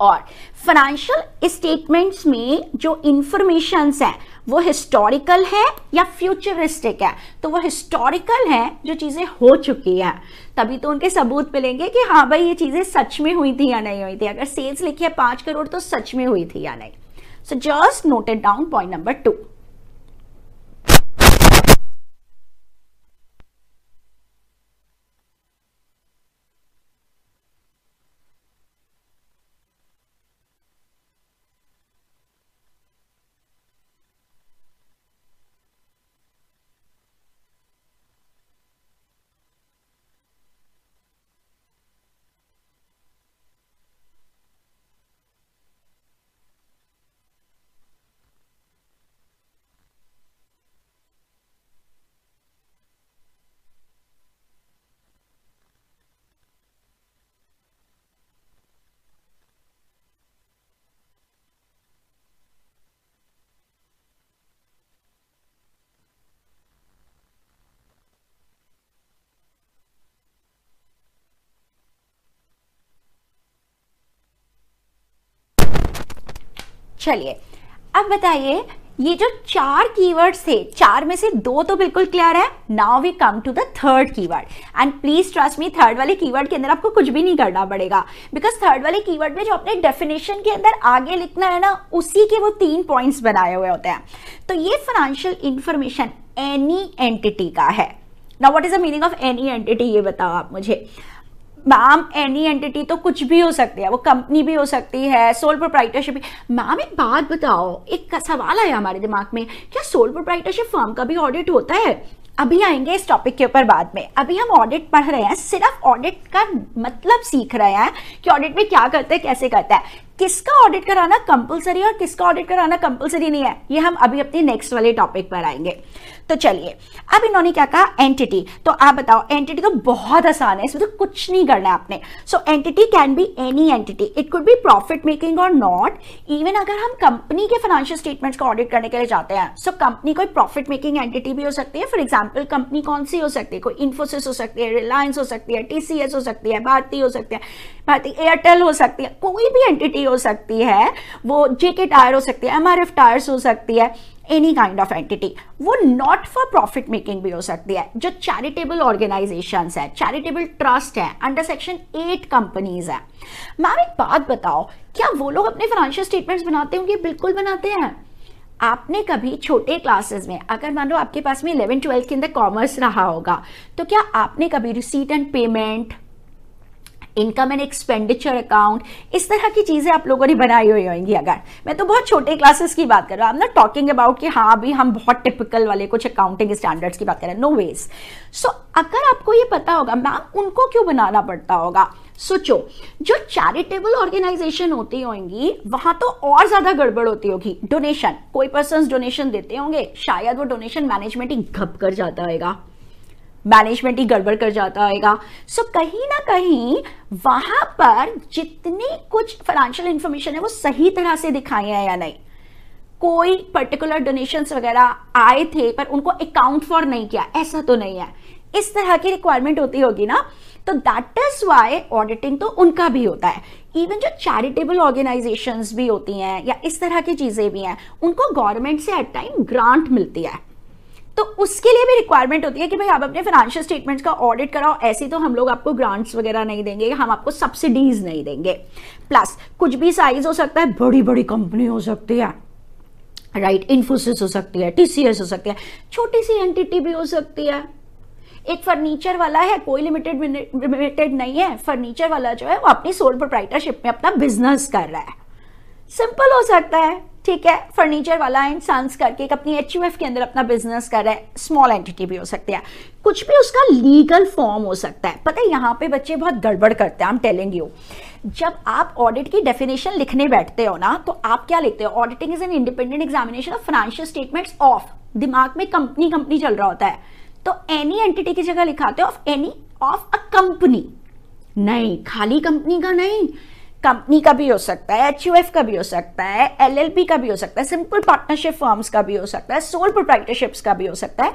S1: और फाइनेंशियल स्टेटमेंट्स में जो इंफॉर्मेशन है वो हिस्टोरिकल है या फ्यूचरिस्टिक है तो वो हिस्टोरिकल है जो चीज़ें हो चुकी हैं तभी तो उनके सबूत मिलेंगे कि हाँ भाई ये चीज़ें सच में हुई थी या नहीं हुई थी अगर सेल्स लिखी है पांच करोड़ तो सच में हुई थी या नहीं so just noted down point number two चलिए अब बताइए ये जो चार कीवर्ड्स थे चार में से दो तो बिल्कुल क्लियर है now we come to the third keyword and please trust me third वाले कीवर्ड के अंदर आपको कुछ भी नहीं करना पड़ेगा बिकॉज थर्ड वाले कीवर्ड में जो अपने डेफिनेशन के अंदर आगे लिखना है ना उसी के वो तीन पॉइंट्स बनाए हुए होते हैं तो ये फाइनेंशियल इंफॉर्मेशन एनी एंटिटी का है ना what is the meaning of any entity ये बताओ आप मुझे मैम एनी एंटिटी तो कुछ भी हो सकती है वो कंपनी भी हो सकती है सोल प्रोप्राइटरशिप मैम एक बात बताओ एक सवाल आया हमारे दिमाग में क्या सोल प्रोप्राइटरशिप फर्म का भी ऑडिट होता है अभी आएंगे इस टॉपिक के ऊपर बाद में अभी हम ऑडिट पढ़ रहे हैं सिर्फ ऑडिट का मतलब सीख रहे हैं कि ऑडिट में क्या करते हैं कैसे करता है किसका ऑडिट कराना कंपलसरी और किसका ऑडिट कराना कंपलसरी नहीं है ये हम अभी अपने नेक्स्ट वाले टॉपिक पर आएंगे तो चलिए अब इन्होंने क्या कहा एंटिटी तो आप बताओ एंटिटी तो बहुत आसान है इसमें तो कुछ नहीं करना है आपने so entity can be any entity it could be profit making और नॉट इवन अगर हम कंपनी के फाइनेंशियल स्टेटमेंट्स को ऑडिट करने के लिए जाते हैं सो कंपनी कोई प्रॉफिट मेकिंग एंटिटी भी हो सकती है फॉर एग्जाम्पल कंपनी कौन सी हो सकती है कोई इन्फोसिस हो सकती है रिलायंस हो सकती है टीसीएस हो सकती है भारती हो सकती है भारती एयरटेल हो सकती है कोई भी एंटिटी हो सकती है वो जेके टायर हो सकती है एम टायर्स हो सकती है एनी काइंड ऑफ एंटिटी वो नॉट फॉर प्रॉफिट मेकिंग भी हो सकती है जो चैरिटेबल ऑर्गेनाइजेशन है चैरिटेबल ट्रस्ट है अंडर सेक्शन एट कंपनीज है मैम एक बात बताओ क्या वो लोग अपने फाइनेंशियल स्टेटमेंट्स बनाते होंगे बिल्कुल बनाते हैं आपने कभी छोटे क्लासेस में अगर मान लो आपके पास में इलेवन ट्वेल्थ के अंदर कॉमर्स रहा होगा तो क्या आपने कभी receipt and payment income and expenditure account इस तरह की चीज़ें आप लोगों ने बनाई हुई होंगी अगर मैं तो बहुत छोटे क्लासेस की बात कर रहा हूं आई एम टॉकिंग अबाउट कि हाँ अभी हम बहुत टिपिकल वाले कुछ अकाउंटिंग स्टैंडर्ड्स की बात कर रहे हैं नो वेज सो अगर आपको ये पता होगा मैम उनको क्यों बनाना पड़ता होगा सोचो जो चैरिटेबल ऑर्गेनाइजेशन होती होंगी वहां तो और ज्यादा गड़बड़ होती होगी डोनेशन कोई पर्सन डोनेशन देते होंगे शायद वो डोनेशन मैनेजमेंट ही घप कर जाता होगा मैनेजमेंट ही गड़बड़ कर जाता होगा सो so, कहीं ना कहीं वहां पर जितनी कुछ फाइनेंशियल इंफॉर्मेशन है वो सही तरह से दिखाई है या नहीं कोई पर्टिकुलर डोनेशन वगैरह आए थे पर उनको अकाउंट फॉर नहीं किया ऐसा तो नहीं है इस तरह की रिक्वायरमेंट होती होगी ना तो दैट इज वाई ऑडिटिंग तो उनका भी होता है इवन जो चैरिटेबल ऑर्गेनाइजेशंस भी होती हैं या इस तरह की चीज़ें भी हैं उनको गवर्नमेंट से एट टाइम ग्रांट मिलती है तो उसके लिए भी रिक्वायरमेंट होती है कि भाई आप अपने फाइनेंशियल स्टेटमेंट्स का ऑडिट कराओ ऐसे तो हम लोग आपको ग्रांट्स वगैरह नहीं देंगे हम आपको सब्सिडीज नहीं देंगे प्लस कुछ भी साइज हो सकता है बड़ी बड़ी कंपनी हो सकती है राइट right, इन्फोसिस हो सकती है टीसीएस हो सकती है छोटी सी एंटिटी भी हो सकती है एक फर्नीचर वाला है कोई लिमिटेड लिमिटेड नहीं है फर्नीचर वाला जो है वो अपनी सोल प्रोप्राइटरशिप में अपना बिजनेस कर रहा है सिंपल हो सकता है ठीक है फर्नीचर वाला एंड सन्स करके एक अपनी एच के अंदर अपना बिजनेस कर रहा है स्मॉल एंटिटी भी हो सकती है कुछ भी उसका लीगल फॉर्म हो सकता है पता है यहाँ पे बच्चे बहुत गड़बड़ करते हैं हम टेलिंग यू जब आप ऑडिट की डेफिनेशन लिखने बैठते हो ना तो आप क्या लिखते हो auditing is an independent examination of financial statements of दिमाग में कंपनी कंपनी चल रहा होता है तो एनी एंटिटी की जगह लिखाते हो of any of a company नहीं खाली कंपनी का नहीं कंपनी का भी हो सकता है एच का भी हो सकता है एल का भी हो सकता है सिंपल पार्टनरशिप फॉर्म्स का भी हो सकता है सोल प्रोप्राइटरशिप्स का भी हो सकता है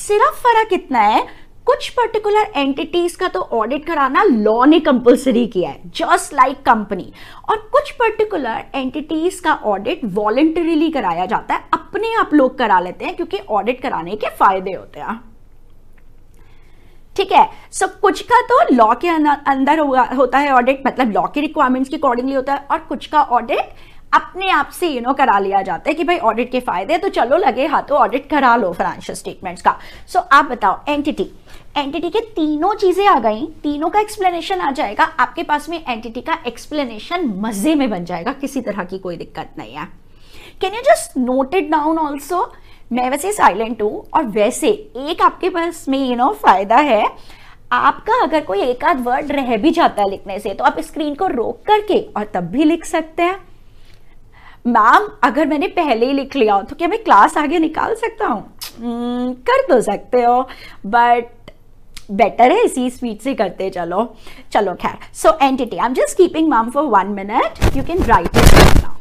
S1: सिर्फ फर्क इतना है कुछ पर्टिकुलर एंटिटीज का तो ऑडिट कराना लॉ ने कंपलसरी किया है जस्ट लाइक कंपनी और कुछ पर्टिकुलर एंटिटीज का ऑडिट वॉलेंटरीली कराया जाता है अपने आप लोग करा लेते हैं क्योंकि ऑडिट कराने के फायदे होते हैं ठीक है सब कुछ का तो लॉ के अंदर होता है ऑडिट मतलब लॉ के रिक्वायरमेंट्स के अकॉर्डिंगली होता है और कुछ का ऑडिट अपने आप से यू नो करा लिया जाता है कि भाई ऑडिट के फायदे तो चलो लगे हाथों ऑडिट करा लो फाइनेंशियल स्टेटमेंट्स का सो so, आप बताओ एंटिटी एंटिटी के तीनों चीजें आ गई तीनों का एक्सप्लेनेशन आ जाएगा आपके पास में एंटिटी का एक्सप्लेनेशन मजे में बन जाएगा किसी तरह की कोई दिक्कत नहीं है can you just note it down also मैं साइलेंट हूँ और वैसे एक आपके पास में यू नो फायदा है आपका अगर कोई एक आध वर्ड रह भी जाता है लिखने से तो आप स्क्रीन को रोक करके और तब भी लिख सकते हैं मैम अगर मैंने पहले ही लिख लिया हो तो क्या मैं क्लास आगे निकाल सकता हूँ hmm, कर तो सकते हो बट बेटर है इसी स्पीड से करते चलो चलो खैर so entity I am just keeping ma'am for one minute you can write it now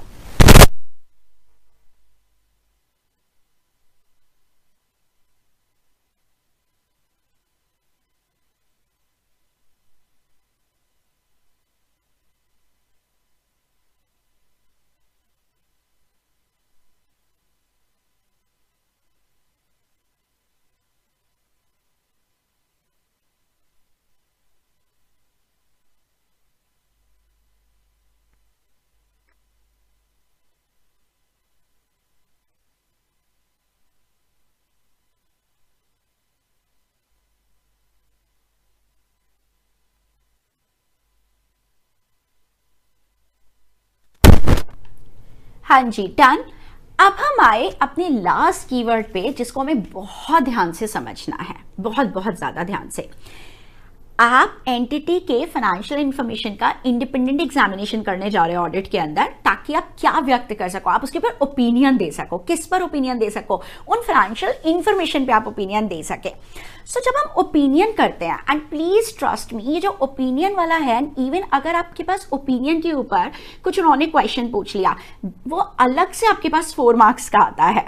S1: हाँ जी डन अब हम आए अपने लास्ट कीवर्ड पे जिसको हमें बहुत ध्यान से समझना है बहुत बहुत ज़्यादा ध्यान से आप एंटिटी के फाइनेंशियल इंफॉर्मेशन का इंडिपेंडेंट एग्जामिनेशन करने जा रहे हो ऑडिट के अंदर ताकि आप क्या व्यक्त कर सको आप उसके ऊपर ओपिनियन दे सको किस पर ओपिनियन दे सको उन फाइनेंशियल इंफॉर्मेशन पे आप ओपिनियन दे सके सो so, जब हम ओपिनियन करते हैं एंड प्लीज ट्रस्ट मी ये जो ओपिनियन वाला है इवन अगर आपके पास ओपिनियन के ऊपर कुछ उन्होंने क्वेश्चन पूछ लिया वो अलग से आपके पास फोर मार्क्स का आता है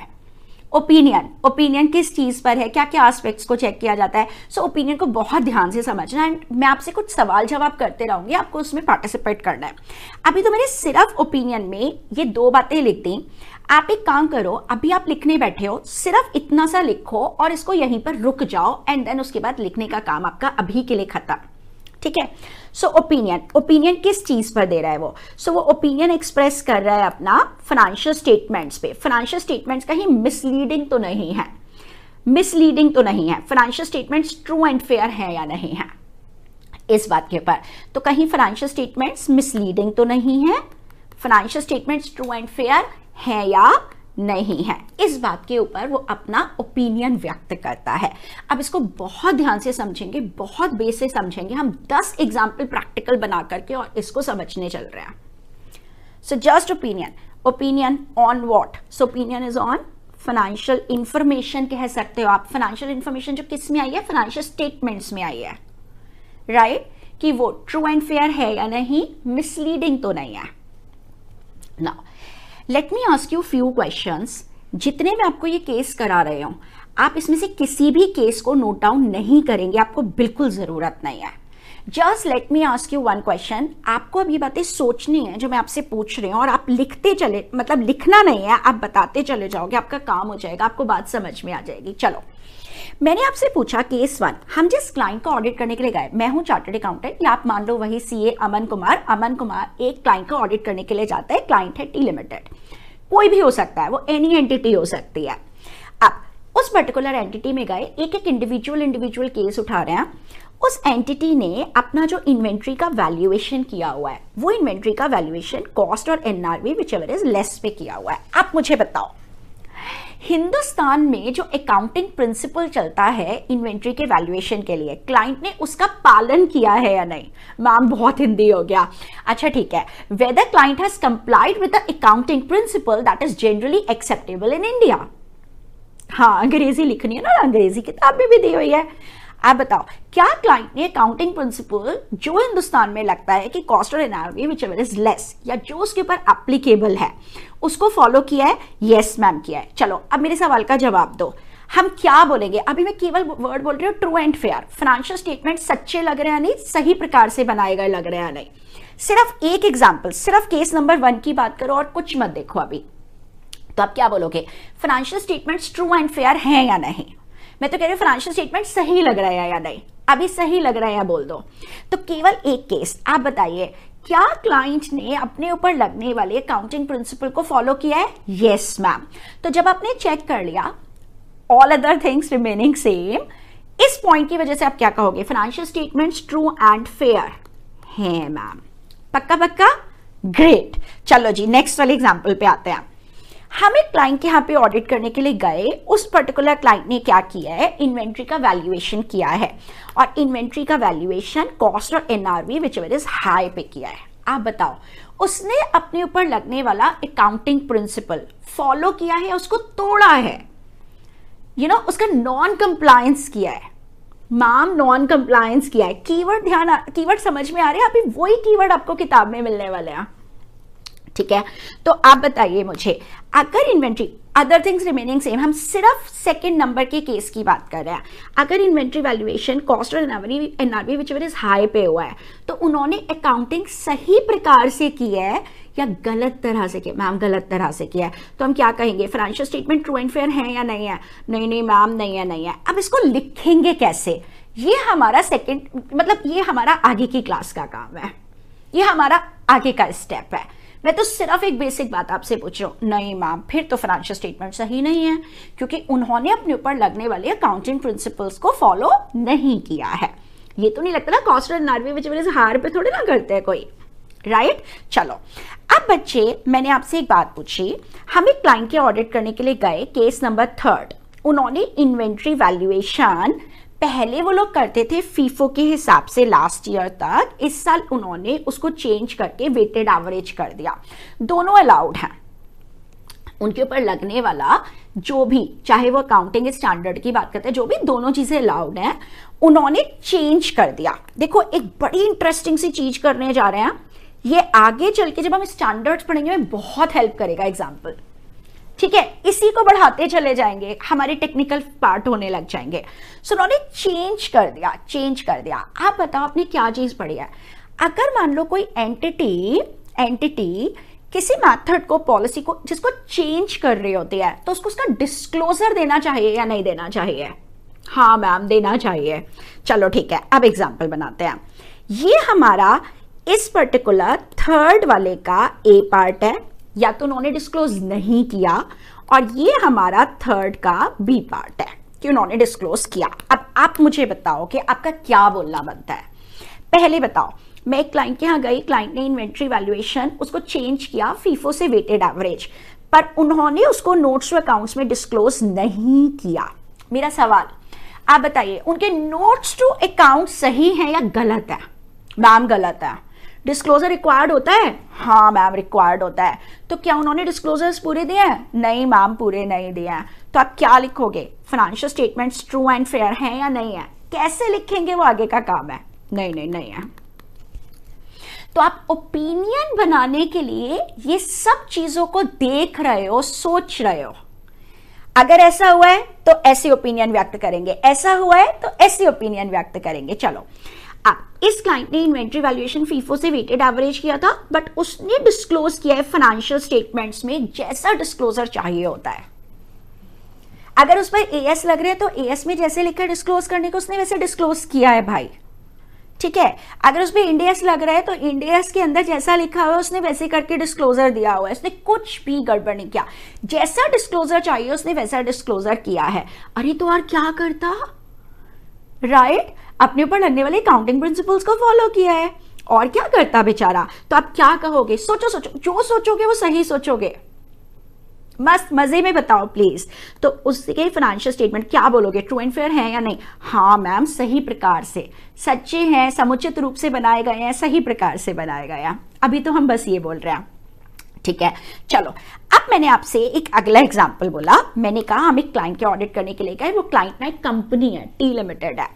S1: ओपिनियन ओपिनियन किस चीज़ पर है क्या क्या एस्पेक्ट्स को चेक किया जाता है सो so, ओपिनियन को बहुत ध्यान से समझना एंड मैं आपसे कुछ सवाल जवाब करते रहूंगी आपको उसमें पार्टिसिपेट करना है अभी तो मैंने सिर्फ ओपिनियन में ये दो बातें लिख दी आप एक काम करो अभी आप लिखने बैठे हो सिर्फ इतना सा लिखो और इसको यहीं पर रुक जाओ एंड देन उसके बाद लिखने का काम आपका अभी के लिए खत्म ठीक है सो ओपिनियन ओपिनियन किस चीज़ पर दे रहा है वो सो so, वो ओपिनियन एक्सप्रेस कर रहा है अपना फाइनेंशियल स्टेटमेंट्स पे फाइनेंशियल स्टेटमेंट्स कहीं मिसलीडिंग तो नहीं है मिसलीडिंग तो नहीं है financial statements true and fair है या नहीं है इस बात के ऊपर तो कहीं फाइनेंशियल स्टेटमेंट्स मिसलीडिंग तो नहीं है financial statements true and fair है या नहीं है इस बात के ऊपर वो अपना ओपिनियन व्यक्त करता है अब इसको बहुत ध्यान से समझेंगे बहुत बेस से समझेंगे हम 10 एग्जाम्पल प्रैक्टिकल बना करके और इसको समझने चल रहे हैं so just opinion opinion on what so opinion is on financial information कह सकते हो आप फाइनेंशियल इंफॉर्मेशन जो किस में आई है फाइनेंशियल स्टेटमेंट्स में आई है राइट right? कि वो ट्रू एंड फेयर है या नहीं मिसलीडिंग तो नहीं है ना let me ask you few question जितने मैं आपको ये केस करा रहे हूँ आप इसमें से किसी भी केस को नोट डाउन नहीं करेंगे आपको बिल्कुल ज़रूरत नहीं है just let me ask you one question आपको अब ये बातें सोचनी है जो मैं आपसे पूछ रही हूँ और आप लिखते चले मतलब लिखना नहीं है आप बताते चले जाओगे आपका काम हो जाएगा आपको बात समझ में आ जाएगी चलो मैंने आपसे पूछा केस वन हम जिस क्लाइंट को ऑडिट करने के लिए गए मैं हूँ चार्टर्ड अकाउंटेंट या आप मान लो वही सीए अमन कुमार अमन कुमार एक क्लाइंट को ऑडिट करने के लिए जाता है क्लाइंट है टी लिमिटेड कोई भी हो सकता है वो एनी एंटिटी हो सकती है अब उस पर्टिकुलर एंटिटी में गए एक एक इंडिविजुअल इंडिविजुअल केस उठा रहे हैं उस एंटिटी ने अपना जो इन्वेंट्री का वैल्यूएशन किया हुआ है वो इन्वेंट्री का वैल्यूएशन कॉस्ट और NRV whichever is less पे किया हुआ है आप मुझे बताओ हिंदुस्तान में जो अकाउंटिंग प्रिंसिपल चलता है इन्वेंट्री के वैल्यूएशन के लिए क्लाइंट ने उसका पालन किया है या नहीं मैम बहुत हिंदी हो गया अच्छा ठीक है whether client has complied with the accounting principle that is generally acceptable in India हाँ अंग्रेजी लिखनी है ना अंग्रेजी किताब में भी दी हुई है आप बताओ क्या क्लाइंट ने अकाउंटिंग प्रिंसिपल जो हिंदुस्तान में लगता है कि कॉस्ट और NRV whichever is less या जो उसके ऊपर एप्लीकेबल है उसको फॉलो किया है येस मैम किया है चलो अब मेरे सवाल का जवाब दो हम क्या बोलेंगे अभी मैं केवल वर्ड बोल रही हूँ true and fair financial statement सच्चे लग रहे हैं नहीं सही प्रकार से बनाए गए लग रहे हैं नहीं सिर्फ एक एग्जाम्पल सिर्फ केस नंबर वन की बात करो और कुछ मत देखो अभी तो आप क्या बोलोगे financial statements true and fair हैं या नहीं मैं तो कह रही हूँ फाइनेंशियल स्टेटमेंट सही लग रहा है या नहीं अभी सही लग रहा है या बोल दो तो केवल एक केस आप बताइए क्या क्लाइंट ने अपने ऊपर लगने वाले अकाउंटिंग प्रिंसिपल को फॉलो किया है यस मैम तो जब आपने चेक कर लिया all other things remaining same इस पॉइंट की वजह से आप क्या कहोगे financial statements true and fair है मैम पक्का पक्का ग्रेट चलो जी नेक्स्ट वाले एग्जाम्पल पे आते हैं हम एक क्लाइंट के यहाँ पे ऑडिट करने के लिए गए उस पर्टिकुलर क्लाइंट ने क्या किया है इन्वेंट्री का वैल्यूएशन किया है और इन्वेंट्री का वैल्यूएशन कॉस्ट और NRV whichever is high पे किया है आप बताओ उसने अपने ऊपर लगने वाला अकाउंटिंग प्रिंसिपल फॉलो किया है उसको तोड़ा है यू you नो know, उसका नॉन कंप्लायंस किया है माम नॉन कंप्लायंस किया है कीवर्ड ध्यान कीवर्ड समझ में आ रहे हैं अभी वही कीवर्ड आपको किताब में मिलने वाले हैं ठीक है तो आप बताइए मुझे अगर inventory other things remaining same हम सिर्फ सेकेंड नंबर के केस की बात कर रहे हैं अगर इन्वेंट्री वैल्यूएशन कॉस्ट और NRV NRV which is high पे हुआ है तो उन्होंने अकाउंटिंग सही प्रकार से की है या गलत तरह से किया मैम गलत तरह से किया है तो हम क्या कहेंगे financial statement true and fair है या नहीं है नहीं नहीं मैम नहीं है नहीं है अब इसको लिखेंगे कैसे ये हमारा सेकेंड मतलब ये हमारा आगे की क्लास का काम है ये हमारा आगे का स्टेप है मैं तो सिर्फ एक बेसिक बात आपसे पूछ रहा हूँ नहीं मैम फिर तो फाइनेंशियल स्टेटमेंट सही नहीं है क्योंकि उन्होंने अपने ऊपर लगने वाले अकाउंटिंग प्रिंसिपल्स को फॉलो नहीं किया है ये तो नहीं लगता ना कॉस्ट एंड नार्वे विच नॉर्वे हार पे थोड़े ना करते हैं कोई राइट right? चलो अब बच्चे मैंने आपसे एक बात पूछी हम एक क्लाइंट के ऑडिट करने के लिए गए केस नंबर थर्ड उन्होंने इन्वेंट्री वैल्यूएशन पहले वो लोग करते थे फीफो के हिसाब से लास्ट ईयर तक इस साल उन्होंने उसको चेंज करके वेटेड एवरेज कर दिया दोनों अलाउड हैं उनके ऊपर लगने वाला जो भी चाहे वो अकाउंटिंग स्टैंडर्ड की बात करते हैं जो भी दोनों चीज़ें अलाउड हैं उन्होंने चेंज कर दिया देखो एक बड़ी इंटरेस्टिंग सी चीज करने जा रहे हैं ये आगे चल के जब हम स्टैंडर्ड्स पढ़ेंगे हमें बहुत हेल्प करेगा एग्जाम्पल ठीक है इसी को बढ़ाते चले जाएंगे हमारे टेक्निकल पार्ट होने लग जाएंगे सो उन्होंने चेंज कर दिया चेंज कर दिया आप बताओ आपने क्या चीज़ पढ़ी है अगर मान लो कोई एंटिटी एंटिटी किसी मेथड को पॉलिसी को जिसको चेंज कर रही होती है तो उसको उसका डिस्क्लोजर देना चाहिए या नहीं देना चाहिए हाँ मैम देना चाहिए चलो ठीक है अब एग्जाम्पल बनाते हैं ये हमारा इस पर्टिकुलर थर्ड वाले का ए पार्ट है या तो उन्होंने डिस्क्लोज नहीं किया और ये हमारा थर्ड का बी पार्ट है कि उन्होंने डिस्क्लोज किया अब आप मुझे बताओ कि आपका क्या बोलना बनता है पहले बताओ मैं एक क्लाइंट के यहाँ गई क्लाइंट ने इन्वेंट्री वैल्यूएशन उसको चेंज किया फीफो से वेटेड एवरेज पर उन्होंने उसको नोट्स और अकाउंट्स में डिस्क्लोज नहीं किया मेरा सवाल आप बताइए उनके नोट्स टू अकाउंट सही हैं या गलत है मैम गलत है डिस्क्लोजर रिक्वायर्ड होता है हाँ मैम रिक्वायर्ड होता है तो क्या उन्होंने डिस्क्लोजर्स पूरे दिए हैं नहीं मैम पूरे नहीं दिए हैं तो आप क्या लिखोगे financial statements true and fair हैं या नहीं है कैसे लिखेंगे वो आगे का काम है नहीं नहीं नहीं है तो आप ओपिनियन बनाने के लिए ये सब चीजों को देख रहे हो सोच रहे हो अगर ऐसा हुआ है तो ऐसी ओपिनियन व्यक्त करेंगे ऐसा हुआ है तो ऐसी ओपिनियन व्यक्त करेंगे चलो अब इस क्लाइंट ने इन्वेंट्री वैल्यूएशन फीफो से वेटेड एवरेज किया था बट उसने डिस्क्लोज किया है फाइनेंशियल स्टेटमेंट्स में जैसा डिस्क्लोजर चाहिए होता है अगर उस पर ए एस लग रहे हैं तो ए एस में जैसे लिखकर डिस्क्लोज करने को उसने वैसे डिस्क्लोज किया है भाई ठीक है अगर उसमें इंडियस लग रहा है तो इंडियस के अंदर जैसा लिखा हुआ है उसने वैसे करके डिस्क्लोजर दिया हुआ है उसने कुछ भी गड़बड़ नहीं किया जैसा डिस्क्लोजर चाहिए उसने वैसा डिस्क्लोजर किया है अरे तो और क्या करता राइट right? अपने ऊपर लगने वाले काउंटिंग प्रिंसिपल्स को फॉलो किया है और क्या करता बेचारा तो आप क्या कहोगे सोचो सोचो जो सोचोगे वो सही सोचोगे मस्त मज़े में बताओ प्लीज़ तो उसके फाइनेंशियल स्टेटमेंट क्या बोलोगे ट्रू एंड फेयर है या नहीं हाँ मैम सही प्रकार से सच्चे हैं समुचित रूप से बनाए गए हैं सही प्रकार से बनाए गए हैं अभी तो हम बस ये बोल रहे हैं ठीक है चलो अब मैंने आपसे एक अगला एग्जाम्पल बोला मैंने कहा हम एक क्लाइंट के ऑडिट करने के लिए गए वो क्लाइंट ना एक कंपनी है टी लिमिटेड है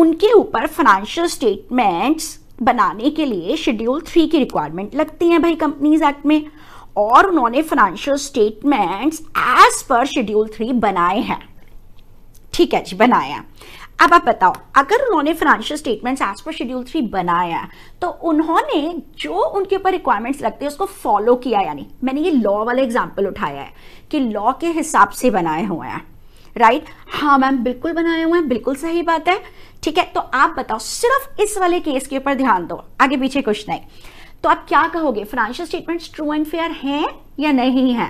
S1: उनके ऊपर फाइनेंशियल स्टेटमेंट्स बनाने के लिए शेड्यूल थ्री की रिक्वायरमेंट लगती हैं भाई कंपनीज एक्ट में और उन्होंने financial statements as per schedule three बनाए हैं ठीक है जी बनाया अब आप बताओ अगर उन्होंने financial statements as per schedule three बनाया तो उन्होंने जो उनके ऊपर रिक्वायरमेंट्स लगते हैं उसको फॉलो किया यानी मैंने ये लॉ वाला एग्जाम्पल उठाया है कि लॉ के हिसाब से बनाए हुए हैं राइट हाँ मैम बिल्कुल बनाए हुए हैं बिल्कुल सही बात है ठीक है तो आप बताओ सिर्फ इस वाले केस के ऊपर ध्यान दो आगे पीछे कुछ नहीं तो आप क्या कहोगे financial statement true and fair है या नहीं है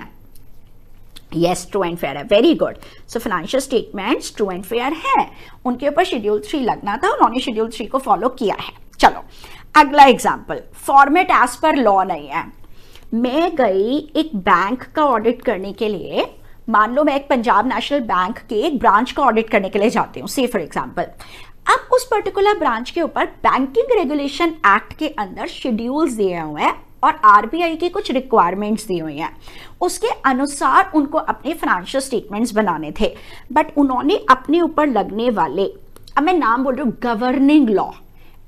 S1: येस ट्रू एंड फेयर है very good so financial statements true and fair है उनके ऊपर शेड्यूल थ्री लगना था उन्होंने शेड्यूल थ्री को फॉलो किया है चलो अगला example format as per law नहीं है मैं गई एक बैंक का ऑडिट करने के लिए मान लो मैं एक पंजाब नेशनल बैंक के एक ब्रांच का ऑडिट करने के लिए जाती हूँ से फॉर एग्जाम्पल अब उस पर्टिकुलर ब्रांच के ऊपर बैंकिंग रेगुलेशन एक्ट के अंदर शेड्यूल्स दिए हुए हैं और आरबीआई के कुछ रिक्वायरमेंट्स दी हुई हैं उसके अनुसार उनको अपने फाइनेंशियल स्टेटमेंट्स बनाने थे बट उन्होंने अपने ऊपर लगने वाले अब मैं नाम बोल रही हूँ गवर्निंग लॉ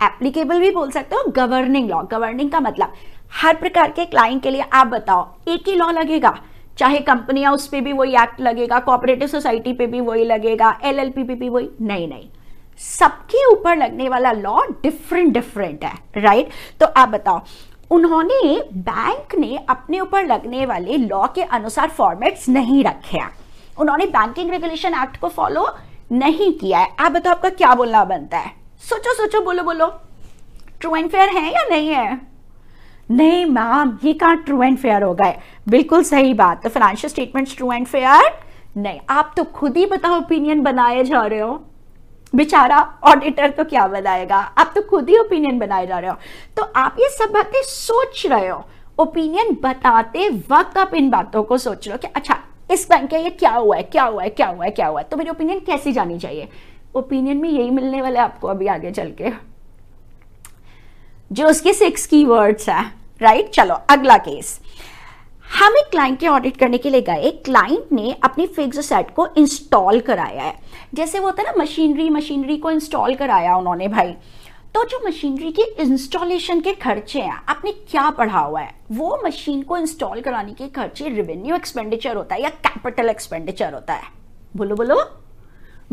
S1: एप्लीकेबल भी बोल सकते हो गवर्निंग लॉ गवर्निंग का मतलब हर प्रकार के क्लाइंट के लिए आप बताओ एक ही लॉ लगेगा चाहे कंपनियां उस पर भी वही एक्ट लगेगा कोऑपरेटिव सोसाइटी पे भी वही लगेगा पी पे भी वही नहीं नहीं सबके ऊपर लगने वाला लॉ डिफरेंट डिफरेंट है राइट तो आप बताओ उन्होंने बैंक ने अपने ऊपर लगने वाले लॉ के अनुसार फॉर्मेट्स नहीं रखे हैं उन्होंने बैंकिंग रेगुलेशन एक्ट को फॉलो नहीं किया है आप बताओ आपका क्या बोलना बनता है सोचो सोचो बोलो बोलो ट्रू एंड फेयर है या नहीं है नहीं मैम ये कहा ट्रू एंड फेयर हो गए बिल्कुल सही बात तो financial statement true and fair नहीं आप तो खुद ही बताओ ओपिनियन बनाए जा रहे हो बेचारा ऑडिटर तो क्या बताएगा आप तो खुद ही ओपिनियन बनाए जा रहे हो तो आप ये सब बातें सोच रहे हो ओपिनियन बताते वक्त आप इन बातों को सोच रहे हो कि अच्छा इस बैंक का ये क्या हुआ है क्या हुआ है क्या हुआ है क्या हुआ है तो मेरी ओपिनियन कैसी जानी चाहिए ओपिनियन में यही मिलने वाला है आपको अभी आगे चल के जो उसके सिक्स की वर्ड्स है राइट चलो अगला केस हम एक क्लाइंट के ऑडिट करने के लिए गए क्लाइंट ने अपनी फिक्स सेट को इंस्टॉल कराया है जैसे वो होता है ना मशीनरी मशीनरी को इंस्टॉल कराया उन्होंने भाई तो जो मशीनरी के इंस्टॉलेशन के खर्चे हैं आपने क्या पढ़ा हुआ है वो मशीन को इंस्टॉल कराने के खर्चे रेवेन्यू एक्सपेंडिचर होता है या कैपिटल एक्सपेंडिचर होता है बोलो बोलो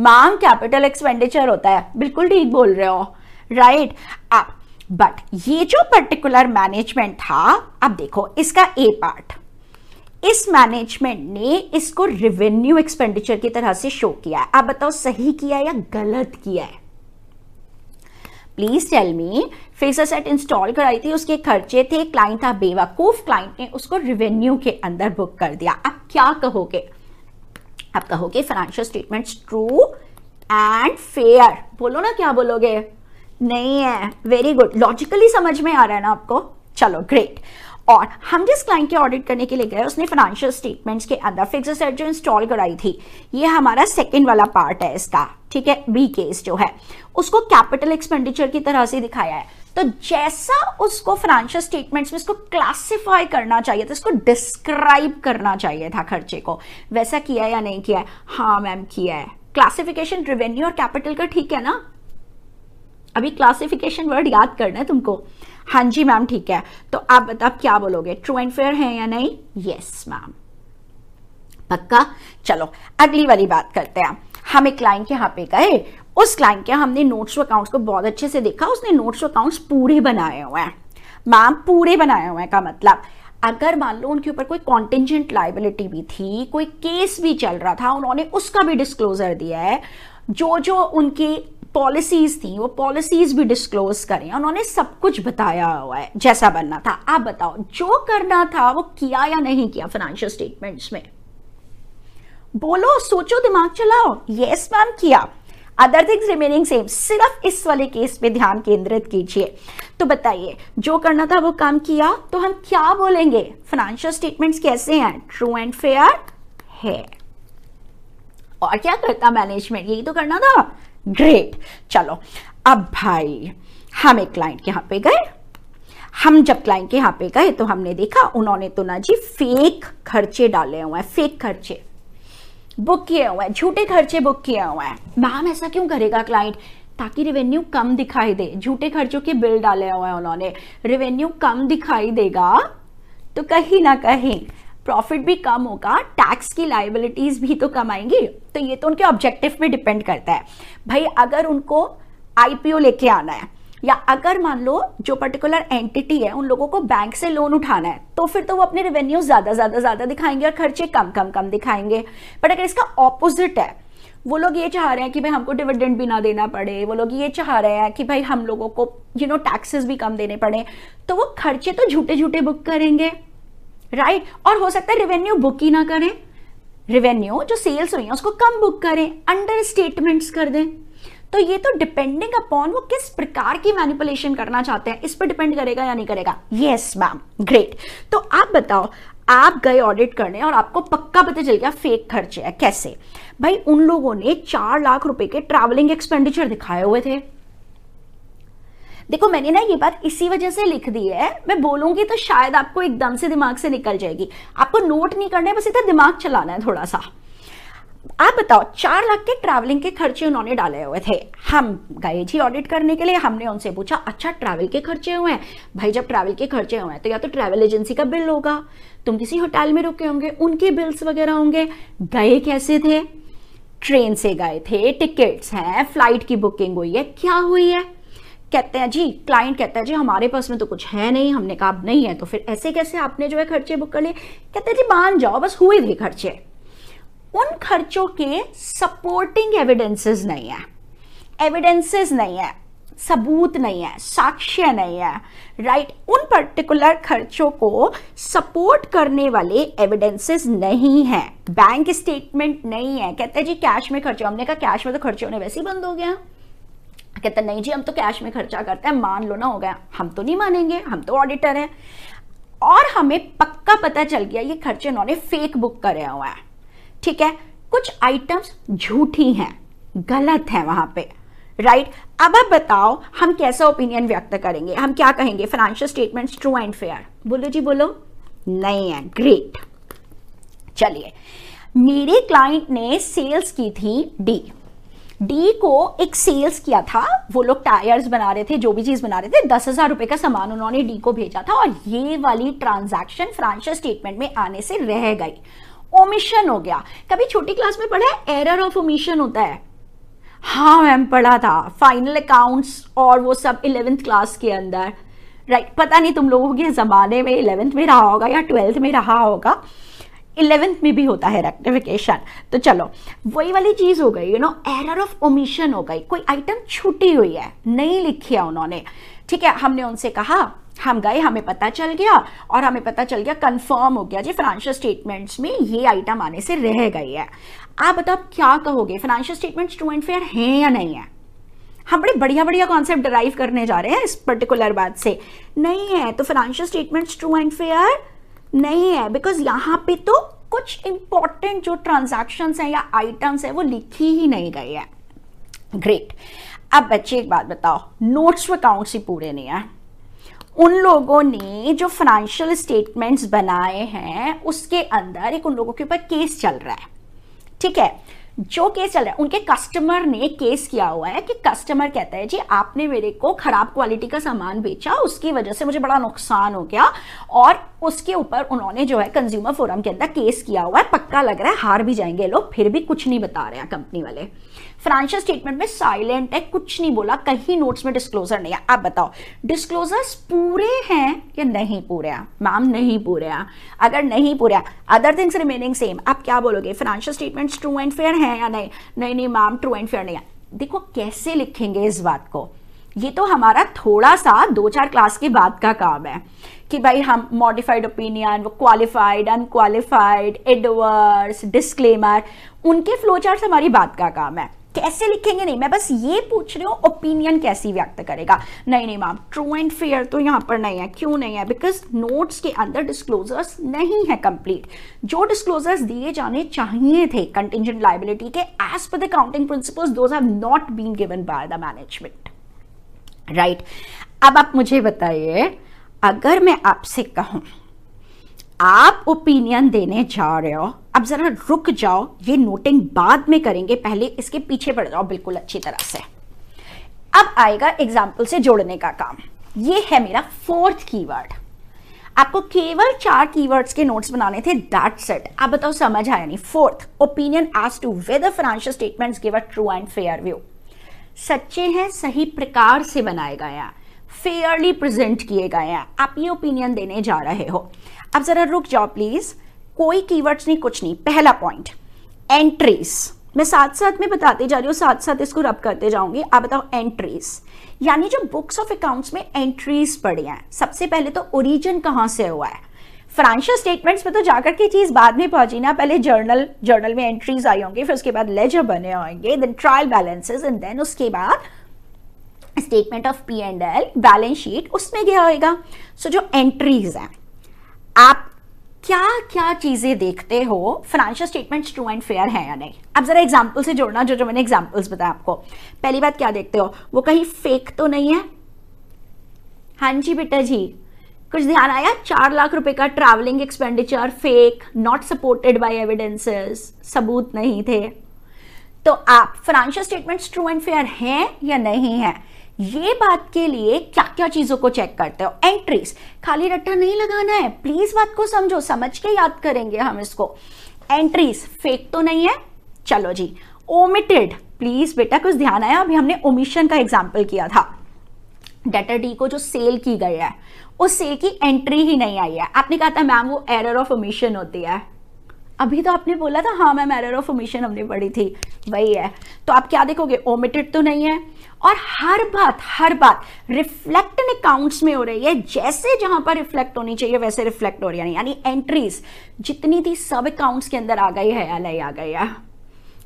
S1: मांग कैपिटल एक्सपेंडिचर होता है बिल्कुल ठीक बोल रहे हो राइट आप बट ये जो पर्टिकुलर मैनेजमेंट था अब देखो इसका ए पार्ट इस मैनेजमेंट ने इसको रिवेन्यू एक्सपेंडिचर की तरह से शो किया है आप बताओ सही किया है या गलत किया है प्लीज टेल मी फेसर सेट इंस्टॉल कराई थी उसके खर्चे थे क्लाइंट था बेवकूफ क्लाइंट ने उसको रिवेन्यू के अंदर बुक कर दिया आप क्या कहोगे आप कहोगे financial statements true and fair बोलो ना क्या बोलोगे नहीं है वेरी गुड लॉजिकली समझ में आ रहा है ना आपको चलो ग्रेट और हम जिस क्लाइंट के ऑडिट करने के लिए गए उसने फाइनेंशियल स्टेटमेंट्स के अंदर फिक्स जो इंस्टॉल कराई थी ये हमारा सेकेंड वाला पार्ट है इसका ठीक है बी केस जो है उसको कैपिटल एक्सपेंडिचर की तरह से दिखाया है तो जैसा उसको फाइनेंशियल स्टेटमेंट्स में इसको क्लासिफाई करना चाहिए था इसको डिस्क्राइब करना चाहिए था खर्चे को वैसा किया या नहीं किया है हाँ मैम किया है क्लासिफिकेशन रेवेन्यू और कैपिटल का ठीक है ना अभी क्लासिफिकेशन वर्ड याद करना है तुमको हाँ जी मैम ठीक है तो आप बताओ क्या बोलोगे ट्रू एंड फेयर है या नहीं यस मैम पक्का चलो अगली वाली बात करते हैं हम एक क्लाइंट के यहाँ पे गए उस क्लाइंट के हमने नोट्स अकाउंट्स को बहुत अच्छे से देखा उसने नोट्स अकाउंट्स पूरे बनाए हुए हैं मैम पूरे बनाए हुए हैं का मतलब अगर मान लो उनके ऊपर कोई कॉन्टेंजेंट लाइबिलिटी भी थी कोई केस भी चल रहा था उन्होंने उसका भी डिस्क्लोजर दिया है जो जो उनके पॉलिसीज थी वो पॉलिसीज भी डिस्क्लोज करें उन्होंने सब कुछ बताया हुआ है जैसा बनना था आप बताओ जो करना था वो किया या नहीं किया फाइनेंशियल स्टेटमेंट्स में बोलो सोचो दिमाग चलाओ यस मैम किया अदर थिंग्स रिमेनिंग सेम सिर्फ इस वाले केस पे ध्यान केंद्रित कीजिए तो बताइए जो करना था वो काम किया तो हम क्या बोलेंगे फाइनेंशियल स्टेटमेंट्स कैसे हैं ट्रू एंड फेयर है और क्या करता मैनेजमेंट यही तो करना था ग्रेट चलो अब भाई हम एक क्लाइंट के यहाँ पे गए हम जब क्लाइंट के यहाँ पे गए तो हमने देखा उन्होंने तो ना जी फेक खर्चे डाले हुए हैं फेक खर्चे बुक किए हुए हैं झूठे खर्चे बुक किए हुए हैं मैम ऐसा क्यों करेगा क्लाइंट ताकि रेवेन्यू कम दिखाई दे झूठे खर्चों के बिल डाले हुए हैं उन्होंने रेवेन्यू कम दिखाई देगा तो कहीं ना कहीं प्रॉफिट भी कम होगा टैक्स की लाइबिलिटीज़ भी तो कम आएंगी तो ये तो उनके ऑब्जेक्टिव पे डिपेंड करता है भाई अगर उनको आईपीओ लेके आना है या अगर मान लो जो पर्टिकुलर एंटिटी है उन लोगों को बैंक से लोन उठाना है तो फिर तो वो अपने रेवेन्यू ज़्यादा ज़्यादा ज़्यादा दिखाएंगे और खर्चे कम कम कम दिखाएंगे बट अगर इसका ऑपोजिट है वो लोग ये चाह रहे हैं कि भाई हमको डिविडेंड भी ना देना पड़े वो लोग ये चाह रहे हैं कि भाई हम लोगों को यू नो टैक्सेस भी कम देने पड़े तो वो खर्चे तो झूठे झूठे बुक करेंगे राइट right? और हो सकता है रेवेन्यू बुक ही ना करें रेवेन्यू जो सेल्स हुई है उसको कम बुक करें अंडर स्टेटमेंट्स कर दें तो ये तो डिपेंडिंग अपॉन वो किस प्रकार की मैनिपुलेशन करना चाहते हैं इस पर डिपेंड करेगा या नहीं करेगा यस मैम ग्रेट तो आप बताओ आप गए ऑडिट करने और आपको पक्का पता चल गया फेक खर्चे है कैसे भाई उन लोगों ने चार लाख रुपए के ट्रैवलिंग एक्सपेंडिचर दिखाए हुए थे देखो मैंने ना ये बात इसी वजह से लिख दी है मैं बोलूंगी तो शायद आपको एकदम से दिमाग से निकल जाएगी आपको नोट नहीं करना है बस इतना दिमाग चलाना है थोड़ा सा आप बताओ चार लाख के ट्रैवलिंग के खर्चे उन्होंने डाले हुए थे हम गए जी ऑडिट करने के लिए हमने उनसे पूछा अच्छा ट्रैवल के खर्चे हुए हैं भाई जब ट्रैवल के खर्चे हुए हैं तो या तो ट्रैवल एजेंसी का बिल होगा तुम किसी होटल में रुके होंगे उनके बिल्स वगैरह होंगे गए कैसे थे ट्रेन से गए थे टिकट्स हैं फ्लाइट की बुकिंग हुई है क्या हुई है कहते हैं जी क्लाइंट कहता है जी हमारे पास में तो कुछ है नहीं हमने कहा नहीं है तो फिर ऐसे कैसे आपने जो है खर्चे बुक कर लिए कहते हैं जी मान जाओ बस हुए थे खर्चे उन खर्चों के सपोर्टिंग एविडेंसेस नहीं है एविडेंसेस नहीं है सबूत नहीं है साक्ष्य नहीं है राइट उन पर्टिकुलर खर्चों को सपोर्ट करने वाले एविडेंसेस नहीं है बैंक स्टेटमेंट नहीं है कहते हैं जी कैश में खर्चे हमने कहा कैश में तो खर्चे होने वैसे ही बंद हो गया कहते तो हैं नहीं जी हम तो कैश में खर्चा करते हैं मान लो ना हो गया हम तो नहीं मानेंगे हम तो ऑडिटर हैं और हमें पक्का पता चल गया ये खर्चे उन्होंने फेक बुक करे हुआ है ठीक है कुछ आइटम्स झूठी हैं गलत है वहां पे राइट अब अब आप बताओ हम कैसा ओपिनियन व्यक्त करेंगे हम क्या कहेंगे financial statements true and fair बोलो जी बोलो नहीं है ग्रेट चलिए मेरे क्लाइंट ने सेल्स की थी डी डी को एक सेल्स किया था वो लोग टायर्स बना रहे थे जो भी चीज बना रहे थे दस हजार रुपए का सामान उन्होंने डी को भेजा था और ये वाली ट्रांजैक्शन फाइनेंशियल स्टेटमेंट में आने से रह गई ओमिशन हो गया कभी छोटी क्लास में पढ़ा है एरर ऑफ ओमिशन होता है हाँ मैम पढ़ा था फाइनल अकाउंट्स और वो सब इलेवेंथ क्लास के अंदर राइट right, पता नहीं तुम लोगों के ज़माने में इलेवेंथ में रहा होगा या ट्वेल्थ में रहा होगा इलेवेंथ में भी होता है रेक्टिफिकेशन तो चलो वही वाली चीज़ हो गई you know error of omission हो गई कोई आइटम छूटी हुई है नहीं लिखी है उन्होंने ठीक है हमने उनसे कहा हम गए हमें पता चल गया और हमें पता चल गया कंफर्म हो गया जी फाइनेंशियल स्टेटमेंट्स में ये आइटम आने से रह गई है आप बताओ क्या कहोगे financial statements true and fair हैं या नहीं है हम बड़े बढ़िया बढ़िया कॉन्सेप्ट डराइव करने जा रहे हैं इस पर्टिकुलर बात से नहीं है तो financial statements true and fair नहीं है बिकॉज यहाँ पे तो कुछ इंपॉर्टेंट जो ट्रांजेक्शन है या आइटम्स है वो लिखी ही नहीं गई है ग्रेट अब बच्चे एक बात बताओ नोट्स व अकाउंट्स ही पूरे नहीं है उन लोगों ने जो फाइनेंशियल स्टेटमेंट्स बनाए हैं उसके अंदर एक उन लोगों के ऊपर केस चल रहा है ठीक है जो केस चल रहा है उनके कस्टमर ने केस किया हुआ है कि कस्टमर कहता है जी आपने मेरे को खराब क्वालिटी का सामान बेचा उसकी वजह से मुझे बड़ा नुकसान हो गया और उसके ऊपर उन्होंने जो है कंज्यूमर फोरम के अंदर केस किया हुआ है पक्का लग रहा है हार भी जाएंगे लोग फिर भी कुछ नहीं बता रहे हैं कंपनी वाले फाइनेंशियल स्टेटमेंट में साइलेंट है कुछ नहीं बोला कहीं नोट्स में डिस्क्लोजर नहीं है आप बताओ डिस्क्लोजर्स पूरे हैं या नहीं पूरे मैम नहीं पूरे अगर नहीं पूरे अदर थिंग्स रिमेनिंग सेम आप क्या बोलोगे financial statement true and fair है या नहीं नहीं नहीं मैम ट्रू एंड फेयर नहीं है देखो कैसे लिखेंगे इस बात को ये तो हमारा थोड़ा सा दो चार क्लास के बाद का काम है कि भाई हम modified opinion qualified unqualified adverse disclaimer उनके फ्लो चार्ट हमारी बात का काम है कैसे लिखेंगे नहीं मैं बस ये पूछ रही हूँ ओपिनियन कैसी व्यक्त करेगा नहीं नहीं मैम ट्रू एंड फेयर तो यहाँ पर नहीं है क्यों नहीं है बिकॉज नोट्स के अंदर डिस्क्लोजर्स नहीं है कंप्लीट जो डिस्क्लोजर्स दिए जाने चाहिए थे कंटिजेंट लाइबिलिटी के as per the accounting principles those have not been given by the management right अब आप मुझे बताइए अगर मैं आपसे कहूं आप ओपिनियन देने जा रहे हो अब जरा रुक जाओ ये नोटिंग बाद में करेंगे पहले इसके पीछे पड़ जाओ बिल्कुल अच्छी तरह से अब आएगा एग्जाम्पल से जोड़ने का काम ये है मेरा फोर्थ कीवर्ड आपको केवल चार कीवर्ड्स के नोट्स बनाने थे दैट सेट आप बताओ समझ आया नहीं fourth opinion as to whether financial statements give a true and fair view सच्चे हैं सही प्रकार से बनाए गए हैं फेयरली प्रेजेंट किए गए हैं आप ये ओपिनियन देने जा रहे हो अब जरा रुक जाओ प्लीज कोई कीवर्ड्स नहीं कुछ नहीं पहला पॉइंट एंट्रीज मैं साथ साथ में बताते जा रही हूँ साथ साथ इसको रब करते जाऊंगी आप बताओ एंट्रीज यानी जो बुक्स ऑफ अकाउंट्स में एंट्रीज पड़ी हैं सबसे पहले तो ओरिजिन कहाँ से हुआ है फाइनेंशियल स्टेटमेंट्स में तो जाकर के चीज़ बाद में पहुंची ना पहले जर्नल जर्नल में एंट्रीज आई होंगी फिर उसके बाद लेजर बने होंगे then trial balances and then उसके बाद statement of P and L balance sheet उसमें क्या होएगा सो so, जो एंट्रीज हैं आप क्या क्या चीज़ें देखते हो financial statements true and fair है या नहीं अब ज़रा एग्जाम्पल से जोड़ना जो जो मैंने एग्जाम्पल्स बताया आपको पहली बात क्या देखते हो वो कहीं फेक तो नहीं है हाँ जी बेटा जी कुछ ध्यान आया चार लाख रुपए का travelling expenditure fake not supported by evidences सबूत नहीं थे तो आप financial statements true and fair हैं या नहीं है ये बात के लिए क्या क्या चीज़ों को चेक करते हो एंट्रीज खाली रट्टा नहीं लगाना है प्लीज़ बात को समझो समझ के याद करेंगे हम इसको एंट्रीज फेक तो नहीं है चलो जी ओमिटेड प्लीज़ बेटा कुछ ध्यान आया अभी हमने ओमिशन का एग्जाम्पल किया था डेटर डी को जो सेल की गई है उस सेल की एंट्री ही नहीं आई है आपने कहा था मैम वो एरर ऑफ ओमिशन होती है अभी तो आपने बोला था हाँ मैम एरर ऑफ ओमिशन हमने पढ़ी थी वही है तो आप क्या देखोगे ओमिटेड तो नहीं है और हर बात हर बात रिफ्लेक्ट इन अकाउंट्स में हो रही है जैसे जहां पर रिफ्लेक्ट होनी चाहिए वैसे रिफ्लेक्ट हो रही है यानी एंट्रीज जितनी थी सब अकाउंट्स के अंदर आ गई है या नहीं आ गई है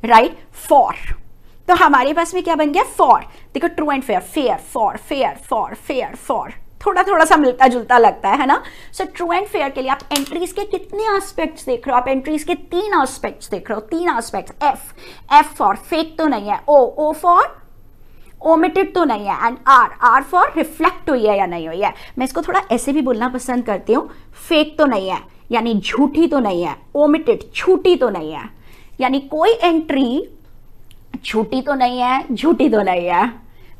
S1: राइट फॉर तो हमारे पास में क्या बन गया फॉर देखो true and fair fair for fair for fair for थोड़ा थोड़ा सा मिलता जुलता लगता है ना सो ट्रू एंड फेयर के लिए आप एंट्रीज के कितने आस्पेक्ट्स देख रहे हो आप एंट्रीज के तीन आस्पेक्ट्स देख रहे हो तीन aspect F F for fake तो नहीं है ओ ओ फॉर ओमिटेड तो नहीं है and R R for reflect हुई है या नहीं हुई है मैं इसको थोड़ा ऐसे भी बोलना पसंद करती हूँ फेक तो नहीं है यानी झूठी तो नहीं है ओमिटेड छूटी तो नहीं है यानी कोई एंट्री झूठी तो नहीं है झूठी तो नहीं है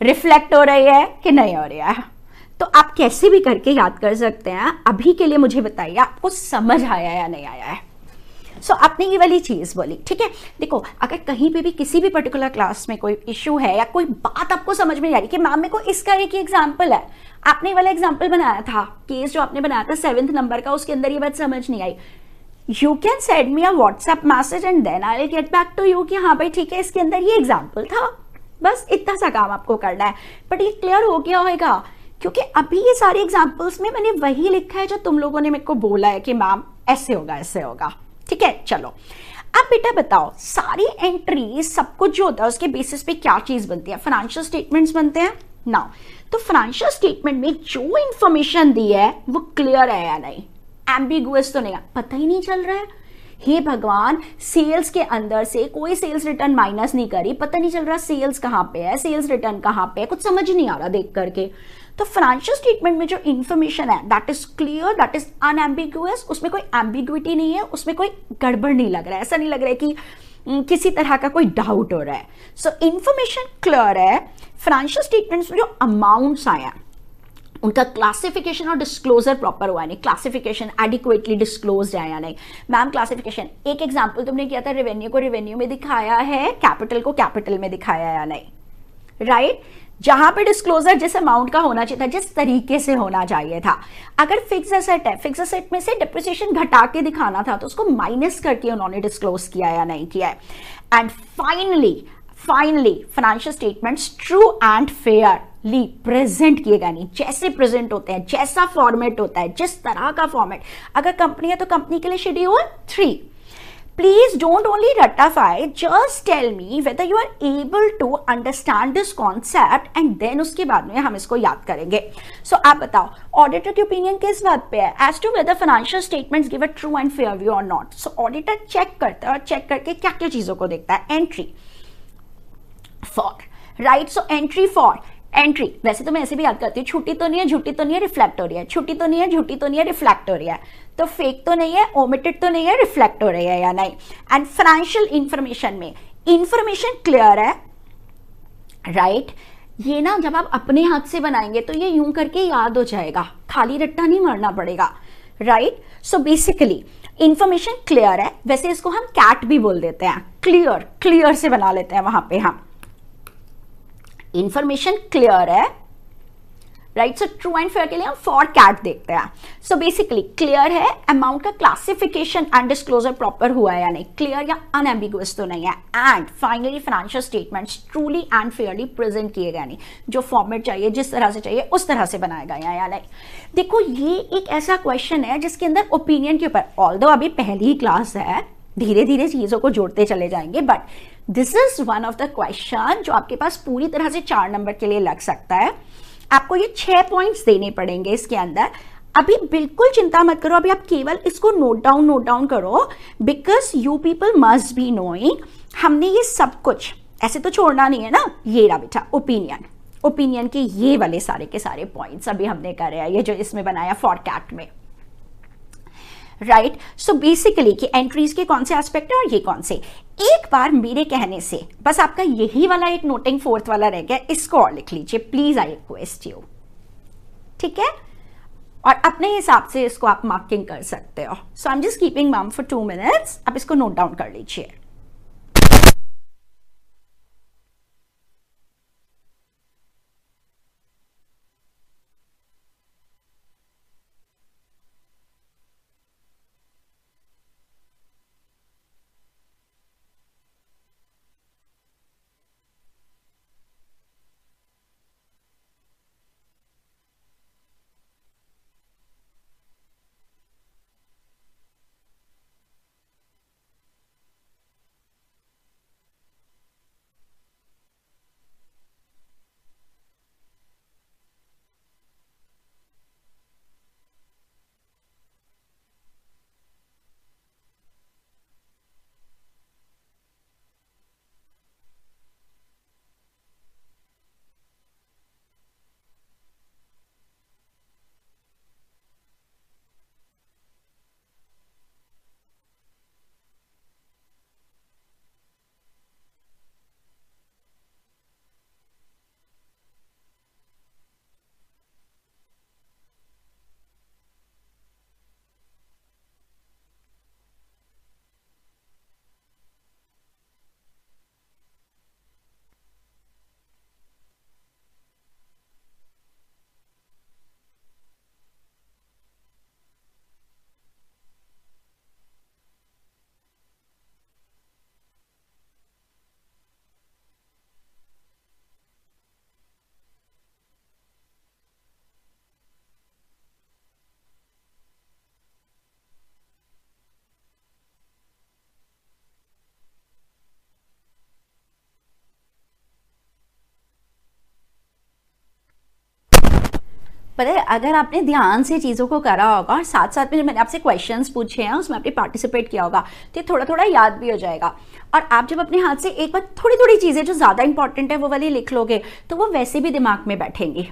S1: रिफ्लेक्ट हो रही है कि नहीं हो रही है तो आप कैसे भी करके याद कर सकते हैं अभी के लिए मुझे बताइए आपको समझ आया या नहीं आया है सो so, आपने ये वाली चीज़ बोली ठीक है देखो अगर कहीं पे भी किसी भी पर्टिकुलर क्लास में कोई इश्यू है या कोई बात आपको समझ में आ रही कि मैम मेरे को इसका एक ही एग्जाम्पल है आपने वाला एग्जाम्पल बनाया था केस जो आपने बनाया था सेवेंथ नंबर का उसके अंदर ये बात समझ नहीं आई you can send me a WhatsApp message and then I will get back to you कि हाँ भाई ठीक है इसके अंदर ये एग्जाम्पल था बस इतना सा काम आपको करना है बट ये क्लियर हो गया होगा क्योंकि अभी ये सारे एग्जाम्पल्स में मैंने वही लिखा है जो तुम लोगों ने मेरे को बोला है कि मैम ऐसे होगा ऐसे होगा ठीक है चलो अब बेटा बताओ सारी एंट्री सब कुछ जो होता है उसके बेसिस पे क्या चीज बनती है फाइनेंशियल स्टेटमेंट्स बनते हैं नाउ तो फाइनेंशियल स्टेटमेंट में जो इंफॉर्मेशन दी है वो क्लियर है या नहीं एम्बिगुअस तो नहीं पता ही नहीं चल रहा है हे भगवान सेल्स के अंदर से कोई सेल्स रिटर्न माइनस नहीं करी पता नहीं चल रहा सेल्स कहां पे है सेल्स रिटर्न कहां पे है कुछ समझ नहीं आ रहा देख करके तो फाइनेंशियल स्टेटमेंट में जो इन्फॉर्मेशन है that is clear that is unambiguous उसमें कोई एम्बिगुइटी नहीं है उसमें कोई गड़बड़ नहीं लग रहा है ऐसा नहीं लग रहा है कि हम्म, किसी तरह का कोई डाउट हो रहा है सो इन्फॉर्मेशन क्लियर है फाइनेंशियल स्टेटमेंट्स में जो अमाउंट्स आए हैं उनका क्लासिफिकेशन और डिस्क्लोजर प्रॉपर हुआ नहीं क्लासिफिकेशन एडिक्वेटली डिस्क्लोज है या नहीं मैम क्लासिफिकेशन एक एग्जाम्पल तुमने किया था रेवेन्यू को रेवेन्यू में दिखाया है कैपिटल को कैपिटल में दिखाया या नहीं राइट right? जहां पे डिस्क्लोजर जिस अमाउंट का होना चाहिए था जिस तरीके से होना चाहिए था अगर फिक्स असेट है फिक्स असेट में से डिप्रिसिएशन घटा के दिखाना था तो उसको माइनस करके उन्होंने डिस्क्लोज किया या नहीं किया है and finally finally financial statements true and fair present किए गए नहीं जैसे प्रेजेंट होते हैं जैसा फॉर्मेट होता है जिस तरह का फॉर्मेट अगर कंपनी है तो कंपनी के लिए schedule three please don't only ratify, just tell me whether you are able to understand this concept and then उसके बाद में हम इसको याद करेंगे सो so, आप बताओ ऑडिटर की ओपिनियन किस बात पे है as to whether financial statement give a true and fair view और नॉट सो ऑडिटर चेक करता है और चेक करके क्या क्या चीज़ों को देखता है entry for right so entry for entry वैसे तो मैं ऐसे भी याद करती हूँ छुट्टी तो नहीं है झूठी तो नहीं है रिफ्लेक्ट हो रही है छुट्टी तो नहीं है झूठी तो नहीं है रिफ्लेक्ट हो रही है तो फेक तो नहीं है ओमिटेड तो नहीं है रिफ्लेक्ट हो रही है या नहीं एंड फाइनेंशियल इंफॉर्मेशन में इंफॉर्मेशन क्लियर है राइट right? ये ना जब आप अपने हाथ से बनाएंगे तो ये यूं करके याद हो जाएगा खाली रट्टा नहीं मारना पड़ेगा right so basically information clear है वैसे इसको हम कैट भी बोल देते हैं क्लियर क्लियर से बना लेते हैं वहां पे हम इंफॉर्मेशन क्लियर है right so true and fair के लिए हम फॉर कैट देखते हैं सो बेसिकली क्लियर है अमाउंट का क्लासिफिकेशन एंड डिस्क्लोजर प्रॉपर हुआ है या नहीं क्लियर या अनएम्बिगुअस तो नहीं है and finally financial statements truly and fairly present किए गए नहीं जो फॉर्मेट चाहिए जिस तरह से चाहिए उस तरह से बनाया गया या नहीं देखो ये एक ऐसा क्वेश्चन है जिसके अंदर ओपिनियन के ऊपर ऑल अभी पहली क्लास है धीरे धीरे चीज़ों को जोड़ते चले जाएंगे but this is one of the question जो आपके पास पूरी तरह से चार नंबर के लिए लग सकता है आपको ये छह पॉइंट्स देने पड़ेंगे इसके अंदर अभी बिल्कुल चिंता मत करो अभी आप केवल इसको नोट डाउन नोट डाउन करो because you people must be knowing हमने ये सब कुछ ऐसे तो छोड़ना नहीं है ना ये रहा बेटा ओपिनियन ओपिनियन के ये वाले सारे के सारे पॉइंट्स अभी हमने करे हैं ये जो इसमें बनाया फॉरकैट में राइट सो बेसिकली कि एंट्रीज के कौन से एस्पेक्ट है और ये कौन से एक बार मेरे कहने से बस आपका यही वाला एक नोटिंग फोर्थ वाला रह गया इसको और लिख लीजिए प्लीज आई रिक्वेस्ट यू ठीक है और अपने हिसाब से इसको आप मार्किंग कर सकते हो so I am just keeping mum for two minutes आप इसको नोट डाउन कर लीजिए पता है अगर आपने ध्यान से चीज़ों को करा होगा और साथ साथ में मैंने आपसे क्वेश्चन पूछे हैं उसमें आपने पार्टिसिपेट किया होगा तो थोड़ा थोड़ा याद भी हो जाएगा और आप जब अपने हाथ से एक बार थोड़ी थोड़ी चीज़ें जो ज़्यादा इंपॉर्टेंट है वो वाली लिख लोगे तो वो वैसे भी दिमाग में बैठेंगी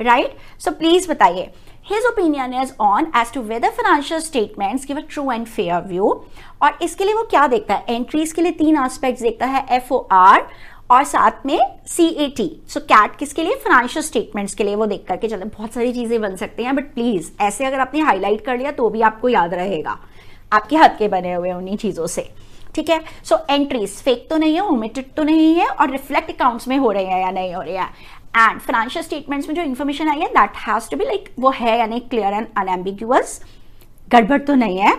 S1: राइट सो प्लीज़ बताइए his opinion is on as to whether financial statements give a true and fair view और इसके लिए वो क्या देखता है एंट्रीज के लिए तीन आस्पेक्ट देखता है एफ ओ आर और साथ में सी ए टी सो कैट किसके लिए फाइनेंशियल स्टेटमेंट्स के लिए वो देख करके चले बहुत सारी चीज़ें बन सकती हैं बट प्लीज़ ऐसे अगर आपने हाईलाइट कर लिया तो भी आपको याद रहेगा आपके हाथ के बने हुए उन्हीं चीज़ों से ठीक है सो एंट्रीज फेक तो नहीं है ओमिटेड तो नहीं है और रिफ्लेक्ट अकाउंट्स में हो रहे हैं या नहीं हो रहे हैं एंड फाइनेंशियल स्टेटमेंट्स में जो इन्फॉर्मेशन आई है that has to be like वो है यानी क्लियर एंड अनएम्बिग्यूअस गड़बड़ तो नहीं है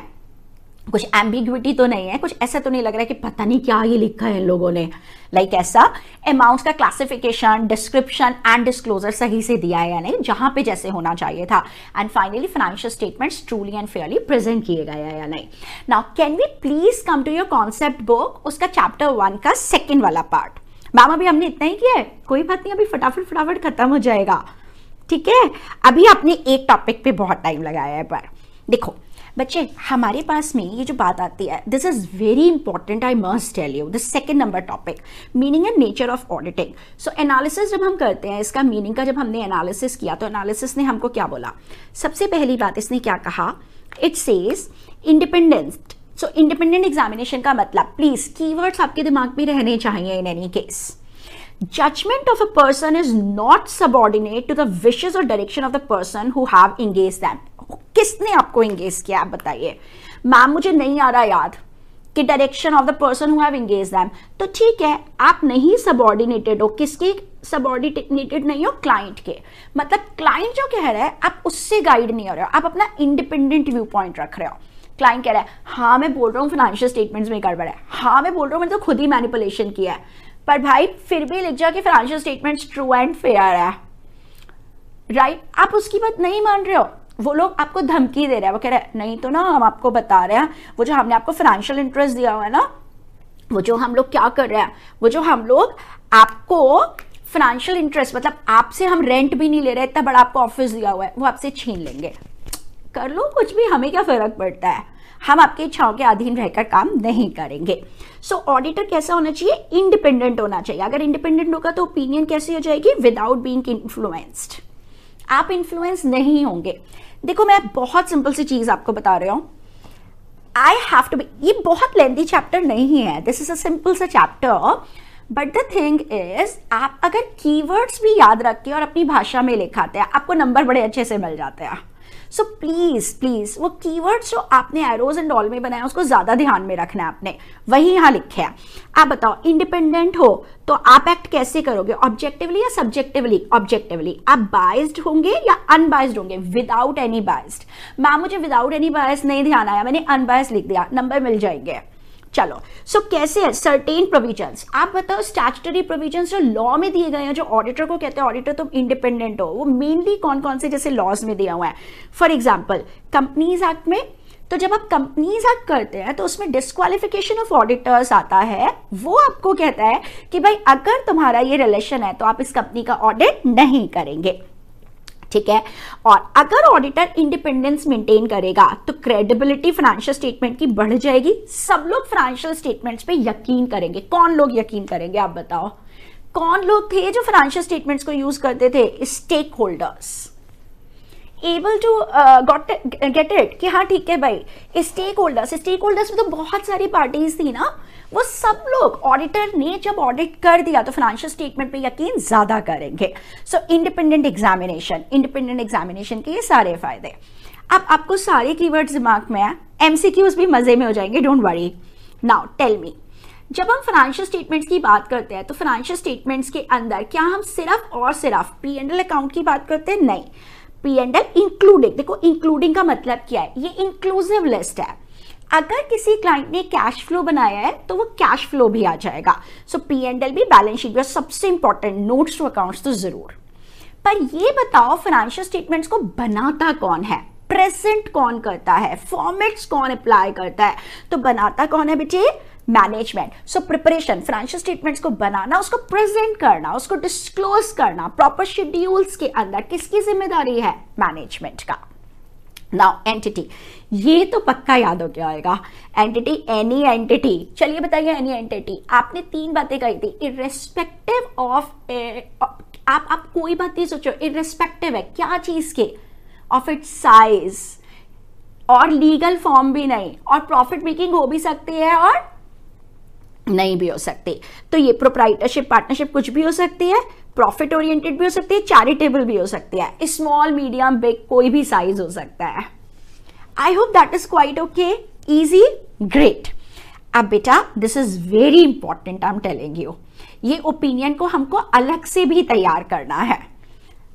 S1: कुछ एम्बिग्विटी तो नहीं है कुछ ऐसा तो नहीं लग रहा है कि पता नहीं क्या ये लिखा है इन लोगों ने लाइक like ऐसा अमाउंट्स का क्लासिफिकेशन डिस्क्रिप्शन एंड डिस्क्लोजर सही से दिया है या नहीं जहाँ पे जैसे होना चाहिए था and finally financial statements truly and fairly present किए गए हैं या नहीं now can we please come to your concept book उसका चैप्टर वन का सेकेंड वाला पार्ट मैम अभी हमने इतना ही किया है कोई बात नहीं अभी फटाफट फटाफट खत्म हो जाएगा ठीक है अभी आपने एक टॉपिक पे बहुत टाइम लगाया है पर देखो बच्चे हमारे पास में ये जो बात आती है this is very important I must tell you the second number topic meaning and nature of auditing so analysis जब हम करते हैं इसका मीनिंग का जब हमने एनालिसिस किया तो एनालिसिस ने हमको क्या बोला सबसे पहली बात इसने क्या कहा it says independence so independent examination का मतलब प्लीज कीवर्ड्स आपके दिमाग में रहने चाहिए in any case judgement of a person is not subordinate to the wishes और direction of the person who have engage that किसने आपको एंगेज किया आप बताइए मैम मुझे नहीं आ रहा याद कि direction of the person who have engage them तो ठीक है आप नहीं सबॉर्डिनेटेड हो किसके सबॉर्डिनेटेड नहीं हो क्लाइंट के मतलब क्लाइंट जो कह रहा है आप उससे गाइड नहीं हो रहे हो आप अपना इंडिपेंडेंट व्यू पॉइंट रख रहे हो क्लाइंट कह रहा है हाँ मैं बोल रहा हूँ फाइनेंशियल स्टेटमेंट्स में गड़बड़ है हाँ मैं बोल रहा हूँ मैंने तो खुद ही मैनिपुलेशन किया है पर भाई फिर भी लिख जाओ कि financial statements true and fair है राइट right? आप उसकी बात नहीं मान रहे हो वो लोग आपको धमकी दे रहे हैं वो कह रहे हैं नहीं तो ना हम आपको बता रहे हैं वो जो हमने आपको फाइनेंशियल इंटरेस्ट दिया हुआ है ना वो जो हम लोग क्या कर रहे हैं वो जो हम लोग आपको फाइनेंशियल इंटरेस्ट मतलब आपसे हम रेंट भी नहीं ले रहे इतना बड़ा आपको ऑफिस दिया हुआ है वो आपसे छीन लेंगे कर लो कुछ भी हमें क्या फ़र्क पड़ता है हम आपकी इच्छाओं के अधीन रहकर काम नहीं करेंगे सो so, ऑडिटर कैसा होना चाहिए इंडिपेंडेंट होना चाहिए अगर इंडिपेंडेंट होगा तो ओपिनियन कैसी हो जाएगी विदाउट बींग इन्फ्लुएंस्ड आप इन्फ्लुएंस नहीं होंगे देखो मैं बहुत सिंपल सी चीज़ आपको बता रहा हूं आई हैव टू बी ये बहुत लेंदी चैप्टर नहीं है दिस इज़ अ सिंपल सा chapter but the thing is आप अगर कीवर्ड्स भी याद रख के और अपनी भाषा में लिखाते हैं आपको नंबर बड़े अच्छे से मिल जाते हैं सो प्लीज प्लीज वो कीवर्ड्स जो आपने एरोज एंड ऑल में बनाया उसको ज्यादा ध्यान में रखना है आपने वही यहां लिखे है आप बताओ इंडिपेंडेंट हो तो आप एक्ट कैसे करोगे ऑब्जेक्टिवली या सब्जेक्टिवली ऑब्जेक्टिवली आप बाइस्ड होंगे या अनबायस्ड होंगे विदाउट एनी बाइज्ड मैम मुझे विदाउट एनी बायस नहीं ध्यान आया मैंने अनबायस लिख दिया नंबर मिल जाएंगे चलो सो so, कैसे है सर्टेन प्रोविजंस आप बताओ स्टैचुटरी प्रोविजंस जो लॉ में दिए गए हैं जो ऑडिटर को कहते हैं ऑडिटर तुम तो इंडिपेंडेंट हो वो मेनली कौन कौन से जैसे लॉज में दिया हुआ है फॉर एग्जाम्पल कंपनीज एक्ट में तो जब आप कंपनीज एक्ट करते हैं तो उसमें डिस्कालिफिकेशन ऑफ ऑडिटर्स आता है वो आपको कहता है कि भाई अगर तुम्हारा ये रिलेशन है तो आप इस कंपनी का ऑडिट नहीं करेंगे ठीक है और अगर ऑडिटर इंडिपेंडेंस मेंटेन करेगा तो क्रेडिबिलिटी फाइनेंशियल स्टेटमेंट की बढ़ जाएगी सब लोग फाइनेंशियल स्टेटमेंट्स पे यकीन करेंगे कौन लोग यकीन करेंगे आप बताओ कौन लोग थे जो फाइनेंशियल स्टेटमेंट्स को यूज करते थे stakeholders able to got get it कि हाँ ठीक है भाई स्टेक होल्डर्स स्टेक होल्डर्स में तो बहुत सारी पार्टीज थी ना वो सब लोग ऑडिटर ने जब ऑडिट कर दिया तो फाइनेंशियल स्टेटमेंट पे यकीन ज़्यादा करेंगे so independent examination independent examination के ये सारे फायदे अब आपको सारे कीवर्ड्स दिमाग में है एमसीक्यूज भी मज़े में हो जाएंगे don't worry now tell me जब हम फाइनेंशियल स्टेटमेंट्स की बात करते हैं तो फाइनेंशियल स्टेटमेंट्स के अंदर क्या हम सिर्फ और सिर्फ पी एंड एल अकाउंट की बात करते हैं नहीं पी एंड एल इंक्लूडिंग देखो इंक्लूडिंग का मतलब क्या है ये इंक्लूसिव लिस्ट है अगर किसी क्लाइंट ने कैश फ्लो बनाया है तो वो कैश फ्लो भी आ जाएगा सो पी एंड एल भी बैलेंस शीट भी सबसे इंपॉर्टेंट नोट्स टू अकाउंट्स तो जरूर पर ये बताओ फाइनेंशियल स्टेटमेंट्स को बनाता कौन है प्रेजेंट कौन करता है फॉर्मेट्स कौन अप्लाई करता है तो बनाता कौन है बेटे management so preparation financial statements को बनाना उसको प्रेजेंट करना उसको डिस्क्लोज करना प्रॉपर शेड्यूल्स के अंदर किसकी जिम्मेदारी है मैनेजमेंट का नाउ एंटिटी ये तो पक्का याद हो गया आएगा एंटिटी एनी एंटिटी चलिए बताइए एनी एंटिटी आपने तीन बातें कही थी इरेस्पेक्टिव ऑफ आप आप कोई बात नहीं सोचो इरेस्पेक्टिव है क्या चीज़ के ऑफ इट्स साइज और लीगल फॉर्म भी नहीं और प्रॉफिट मेकिंग हो भी सकती है और नहीं भी हो सकती तो ये प्रोप्राइटरशिप पार्टनरशिप कुछ भी हो सकती है प्रॉफिट ओरिएंटेड भी हो सकती है चैरिटेबल भी हो सकती है स्मॉल मीडियम बिग कोई भी साइज हो सकता है I hope that is quite okay easy great अब बेटा this is very important I am telling you ये ओपिनियन को हमको अलग से भी तैयार करना है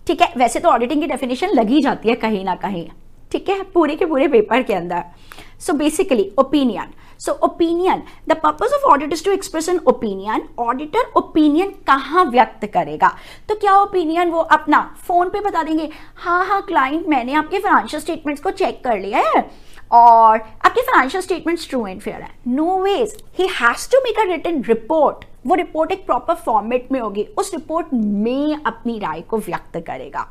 S1: ठीक है वैसे तो ऑडिटिंग की डेफिनेशन लगी जाती है कहीं ना कहीं ठीक है पूरे के पूरे पेपर के अंदर so basically opinion so opinion the purpose of audit is to express an opinion auditor opinion कहाँ व्यक्त करेगा तो क्या ओपिनियन वो अपना फोन पे बता देंगे हाँ हाँ क्लाइंट मैंने आपके फाइनेंशियल स्टेटमेंट्स को चेक कर लिया है और आपके financial statements true and fair है no ways he has to make a written report वो रिपोर्ट एक प्रॉपर फॉर्मेट में होगी उस रिपोर्ट में अपनी राय को व्यक्त करेगा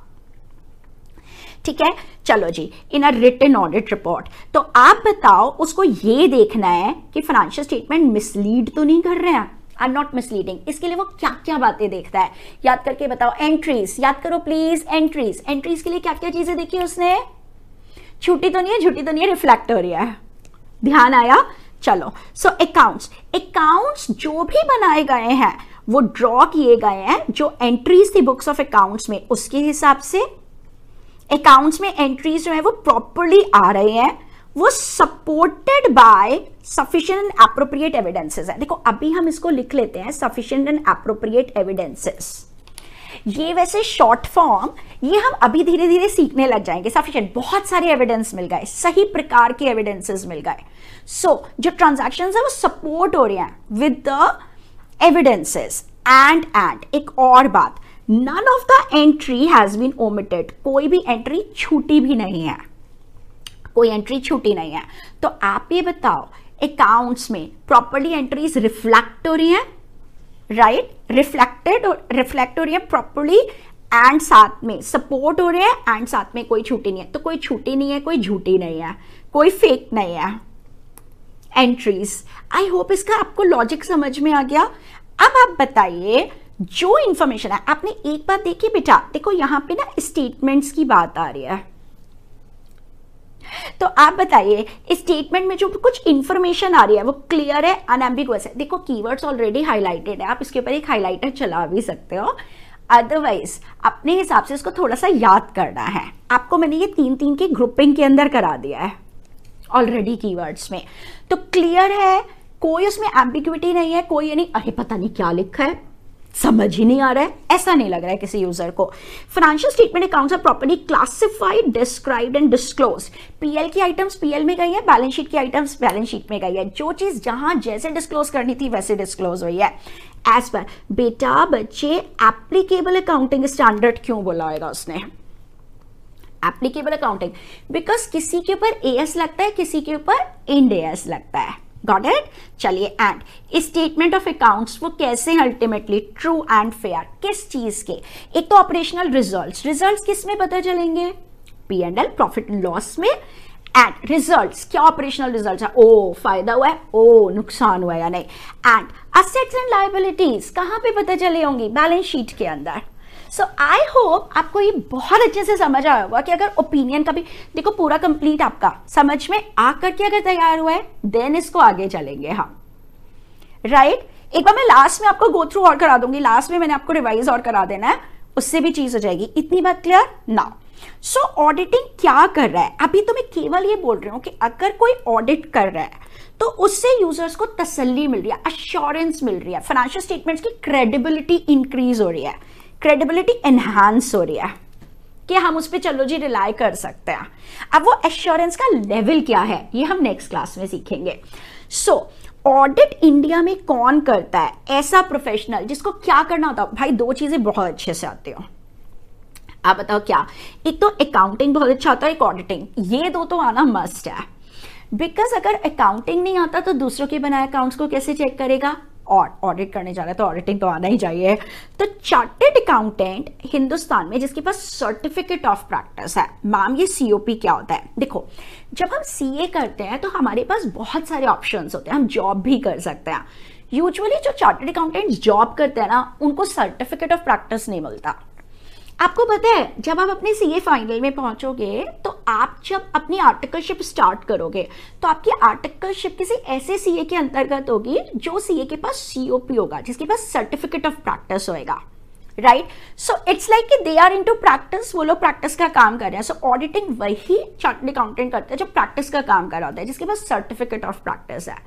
S1: ठीक है चलो जी in a written audit report तो आप बताओ उसको ये देखना है कि फाइनेंशियल स्टेटमेंट मिसलीड तो नहीं कर रहे हैं आर नॉट मिसलीडिंग इसके लिए वो क्या क्या बातें देखता है याद करके बताओ एंट्रीज याद करो प्लीज एंट्रीज एंट्रीज के लिए क्या क्या चीजें देखी उसने छुट्टी तो नहीं है छुट्टी तो नहीं है रिफ्लेक्ट हो रहा है ध्यान आया चलो सो अकाउंट्स अकाउंट्स जो भी बनाए गए हैं वो ड्रॉ किए गए हैं जो एंट्रीज थी बुक्स ऑफ अकाउंट्स में उसके हिसाब से अकाउंट्स में एंट्रीज जो है वो प्रॉपरली आ रहे हैं वो supported by sufficient and appropriate evidences है देखो अभी हम इसको लिख लेते हैं सफिशियंट एंड अप्रोप्रिएट एविडेंसेस ये वैसे शॉर्ट फॉर्म ये हम अभी धीरे धीरे सीखने लग जाएंगे सफिशियंट बहुत सारे एविडेंस मिल गए सही प्रकार के एविडेंसेस मिल गए सो so, जो ट्रांजेक्शन है वो सपोर्ट हो रहे हैं with the evidences and and एक और बात none of the entry has been omitted कोई भी एंट्री छूटी भी नहीं है कोई एंट्री छूटी नहीं है तो आप ये बताओ अकाउंट्स में प्रॉपरली एंट्रीज रिफ्लेक्ट हो रही हैं राइट रिफ्लेक्टेड रिफ्लेक्ट हो रही है प्रॉपरली एंड साथ में सपोर्ट हो रहे हैं एंड साथ में कोई छूटी नहीं है तो कोई छूटी नहीं है कोई झूठी नहीं है कोई फेक नहीं है एंट्रीज आई होप इसका आपको लॉजिक समझ में आ गया अब आप बताइए जो इन्फॉर्मेशन है आपने एक बार देखी बेटा देखो यहां पे ना स्टेटमेंट्स की बात आ रही है तो आप बताइए स्टेटमेंट में जो कुछ इंफॉर्मेशन आ रही है वो क्लियर है अनएम्बिगस है देखो कीवर्ड्स ऑलरेडी हाईलाइटेड है आप इसके ऊपर एक हाईलाइटर चला भी सकते हो अदरवाइज अपने हिसाब से इसको थोड़ा सा याद करना है आपको मैंने ये तीन तीन के ग्रुपिंग के अंदर करा दिया है ऑलरेडी कीवर्ड्स में तो क्लियर है कोई उसमें एम्बिक्यूटी नहीं है कोई यानी नहीं अरे पता नहीं क्या लिखा है समझ ही नहीं आ रहा है ऐसा नहीं लग रहा है किसी यूजर को financial statement accounts are properly classified described and disclose PL की आइटम्स पीएल में गई है बैलेंस शीट की आइटम्स बैलेंस शीट में गई है जो चीज जहां जैसे डिस्क्लोज करनी थी वैसे डिस्क्लोज हुई है एज पर बेटा बच्चे एप्लीकेबल अकाउंटिंग स्टैंडर्ड क्यों बुलाएगा उसने एप्लीकेबल अकाउंटिंग बिकॉज किसी के ऊपर ए लगता है किसी के ऊपर इंड लगता है गॉट इट चलिए एंड स्टेटमेंट ऑफ अकाउंट्स वो कैसे हैं अल्टीमेटली ट्रू एंड फेयर किस चीज़ के एक तो ऑपरेशनल रिजल्ट्स रिजल्ट्स किस में पता चलेंगे P and L profit and loss में एंड रिजल्ट्स क्या ऑपरेशनल रिजल्ट्स है ओ फायदा हुआ है ओ oh, नुकसान हुआ या नहीं एंड असेट्स एंड लाइबिलिटीज कहां पे पता चले होंगी बैलेंस शीट के अंदर सो आई होप आपको ये बहुत अच्छे से समझ आया होगा कि अगर ओपिनियन का भी देखो पूरा कंप्लीट आपका समझ में आ करके अगर तैयार हुआ है देन इसको आगे चलेंगे हाँ राइट right? एक बार मैं लास्ट में आपको गो थ्रू और करा दूंगी लास्ट में मैंने आपको रिवाइज और करा देना है उससे भी चीज हो जाएगी इतनी बात क्लियर ना सो so, ऑडिटिंग क्या कर रहा है अभी तो मैं केवल ये बोल रही हूँ कि अगर कोई ऑडिट कर रहा है तो उससे यूजर्स को तसल्ली मिल रही है अश्योरेंस मिल रही है फाइनेंशियल स्टेटमेंट्स की क्रेडिबिलिटी इंक्रीज हो रही है क्रेडिबिलिटी एनहांस हो रही है कि हम उस पर चलो जी रिलाय कर सकते हैं अब वो एश्योरेंस का लेवल क्या है ये हम नेक्स्ट क्लास में सीखेंगे सो ऑडिट इंडिया में कौन करता है ऐसा प्रोफेशनल जिसको क्या करना होता है भाई दो चीजें बहुत अच्छे से आती हो आप बताओ क्या एक तो अकाउंटिंग बहुत अच्छा आता है एक ऑडिटिंग ये दो तो आना मस्ट है बिकॉज अगर अकाउंटिंग नहीं आता तो दूसरों के बनाए अकाउंट्स को कैसे चेक करेगा और ऑडिट करने जा रहा है तो ऑडिटिंग तो आना ही चाहिए तो चार्टेड अकाउंटेंट हिंदुस्तान में जिसके पास सर्टिफिकेट ऑफ प्रैक्टिस है मैम ये सीओपी क्या होता है देखो जब हम सीए करते हैं तो हमारे पास बहुत सारे ऑप्शंस होते हैं हम जॉब भी कर सकते हैं यूजुअली जो चार्टेड अकाउंटेंट जॉब करते हैं ना उनको सर्टिफिकेट ऑफ प्रैक्टिस नहीं मिलता आपको पता है जब आप अपने सीए फाइनल में पहुंचोगे तो आप जब अपनी आर्टिकलशिप स्टार्ट करोगे तो आपकी आर्टिकलशिप किसी ऐसे सीए के अंतर्गत होगी जो सीए के पास सीओपी होगा जिसके पास सर्टिफिकेट ऑफ प्रैक्टिस होएगा राइट सो इट्स लाइक कि दे आर इनटू प्रैक्टिस वो लोग प्रैक्टिस का काम कर रहे हैं सो ऑडिटिंग वही चार्टेड अकाउंटेंट करते हैं जो प्रैक्टिस का काम कर रहा होता है जिसके पास सर्टिफिकेट ऑफ प्रैक्टिस है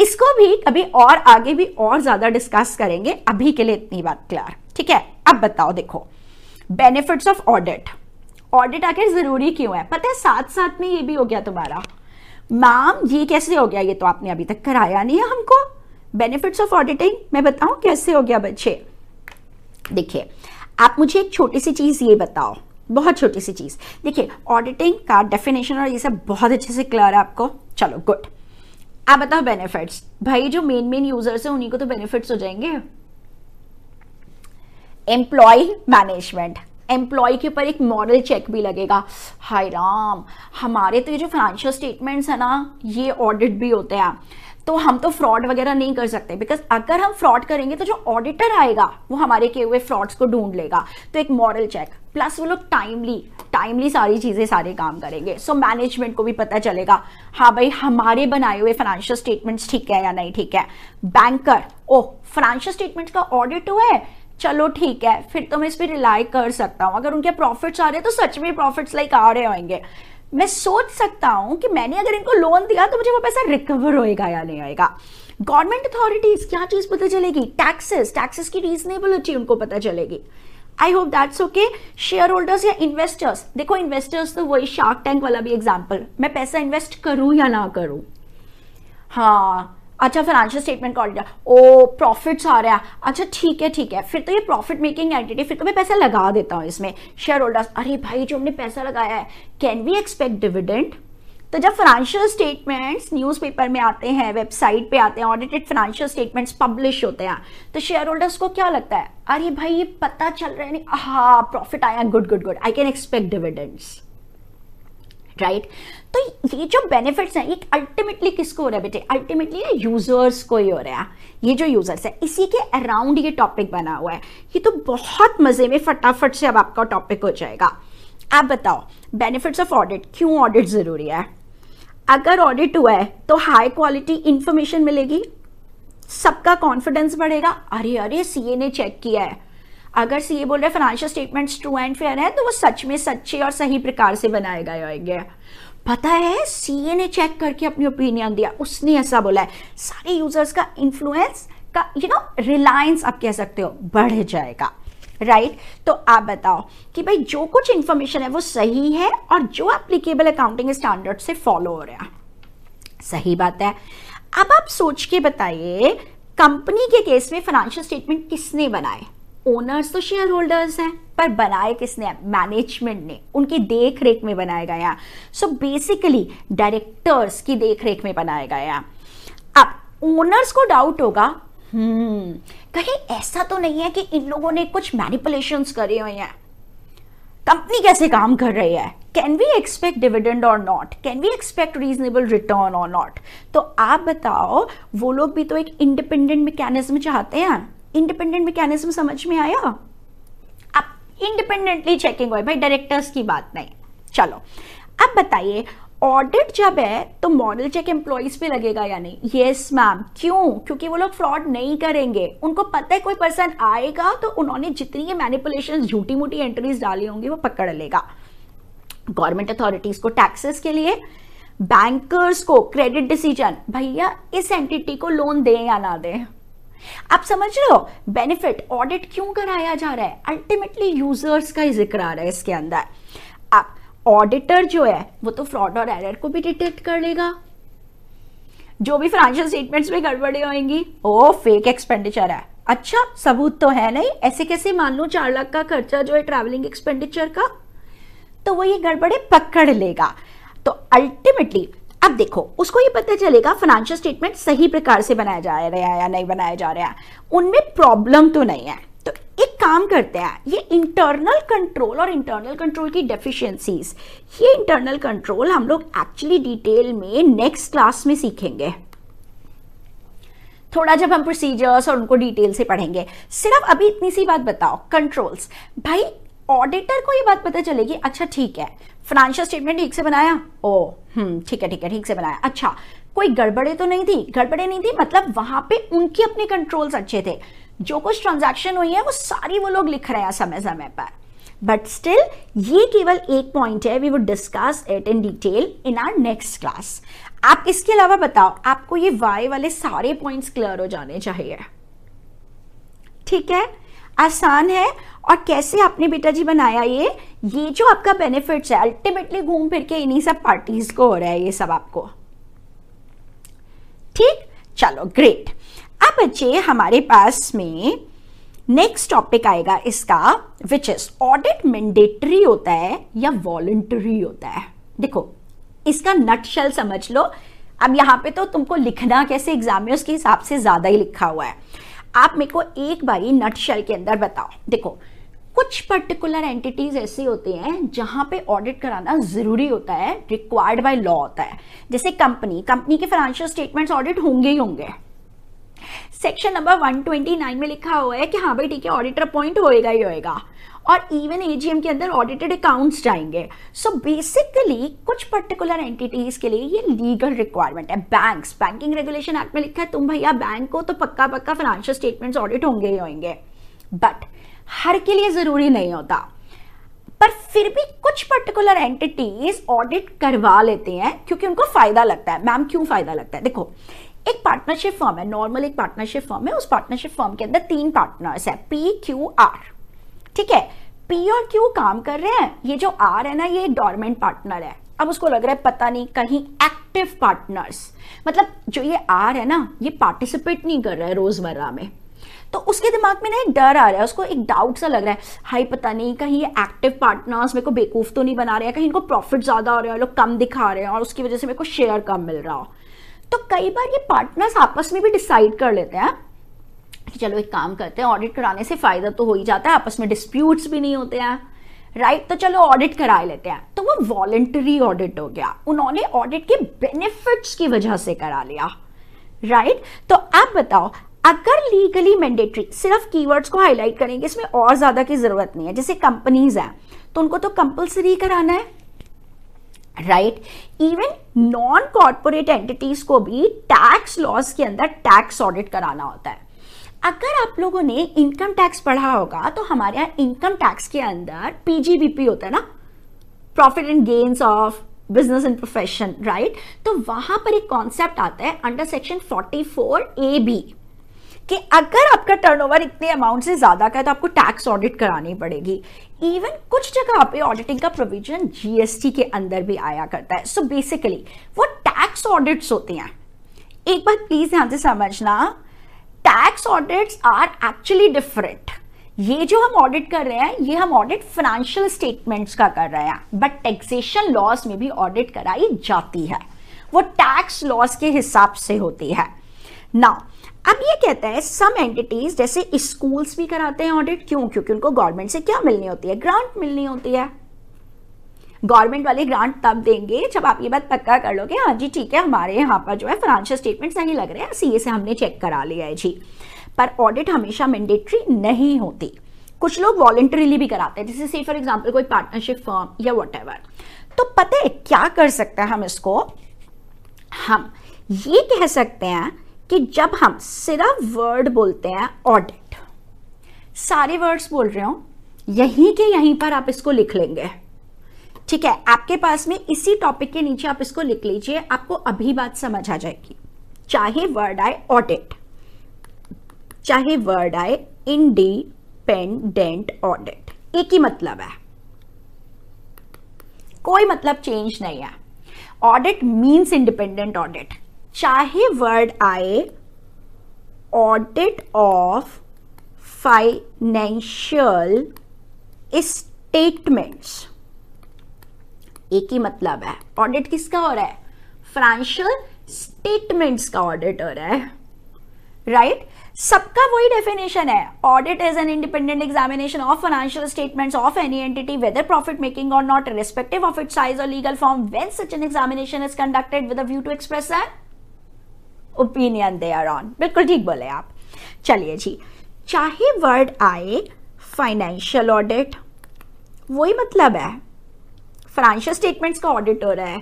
S1: इसको भी कभी और आगे भी और ज्यादा डिस्कस करेंगे अभी के लिए इतनी बात क्लियर ठीक है अब बताओ देखो बेनिफिट्स ऑफ ऑडिट ऑडिट आखिर ज़रूरी क्यों है पता है साथ साथ में ये भी हो गया तुम्हारा मैम ये कैसे हो गया ये तो आपने अभी तक कराया नहीं है हमको बेनिफिट्स ऑफ ऑडिटिंग मैं बताऊं कैसे हो गया बच्चे देखिए आप मुझे एक छोटी सी चीज़ ये बताओ बहुत छोटी सी चीज़ देखिए ऑडिटिंग का डेफिनेशन और ये सब बहुत अच्छे से क्लियर है आपको चलो गुड आप बताओ बेनिफिट्स भाई जो मेन मेन यूज़र्स है उन्हीं को तो बेनिफिट्स हो जाएंगे एम्प्लॉय मैनेजमेंट एम्प्लॉय के ऊपर एक मॉरल चेक भी लगेगा हाय राम हमारे तो ये जो फाइनेंशियल स्टेटमेंट्स है ना ये ऑडिट भी होते हैं तो हम तो फ्रॉड वगैरह नहीं कर सकते बिकॉज अगर हम फ्रॉड करेंगे तो जो ऑडिटर आएगा वो हमारे किए हुए फ्रॉड्स को ढूंढ लेगा तो एक मॉरल चेक प्लस वो लोग टाइमली टाइमली सारी चीज़ें सारे काम करेंगे सो so, मैनेजमेंट को भी पता चलेगा हाँ भाई हमारे बनाए हुए फाइनेंशियल स्टेटमेंट्स ठीक है या नहीं ठीक है बैंकर ओ फाइनेंशियल स्टेटमेंट्स का ऑडिट हुआ है चलो ठीक है फिर तो मैं इस पर रिलाई कर सकता हूँ अगर उनके प्रॉफिट्स आ रहे हैं तो सच में प्रॉफिट्स लाइक आ रहे होंगे मैं सोच सकता हूँ कि मैंने अगर इनको लोन दिया तो मुझे वो पैसा रिकवर होएगा या नहीं होएगा गवर्नमेंट अथॉरिटीज क्या चीज़ पता चलेगी टैक्सेस टैक्सेस की रीजनेबिलिटी उनको पता चलेगी I hope that's okay shareholders या इन्वेस्टर्स देखो इन्वेस्टर्स तो वही शार्क टैंक वाला भी एग्जाम्पल मैं पैसा इन्वेस्ट करूं या ना करूं हाँ अच्छा फाइनेंशियल स्टेटमेंट कॉल लिया ओ प्रॉफिट्स आ रहा है अच्छा ठीक है ठीक है फिर तो ये प्रॉफिट मेकिंग एंटिटी फिर तो मैं पैसा लगा देता हूँ इसमें शेयर होल्डर्स अरे भाई जो हमने पैसा लगाया है कैन वी एक्सपेक्ट डिविडेंट तो जब फाइनेंशियल स्टेटमेंट्स न्यूज़पेपर में आते हैं वेबसाइट पे आते हैं ऑडिटेड फाइनेंशियल स्टेटमेंट्स पब्लिश होते हैं तो शेयर होल्डर्स को क्या लगता है अरे भाई ये पता चल रहा है नहीं हाँ प्रॉफिट आया good good good I can expect dividends right तो ये जो बेनिफिट्स हैं ये अल्टीमेटली किसको हो रहा है बेटे अल्टीमेटली यूजर्स को ही हो रहा है ये जो यूजर्स है इसी के अराउंड ये टॉपिक बना हुआ है ये तो बहुत मज़े में फटाफट से अब आपका टॉपिक हो जाएगा आप बताओ बेनिफिट्स ऑफ ऑडिट क्यों ऑडिट ज़रूरी है अगर ऑडिट हुआ है तो हाई क्वालिटी इंफॉर्मेशन मिलेगी सबका कॉन्फिडेंस बढ़ेगा अरे अरे सीए ने चेक किया है अगर सी ये बोल रहे हैं financial statements true and fair हैं तो वो सच में सच्चे और सही प्रकार से बनाए गए होंगे पता है सीए ने चेक करके अपनी ओपिनियन दिया उसने ऐसा बोला है सारे यूजर्स का इन्फ्लुएंस का यू नो रिलायंस आप कह सकते हो बढ़ जाएगा राइट right? तो आप बताओ कि भाई जो कुछ इंफॉर्मेशन है वो सही है और जो एप्लीकेबल अकाउंटिंग स्टैंडर्ड से फॉलो हो रहा सही बात है अब आप सोच के बताइए कंपनी के केस में फाइनेंशियल स्टेटमेंट किसने बनाए ओनर्स तो शेयर होल्डर्स हैं पर बनाए किसने मैनेजमेंट ने उनकी देख रेख में बनाया गया सो बेसिकली डायरेक्टर्स की देख रेख में बनाया गया अब ओनर्स को डाउट होगा हम्म कहीं ऐसा तो नहीं है कि इन लोगों ने कुछ मैनिपुलेशंस करे हुए हैं कंपनी कैसे काम कर रही है can we expect dividend or not can we expect reasonable return or not तो आप बताओ वो लोग भी तो एक इंडिपेंडेंट मैकेनिज्म चाहते हैं इंडिपेंडेंट मैकेनिज्म समझ में आया आप इंडिपेंडेंटली चेकिंग हुए भाई डायरेक्टर्स की बात नहीं चलो अब बताइए ऑडिट जब है तो मॉडल चेक एम्प्लॉयज पे लगेगा या नहीं येस मैम क्यों क्योंकि वो लोग फ्रॉड नहीं करेंगे उनको पता है कोई पर्सन आएगा तो उन्होंने जितनी ये मैनिपुलेशन झूठी मूठी एंट्रीज डाली होंगी वो पकड़ लेगा गवर्नमेंट अथॉरिटीज को टैक्सेस के लिए बैंकर्स को क्रेडिट डिसीजन भैया इस एंटिटी को लोन दें या ना दें आप समझ रहे हो बेनिफिट ऑडिट क्यों कराया जा रहा है अल्टीमेटली यूजर्स का ही जिक्र आ रहा है इसके अंदर आप ऑडिटर जो है वो तो फ्रॉड और एरर को भी डिटेक्ट कर लेगा जो भी फाइनेंशियल स्टेटमेंट्स में गड़बड़ी होगी ओ फेक एक्सपेंडिचर है अच्छा सबूत तो है नहीं ऐसे कैसे मान लो चार लाख का खर्चा जो है ट्रैवलिंग एक्सपेंडिचर का तो वो ये गड़बड़े पकड़ लेगा तो अल्टीमेटली अब देखो उसको ये पता चलेगा फाइनेंशियल स्टेटमेंट सही प्रकार से बनाया जा रहा है या नहीं बनाया जा रहा है उनमें प्रॉब्लम तो नहीं है तो एक काम करते हैं ये इंटरनल कंट्रोल और इंटरनल कंट्रोल की डेफिशिएंसीज ये इंटरनल कंट्रोल हम लोग एक्चुअली डिटेल में नेक्स्ट क्लास में सीखेंगे थोड़ा जब हम प्रोसीजर्स और उनको डिटेल से पढ़ेंगे सिर्फ अभी इतनी सी बात बताओ कंट्रोल्स भाई ऑडिटर को ये बात पता चलेगी अच्छा ठीक है फाइनेंशियल स्टेटमेंट ठीक से बनाया ओ हम्म ठीक है ठीक है ठीक से बनाया अच्छा कोई गड़बड़े तो नहीं थी गड़बड़े नहीं थी मतलब वहां पे उनके अपने कंट्रोल्स अच्छे थे जो कुछ ट्रांजैक्शन हुई है वो सारी वो लोग लिख रहे हैं समय समय पर बट स्टिल ये केवल एक पॉइंट है we would discuss it in detail in our next class आप इसके अलावा बताओ आपको ये वाई वाले सारे पॉइंट्स क्लियर हो जाने चाहिए ठीक है आसान है और कैसे आपने बेटा जी बनाया ये ये जो आपका बेनिफिट्स है अल्टीमेटली घूम फिर के इन्हीं सब पार्टीज को हो रहा है ये सब आपको ठीक चलो ग्रेट अब बच्चे हमारे पास में नेक्स्ट टॉपिक आएगा इसका विच इज ऑडिट मैंडेटरी होता है या वॉलंटरी होता है देखो इसका नटशल समझ लो अब यहां पे तो तुमको लिखना कैसे एग्जाम में उसके हिसाब से ज्यादा ही लिखा हुआ है आप मेरे को एक बारी नट के अंदर बताओ देखो कुछ पर्टिकुलर एंटिटीज ऐसी होती हैं जहां पे ऑडिट कराना जरूरी होता है रिक्वायर्ड बाय लॉ होता है जैसे कंपनी कंपनी के फाइनेंशियल स्टेटमेंट्स ऑडिट होंगे ही होंगे सेक्शन नंबर 129 में लिखा हुआ है कि हाँ भाई ठीक है ऑडिटर अपॉइंट होएगा ही होएगा और इवन एजीएम के अंदर ऑडिटेड अकाउंट्स जाएंगे सो so बेसिकली कुछ पर्टिकुलर एंटिटीज के लिए ये लीगल रिक्वायरमेंट है बैंक्स बैंकिंग रेगुलेशन एक्ट में लिखा है तुम भैया बैंक को तो पक्का पक्का फाइनेंशियल स्टेटमेंट्स ऑडिट होंगे ही होंगे बट हर के लिए ज़रूरी नहीं होता पर फिर भी कुछ पर्टिकुलर एंटिटीज ऑडिट करवा लेते हैं क्योंकि उनको फायदा लगता है मैम क्यों फायदा लगता है देखो एक पार्टनरशिप फॉर्म है नॉर्मल एक पार्टनरशिप फॉर्म है उस पार्टनरशिप फॉर्म के अंदर तीन पार्टनर्स है पी क्यू आर ठीक है पी और क्यू काम कर रहे हैं ये जो आर है ना ये डॉर्मेंट पार्टनर है अब उसको लग रहा है पता नहीं कहीं एक्टिव पार्टनर्स मतलब जो ये आर है ना ये पार्टिसिपेट नहीं कर रहा है रोजमर्रा में तो उसके दिमाग में ना एक डर आ रहा है उसको एक डाउट सा लग रहा है हाई पता नहीं कहीं ये एक्टिव पार्टनर्स मेरे को बेकूफ तो नहीं बना रहे हैं कहीं इनको प्रॉफिट ज़्यादा हो रहा है लोग कम दिखा रहे हैं और उसकी वजह से मेरे को शेयर कम मिल रहा हो तो कई बार ये पार्टनर्स आपस में भी डिसाइड कर लेते हैं कि चलो एक काम करते हैं ऑडिट कराने से फ़ायदा तो हो ही जाता है आपस में डिस्प्यूट्स भी नहीं होते हैं राइट right, तो चलो ऑडिट करा लेते हैं तो वो वॉलेंटरी ऑडिट हो गया उन्होंने ऑडिट के बेनिफिट्स की वजह से करा लिया राइट right? तो आप बताओ अगर लीगली मैंडेटरी सिर्फ कीवर्ड्स को हाईलाइट करेंगे इसमें और ज़्यादा की ज़रूरत नहीं है जैसे कंपनीज हैं तो उनको तो कंपल्सरी कराना है right even non corporate entities को भी टैक्स लॉस के अंदर टैक्स ऑडिट कराना होता है अगर आप लोगों ने इनकम टैक्स पढ़ा होगा तो हमारे यहाँ इनकम टैक्स के अंदर पीजीबीपी होता है ना profit and gains of business and profession right तो वहां पर एक कॉन्सेप्ट आता है अंडर सेक्शन 44 ए बी कि अगर आपका टर्नओवर इतने अमाउंट से ज्यादा का है तो आपको टैक्स ऑडिट करानी पड़ेगी इवन कुछ जगह पे ऑडिटिंग का प्रोविजन जीएसटी के अंदर भी आया करता है सो so बेसिकली वो टैक्स ऑडिट्स होते हैं एक बात प्लीज ध्यान से समझना tax audits are actually different ये जो हम ऑडिट कर रहे हैं ये हम ऑडिट फाइनेंशियल स्टेटमेंट्स का कर रहे हैं बट टैक्सेशन लॉस में भी ऑडिट कराई जाती है वो टैक्स लॉस के हिसाब से होती है ना अब ये कहते हैं सम एंटिटीज जैसे स्कूल्स भी कराते हैं ऑडिट क्यों क्योंकि उनको गवर्नमेंट से क्या मिलनी होती है ग्रांट मिलनी होती है गवर्नमेंट वाले ग्रांट तब देंगे जब आप ये बात पक्का कर लोगे हाँ जी ठीक है हमारे यहाँ पर जो है फाइनेंशियल स्टेटमेंट सही लग रहे हैं सी से हमने चेक करा लिया है जी पर ऑडिट हमेशा मैंडेटरी नहीं होती कुछ लोग वॉलेंटरीली भी कराते हैं जैसे फॉर एग्जाम्पल कोई पार्टनरशिप फॉर्म या वट तो पता है क्या कर सकते हैं हम इसको हम ये कह सकते हैं कि जब हम सिर्फ वर्ड बोलते हैं ऑडिट सारे वर्ड्स बोल रहे हो यहीं के यहीं पर आप इसको लिख लेंगे ठीक है आपके पास में इसी टॉपिक के नीचे आप इसको लिख लीजिए आपको अभी बात समझ आ जाएगी चाहे वर्ड आए ऑडिट चाहे वर्ड आए इंडिपेंडेंट ऑडिट एक ही मतलब है कोई मतलब चेंज नहीं है ऑडिट मींस इंडिपेंडेंट ऑडिट चाहे वर्ड आए ऑडिट ऑफ फाइनेंशियल स्टेटमेंट्स एक ही मतलब है ऑडिट किसका हो रहा है फाइनेंशियल स्टेटमेंट्स का ऑडिट हो रहा है राइट right? सबका वही डेफिनेशन है audit is an independent examination of financial statements of any entity whether profit making और not respective of it size और legal form when such an examination is conducted with view to express that opinion thereon बिल्कुल ठीक बोले आप चलिए जी चाहे वर्ड आए फाइनेंशियल ऑडिट वही मतलब है फाइनेंशियल स्टेटमेंट्स का ऑडिटर है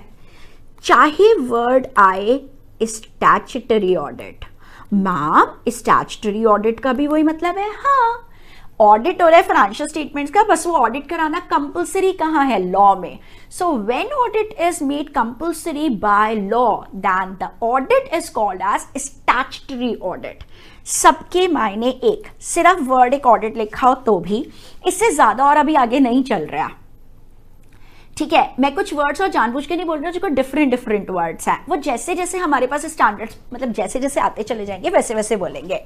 S1: चाहे वर्ड आए statutory audit ma'am statutory audit का भी वही मतलब है हाँ ऑडिट हो रहा है फाइनेंशियल स्टेटमेंट्स का बस वो ऑडिट कराना कंपलसरी कहाँ है लॉ में so when audit is made compulsory by law then the audit is called as statutory audit सबके मायने एक सिर्फ वर्ड एक ऑडिट लिखा हो तो भी इससे ज़्यादा और अभी आगे नहीं चल रहा ठीक है मैं कुछ वर्ड्स और जानबूझ के नहीं बोल रहा हूँ जो डिफरेंट डिफरेंट वर्ड्स हैं वो जैसे जैसे हमारे पास स्टैंडर्ड्स मतलब जैसे जैसे आते चले जाएंगे वैसे वैसे बोलेंगे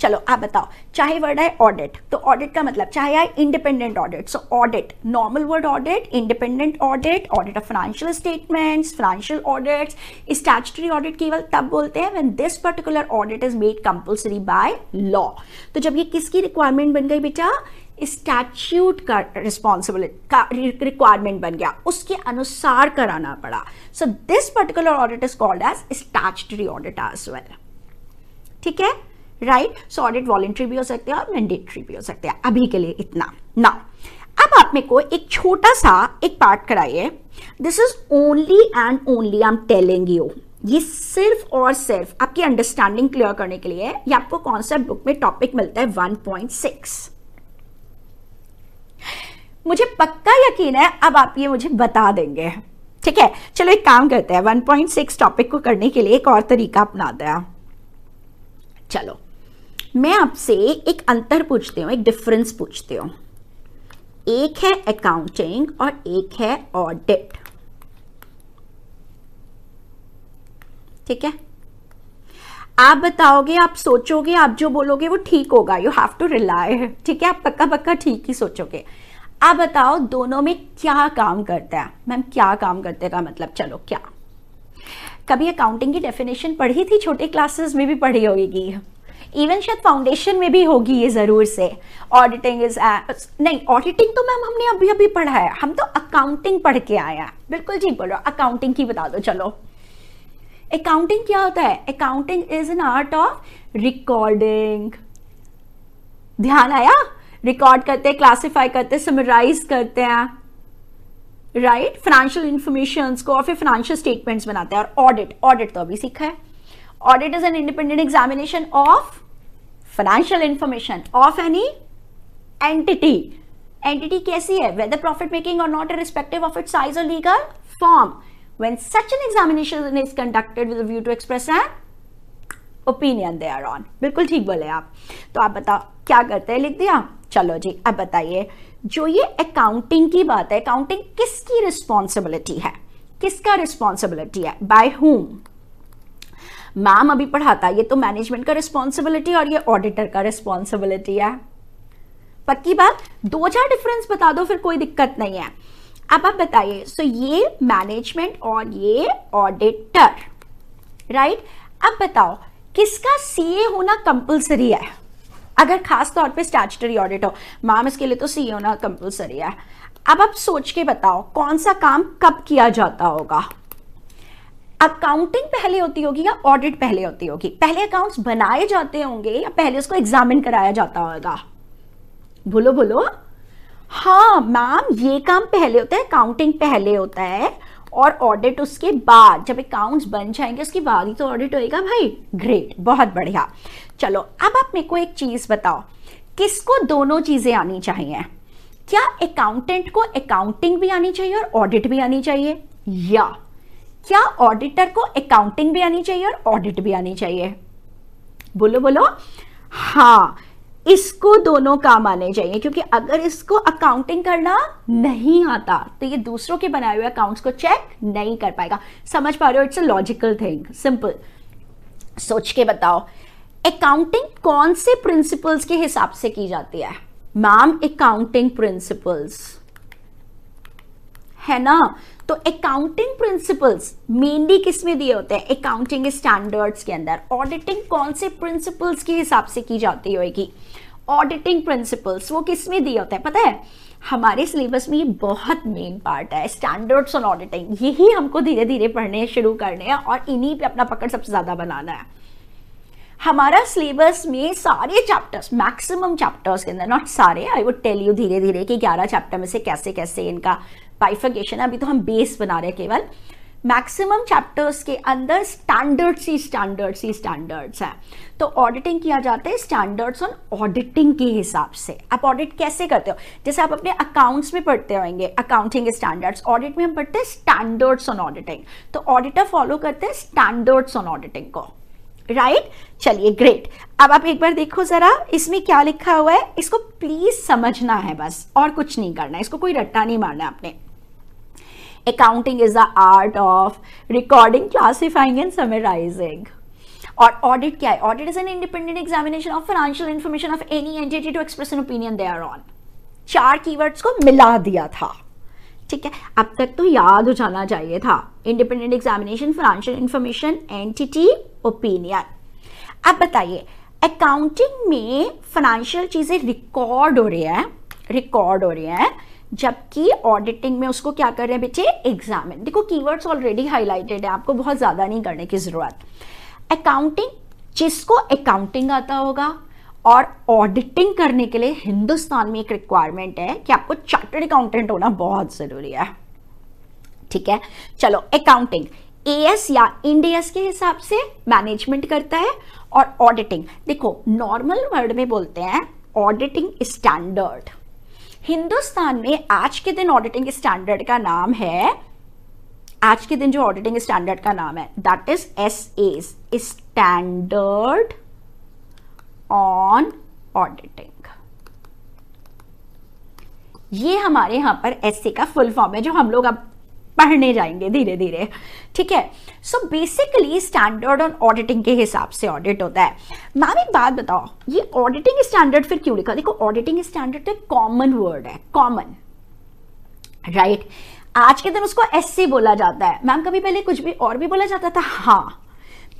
S1: चलो आप बताओ चाहे वर्ड है ऑडिट तो ऑडिट का मतलब चाहे आए independent audit so audit normal word audit independent audit audit of financial statements financial audit statutory audit केवल तब बोलते हैं when this particular audit is made compulsory by law तो जब ये किसकी रिक्वायरमेंट बन गई बेटा स्टैट्यूट का रिस्पॉन्सिबिलिटी रिक्वायरमेंट बन गया उसके अनुसार कराना पड़ा so this particular audit is called as statutory audit as well ठीक है राइट सो ऑडिट वॉलेंट्री भी हो सकते हैं और मैंडेटरी भी हो सकते हैं अभी के लिए इतना ना अब आप मेरे को एक छोटा सा एक पार्ट कराइए this is only and only I am telling you ये सिर्फ और सिर्फ आपकी अंडरस्टैंडिंग क्लियर करने के लिए ये आपको कॉन्सेप्ट बुक में टॉपिक मिलता है 1.6 मुझे पक्का यकीन है अब आप ये मुझे बता देंगे ठीक है चलो एक काम करते हैं 1.6 टॉपिक को करने के लिए एक और तरीका अपनाते हैं चलो मैं आपसे एक अंतर पूछती हूँ एक डिफरेंस पूछती हूँ एक है अकाउंटिंग और एक है ऑडिट ठीक है आप बताओगे आप सोचोगे आप जो बोलोगे वो ठीक होगा यू हैव टू रिलाय ठीक है आप पक्का पक्का ठीक ही सोचोगे आप बताओ दोनों में क्या काम करता है मैम क्या काम करते का मतलब चलो क्या कभी अकाउंटिंग की डेफिनेशन पढ़ी थी छोटे क्लासेस में भी पढ़ी होगी इवन शायद फाउंडेशन में भी होगी ये ज़रूर से ऑडिटिंग इज नहीं ऑडिटिंग तो मैम हमने अभी अभी पढ़ा है हम तो अकाउंटिंग पढ़ के आया बिल्कुल ठीक बोलो अकाउंटिंग की बता दो चलो अकाउंटिंग क्या होता है accounting is an art of recording ध्यान आया रिकॉर्ड करते हैं क्लासीफाई करते हैं समराइज करते हैं राइट फाइनेंशियल इन्फॉर्मेशन को और फिर फाइनेंशियल स्टेटमेंट्स बनाते हैं और ऑडिट ऑडिट तो अभी सीखा है audit is an independent examination of financial information of any entity entity कैसी है वेदर प्रॉफिट मेकिंग और not respective of it size और legal form when such an examination is conducted with view to express an opinion thereon बिल्कुल ठीक बोले आप तो आप बताओ क्या करते हैं लिख दिया चलो जी अब बताइए जो ये अकाउंटिंग की बात है अकाउंटिंग किसकी रिस्पॉन्सिबिलिटी है किसका रिस्पॉन्सिबिलिटी है बाय होम मैम अभी पढ़ाता ये तो मैनेजमेंट का रिस्पॉन्सिबिलिटी और ये ऑडिटर का रिस्पॉन्सिबिलिटी है पक्की बात दो चार डिफरेंस बता दो फिर कोई दिक्कत नहीं है अब आप बताइए सो ये मैनेजमेंट और ये ऑडिटर राइट right? अब बताओ किसका सीए होना कंपलसरी है अगर खास तौर पे स्टैचटरी ऑडिट हो मैम इसके लिए तो सी होना कंपलसरी है अब आप सोच के बताओ कौन सा काम कब किया जाता होगा अकाउंटिंग पहले होती होगी या ऑडिट पहले होती होगी पहले अकाउंट्स बनाए जाते होंगे या पहले उसको एग्जामिन कराया जाता होगा बोलो बोलो हाँ मैम ये काम पहले होता है अकाउंटिंग पहले होता है और ऑडिट उसके बाद जब अकाउंट्स बन जाएंगे उसके बाद ही तो ऑडिट होएगा भाई ग्रेट बहुत बढ़िया चलो अब आप मेरे को एक चीज़ बताओ किसको दोनों चीज़ें आनी चाहिए क्या अकाउंटेंट को अकाउंटिंग भी आनी चाहिए और ऑडिट भी आनी चाहिए या क्या ऑडिटर को अकाउंटिंग भी आनी चाहिए और ऑडिट भी आनी चाहिए बोलो बोलो हाँ इसको दोनों काम आने चाहिए क्योंकि अगर इसको अकाउंटिंग करना नहीं आता तो ये दूसरों के बनाए हुए अकाउंट्स को चेक नहीं कर पाएगा समझ पा रहे हो it's a logical thing simple सोच के बताओ अकाउंटिंग कौन से प्रिंसिपल्स के हिसाब से की जाती है मैम अकाउंटिंग प्रिंसिपल्स है ना तो अकाउंटिंग प्रिंसिपल्स मेनली किसमें दिए होते हैं अकाउंटिंग स्टैंडर्ड्स के अंदर ऑडिटिंग कौन से प्रिंसिपल्स के हिसाब से की जाती होगी ऑडिटिंग प्रिंसिपल्स वो किसमें दिए होते हैं पता है हमारे सिलेबस में ये बहुत मेन पार्ट है स्टैंडर्ड्स ऑन ऑडिटिंग यही हमको धीरे धीरे पढ़ने शुरू करने हैं और इन्हीं पे अपना पकड़ सबसे ज़्यादा बनाना है हमारा सिलेबस में सारे चैप्टर्स मैक्सिमम चैप्टर्स के अंदर नॉट सारे आई वुड टेल यू धीरे धीरे कि 11 चैप्टर में से कैसे कैसे इनका बाइफिकेशन अभी तो हम बेस बना रहे हैं केवल मैक्सिमम चैप्टर्स के अंदर स्टैंडर्ड्स ही स्टैंडर्ड्स ही स्टैंडर्ड्स हैं तो ऑडिटिंग किया जाता है स्टैंडर्ड्स ऑन ऑडिटिंग के हिसाब से आप ऑडिट कैसे करते हो जैसे आप अपने अकाउंट्स में पढ़ते होंगे अकाउंटिंग स्टैंडर्ड्स ऑडिट में हम पढ़ते हैं स्टैंडर्ड्स ऑन ऑडिटिंग तो ऑडिटर फॉलो करते हैं स्टैंडर्ड्स ऑन ऑडिटिंग को राइट right? चलिए ग्रेट अब आप एक बार देखो जरा इसमें क्या लिखा हुआ है इसको प्लीज समझना है बस और कुछ नहीं करना इसको कोई रट्टा नहीं मारना आपने accounting is the art of recording classifying and summarising और ऑडिट क्या है audit is an independent examination of financial information of any entity to express an opinion thereon चार कीवर्ड्स को मिला दिया था ठीक है अब तक तो याद हो जाना चाहिए था independent examination financial information entity opinion अब बताइए अकाउंटिंग में फाइनेंशियल चीज़ें रिकॉर्ड हो रही है रिकॉर्ड हो रही है जबकि ऑडिटिंग में उसको क्या कर रहे हैं बेटे एग्जामिन देखो कीवर्ड्स ऑलरेडी हाईलाइटेड है आपको बहुत ज़्यादा नहीं करने की ज़रूरत अकाउंटिंग जिसको अकाउंटिंग आता होगा और ऑडिटिंग करने के लिए हिंदुस्तान में एक रिक्वायरमेंट है कि आपको चार्टर्ड अकाउंटेंट होना बहुत ज़रूरी है ठीक है चलो अकाउंटिंग ए एस या इंडियस के हिसाब से मैनेजमेंट करता है और ऑडिटिंग देखो नॉर्मल वर्ड में बोलते हैं ऑडिटिंग स्टैंडर्ड हिंदुस्तान में आज के दिन ऑडिटिंग स्टैंडर्ड का नाम है आज के दिन जो ऑडिटिंग स्टैंडर्ड का नाम है that is S S standard on auditing ये हमारे यहां पर एस का फुल फॉर्म है जो हम लोग अब पढ़ने जाएंगे धीरे धीरे ठीक है so basically standard on auditing के हिसाब से ऑडिट होता है मैम एक बात बताओ ये ऑडिटिंग स्टैंडर्ड फिर क्यों लिखा देखो ऑडिटिंग स्टैंडर्ड तो एक कॉमन वर्ड है कॉमन राइट right? आज के दिन उसको एस बोला जाता है मैम कभी पहले कुछ भी और भी बोला जाता था हाँ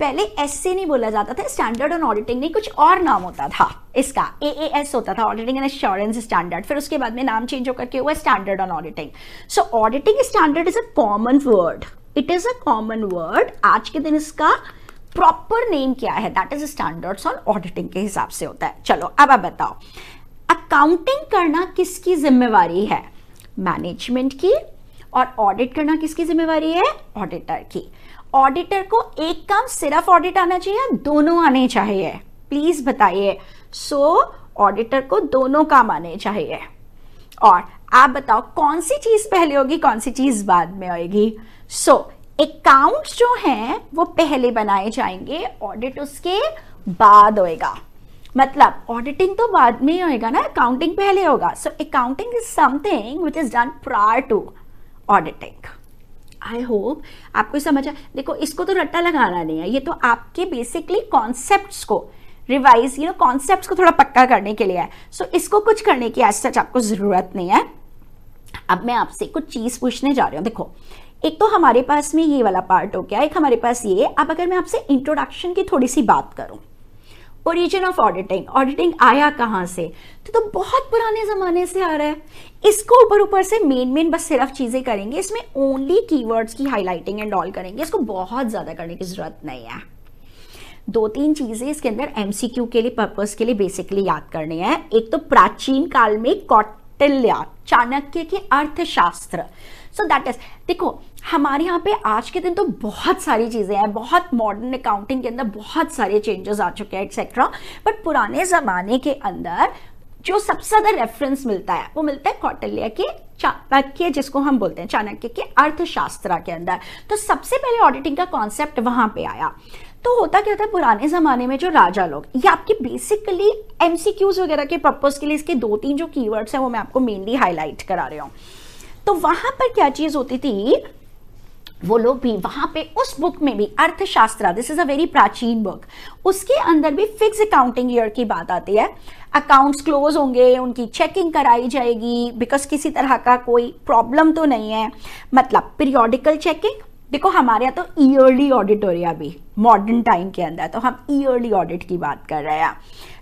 S1: पहले एस से नहीं बोला जाता था स्टैंडर्ड ऑन ऑडिटिंग नहीं कुछ और नाम होता था इसका ए ए एस होता था ऑडिटिंग एंड एश्योरेंस स्टैंडर्ड फिर उसके बाद में नाम चेंज होकर के हुआ standard on auditing so auditing standard is a common word it is a common word आज के दिन इसका प्रॉपर नेम क्या है that is standards on auditing के हिसाब से होता है चलो अब आप बताओ अकाउंटिंग करना किसकी जिम्मेवारी है मैनेजमेंट की और ऑडिट करना किसकी जिम्मेवारी है ऑडिटर की ऑडिटर को एक काम सिर्फ ऑडिट आना चाहिए या दोनों आने चाहिए प्लीज बताइए सो ऑडिटर को दोनों काम आने चाहिए और आप बताओ कौन सी चीज पहले होगी कौन सी चीज बाद में आएगी सो अकाउंट्स जो हैं वो पहले बनाए जाएंगे ऑडिट उसके बाद होएगा मतलब ऑडिटिंग तो बाद में ही होएगा ना अकाउंटिंग पहले होगा so accounting is something which is done prior to auditing I hope आपको समझ आ देखो इसको तो रट्टा लगाना नहीं है ये तो आपके बेसिकली कॉन्सेप्ट को रिवाइज यू नो कॉन्सेप्ट को थोड़ा पक्का करने के लिए है सो so, इसको कुछ करने की आज सच आपको ज़रूरत नहीं है अब मैं आपसे कुछ चीज़ पूछने जा रही हूँ देखो एक तो हमारे पास में ये वाला पार्ट हो गया एक हमारे पास ये अब अगर मैं आपसे इंट्रोडक्शन की थोड़ी सी बात करूँ ओरिजिन ऑफ ऑडिटिंग ऑडिटिंग आया कहाँ से तो तो बहुत पुराने ज़माने से आ रहा है इसको ऊपर ऊपर से मेन मेन बस सिर्फ चीज़ें करेंगे इसमें ओनली कीवर्ड्स की हाईलाइटिंग एंड ऑल करेंगे इसको बहुत ज़्यादा करने की ज़रूरत नहीं है दो तीन चीज़ें इसके अंदर एमसीक्यू के लिए पर्पज़ के लिए बेसिकली याद करनी है एक तो प्राचीन काल में कौटिल्य चाणक्य के अर्थशास्त्र सो दैट इज देखो हमारे यहाँ पे आज के दिन तो बहुत सारी चीज़ें हैं बहुत मॉडर्न अकाउंटिंग के अंदर बहुत सारे चेंजेस आ चुके हैं एक्सेट्रा बट पुराने ज़माने के अंदर जो सबसे ज़्यादा रेफरेंस मिलता है वो मिलता है कौटल्य के चाणक्य जिसको हम बोलते हैं चाणक्य के अर्थशास्त्र के अंदर तो सबसे पहले ऑडिटिंग का कॉन्सेप्ट वहाँ पे आया तो होता क्या था पुराने ज़माने में जो राजा लोग ये आपके बेसिकली एम वगैरह के पर्पज़ के लिए इसके दो तीन जो कीवर्ड्स हैं वो मैं आपको मेनली हाईलाइट करा रही हूँ तो वहां पर क्या चीज़ होती थी वो लोग भी वहाँ पे उस बुक में भी Arthashastra this is a very प्राचीन बुक उसके अंदर भी फिक्स अकाउंटिंग ईयर की बात आती है अकाउंट्स क्लोज होंगे उनकी चेकिंग कराई जाएगी बिकॉज किसी तरह का कोई प्रॉब्लम तो नहीं है मतलब पीरियोडिकल चेकिंग देखो हमारे यहाँ तो ईयरली ऑडिटोरिया भी मॉडर्न टाइम के अंदर तो हम ईयरली ऑडिट की बात कर रहे हैं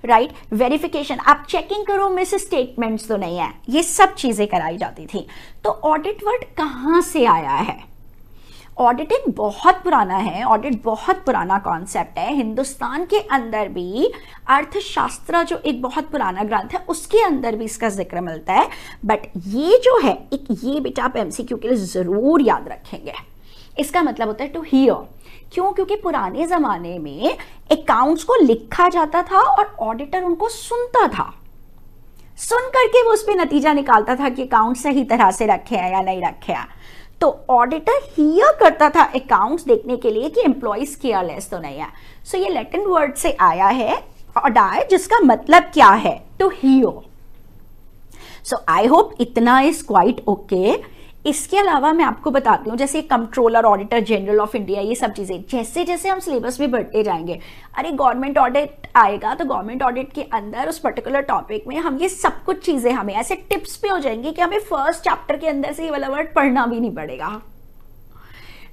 S1: राइट वेरिफिकेशन आप चेकिंग करो मिस स्टेटमेंट्स तो नहीं है ये सब चीज़ें कराई जाती थी तो ऑडिट वर्ड कहाँ से आया है ऑडिटिंग बहुत पुराना है ऑडिट बहुत पुराना कॉन्सेप्ट है हिंदुस्तान के अंदर भी अर्थशास्त्र जो एक बहुत पुराना ग्रंथ है उसके अंदर भी इसका जिक्र मिलता है बट ये जो है एक ये बेटा आप एम के लिए ज़रूर याद रखेंगे इसका मतलब होता है टू हियर क्यों क्योंकि पुराने ज़माने में अकाउंट्स को लिखा जाता था और ऑडिटर उनको सुनता था सुन करके वो उस पर नतीजा निकालता था कि अकाउंट सही तरह से रखे हैं या नहीं रखे हैं तो ऑडिटर हियर करता था अकाउंट्स देखने के लिए कि एम्प्लॉयज केयरलेस तो नहीं है सो so, ये लेटिन वर्ड से आया है ऑडाय जिसका मतलब क्या है to hear so I hope इतना इज क्वाइट ओके इसके अलावा मैं आपको बताती हूँ जैसे Controller Auditor General of India ये सब चीज़ें जैसे जैसे हम सिलेबस में बढ़ते जाएंगे अरे गवर्नमेंट ऑडिट आएगा तो गवर्नमेंट ऑडिट के अंदर उस पर्टिकुलर टॉपिक में हम ये सब कुछ चीज़ें हमें ऐसे टिप्स भी हो जाएंगी कि हमें फर्स्ट चैप्टर के अंदर से ये वाला वर्ड पढ़ना भी नहीं पड़ेगा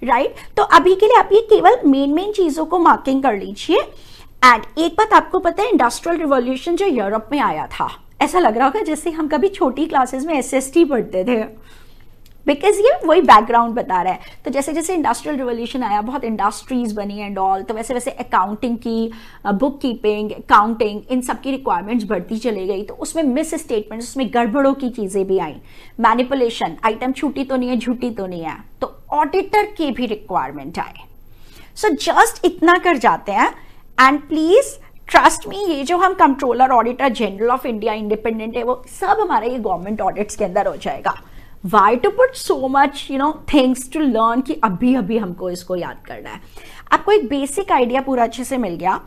S1: राइट right? तो अभी के लिए आप ये केवल मेन मेन चीज़ों को मार्किंग कर लीजिए एंड एक बात आपको पता है इंडस्ट्रियल रिवोल्यूशन जो यूरोप में आया था ऐसा लग रहा होगा जैसे हम कभी छोटी क्लासेस में एसएसटी पढ़ते थे बिकॉज ये वही बैकग्राउंड बता रहा है तो जैसे जैसे इंडस्ट्रियल रिवोल्यूशन आया बहुत इंडस्ट्रीज बनी एंड ऑल तो वैसे वैसे अकाउंटिंग की बुक कीपिंग अकाउंटिंग इन सब की रिक्वायरमेंट्स बढ़ती चली गई तो उसमें मिस स्टेटमेंट उसमें गड़बड़ों की चीज़ें भी आई मैनिपुलेशन आइटम छूटी तो नहीं है झूठी तो नहीं है तो ऑडिटर के भी रिक्वायरमेंट आए सो so, जस्ट इतना कर जाते हैं एंड प्लीज़ ट्रस्ट में ये जो हम Controller Auditor General of India independent है वो सब हमारा ये गवर्नमेंट ऑडिट्स के अंदर हो जाएगा why to put so much you know things to learn कि अभी अभी हमको इसको याद करना है आपको एक बेसिक आइडिया पूरा अच्छे से मिल गया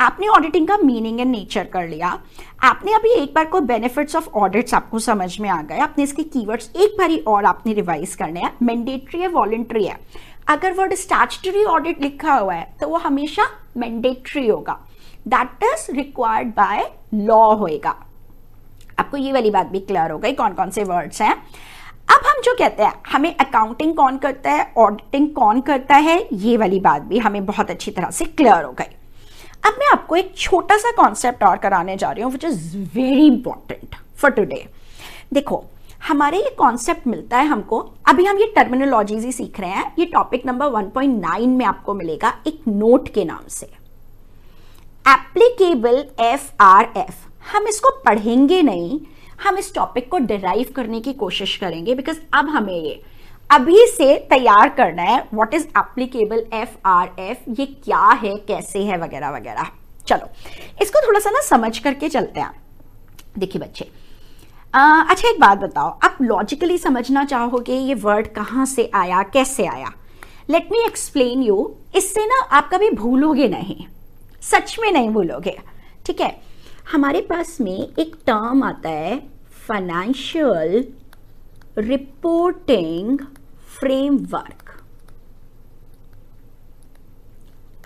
S1: आपने ऑडिटिंग का मीनिंग एंड नेचर कर लिया आपने अभी एक बार को बेनिफिट्स ऑफ ऑडिट्स आपको समझ में आ गए आपने इसके कीवर्ड्स एक बार ही और आपने रिवाइज करने हैं मैंडेटरी है वॉलेंट्री है अगर वर्ड स्टैचरी ऑडिट लिखा हुआ है तो वो हमेशा मैंडेटरी होगा that is required by law होएगा आपको ये वाली बात भी क्लियर हो गई कौन कौन से वर्ड्स हैं अब हम जो कहते हैं हमें अकाउंटिंग कौन करता है ऑडिटिंग कौन करता है ये वाली बात भी हमें बहुत अच्छी तरह से क्लियर हो गई अब मैं आपको एक छोटा सा कॉन्सेप्ट और कराने जा रही हूँ which is very important for today देखो हमारे ये कॉन्सेप्ट मिलता है हमको अभी हम ये टर्मिनोलॉजीज ही सीख रहे हैं ये टॉपिक नंबर 1.9 में आपको मिलेगा एक नोट के नाम से एप्लीकेबल एफ आर एफ हम इसको पढ़ेंगे नहीं हम इस टॉपिक को डिराइव करने की कोशिश करेंगे बिकॉज अब हमें ये अभी से तैयार करना है what is applicable F R F ये क्या है कैसे है वगैरह वगैरह चलो इसको थोड़ा सा ना समझ करके चलते हैं देखिए बच्चे आ, अच्छा एक बात बताओ आप लॉजिकली समझना चाहोगे ये वर्ड कहाँ से आया कैसे आया लेट मी एक्सप्लेन यू इससे ना आप कभी भूलोगे नहीं सच में नहीं भूलोगे ठीक है हमारे पास में एक टर्म आता है फाइनेंशियल रिपोर्टिंग फ्रेमवर्क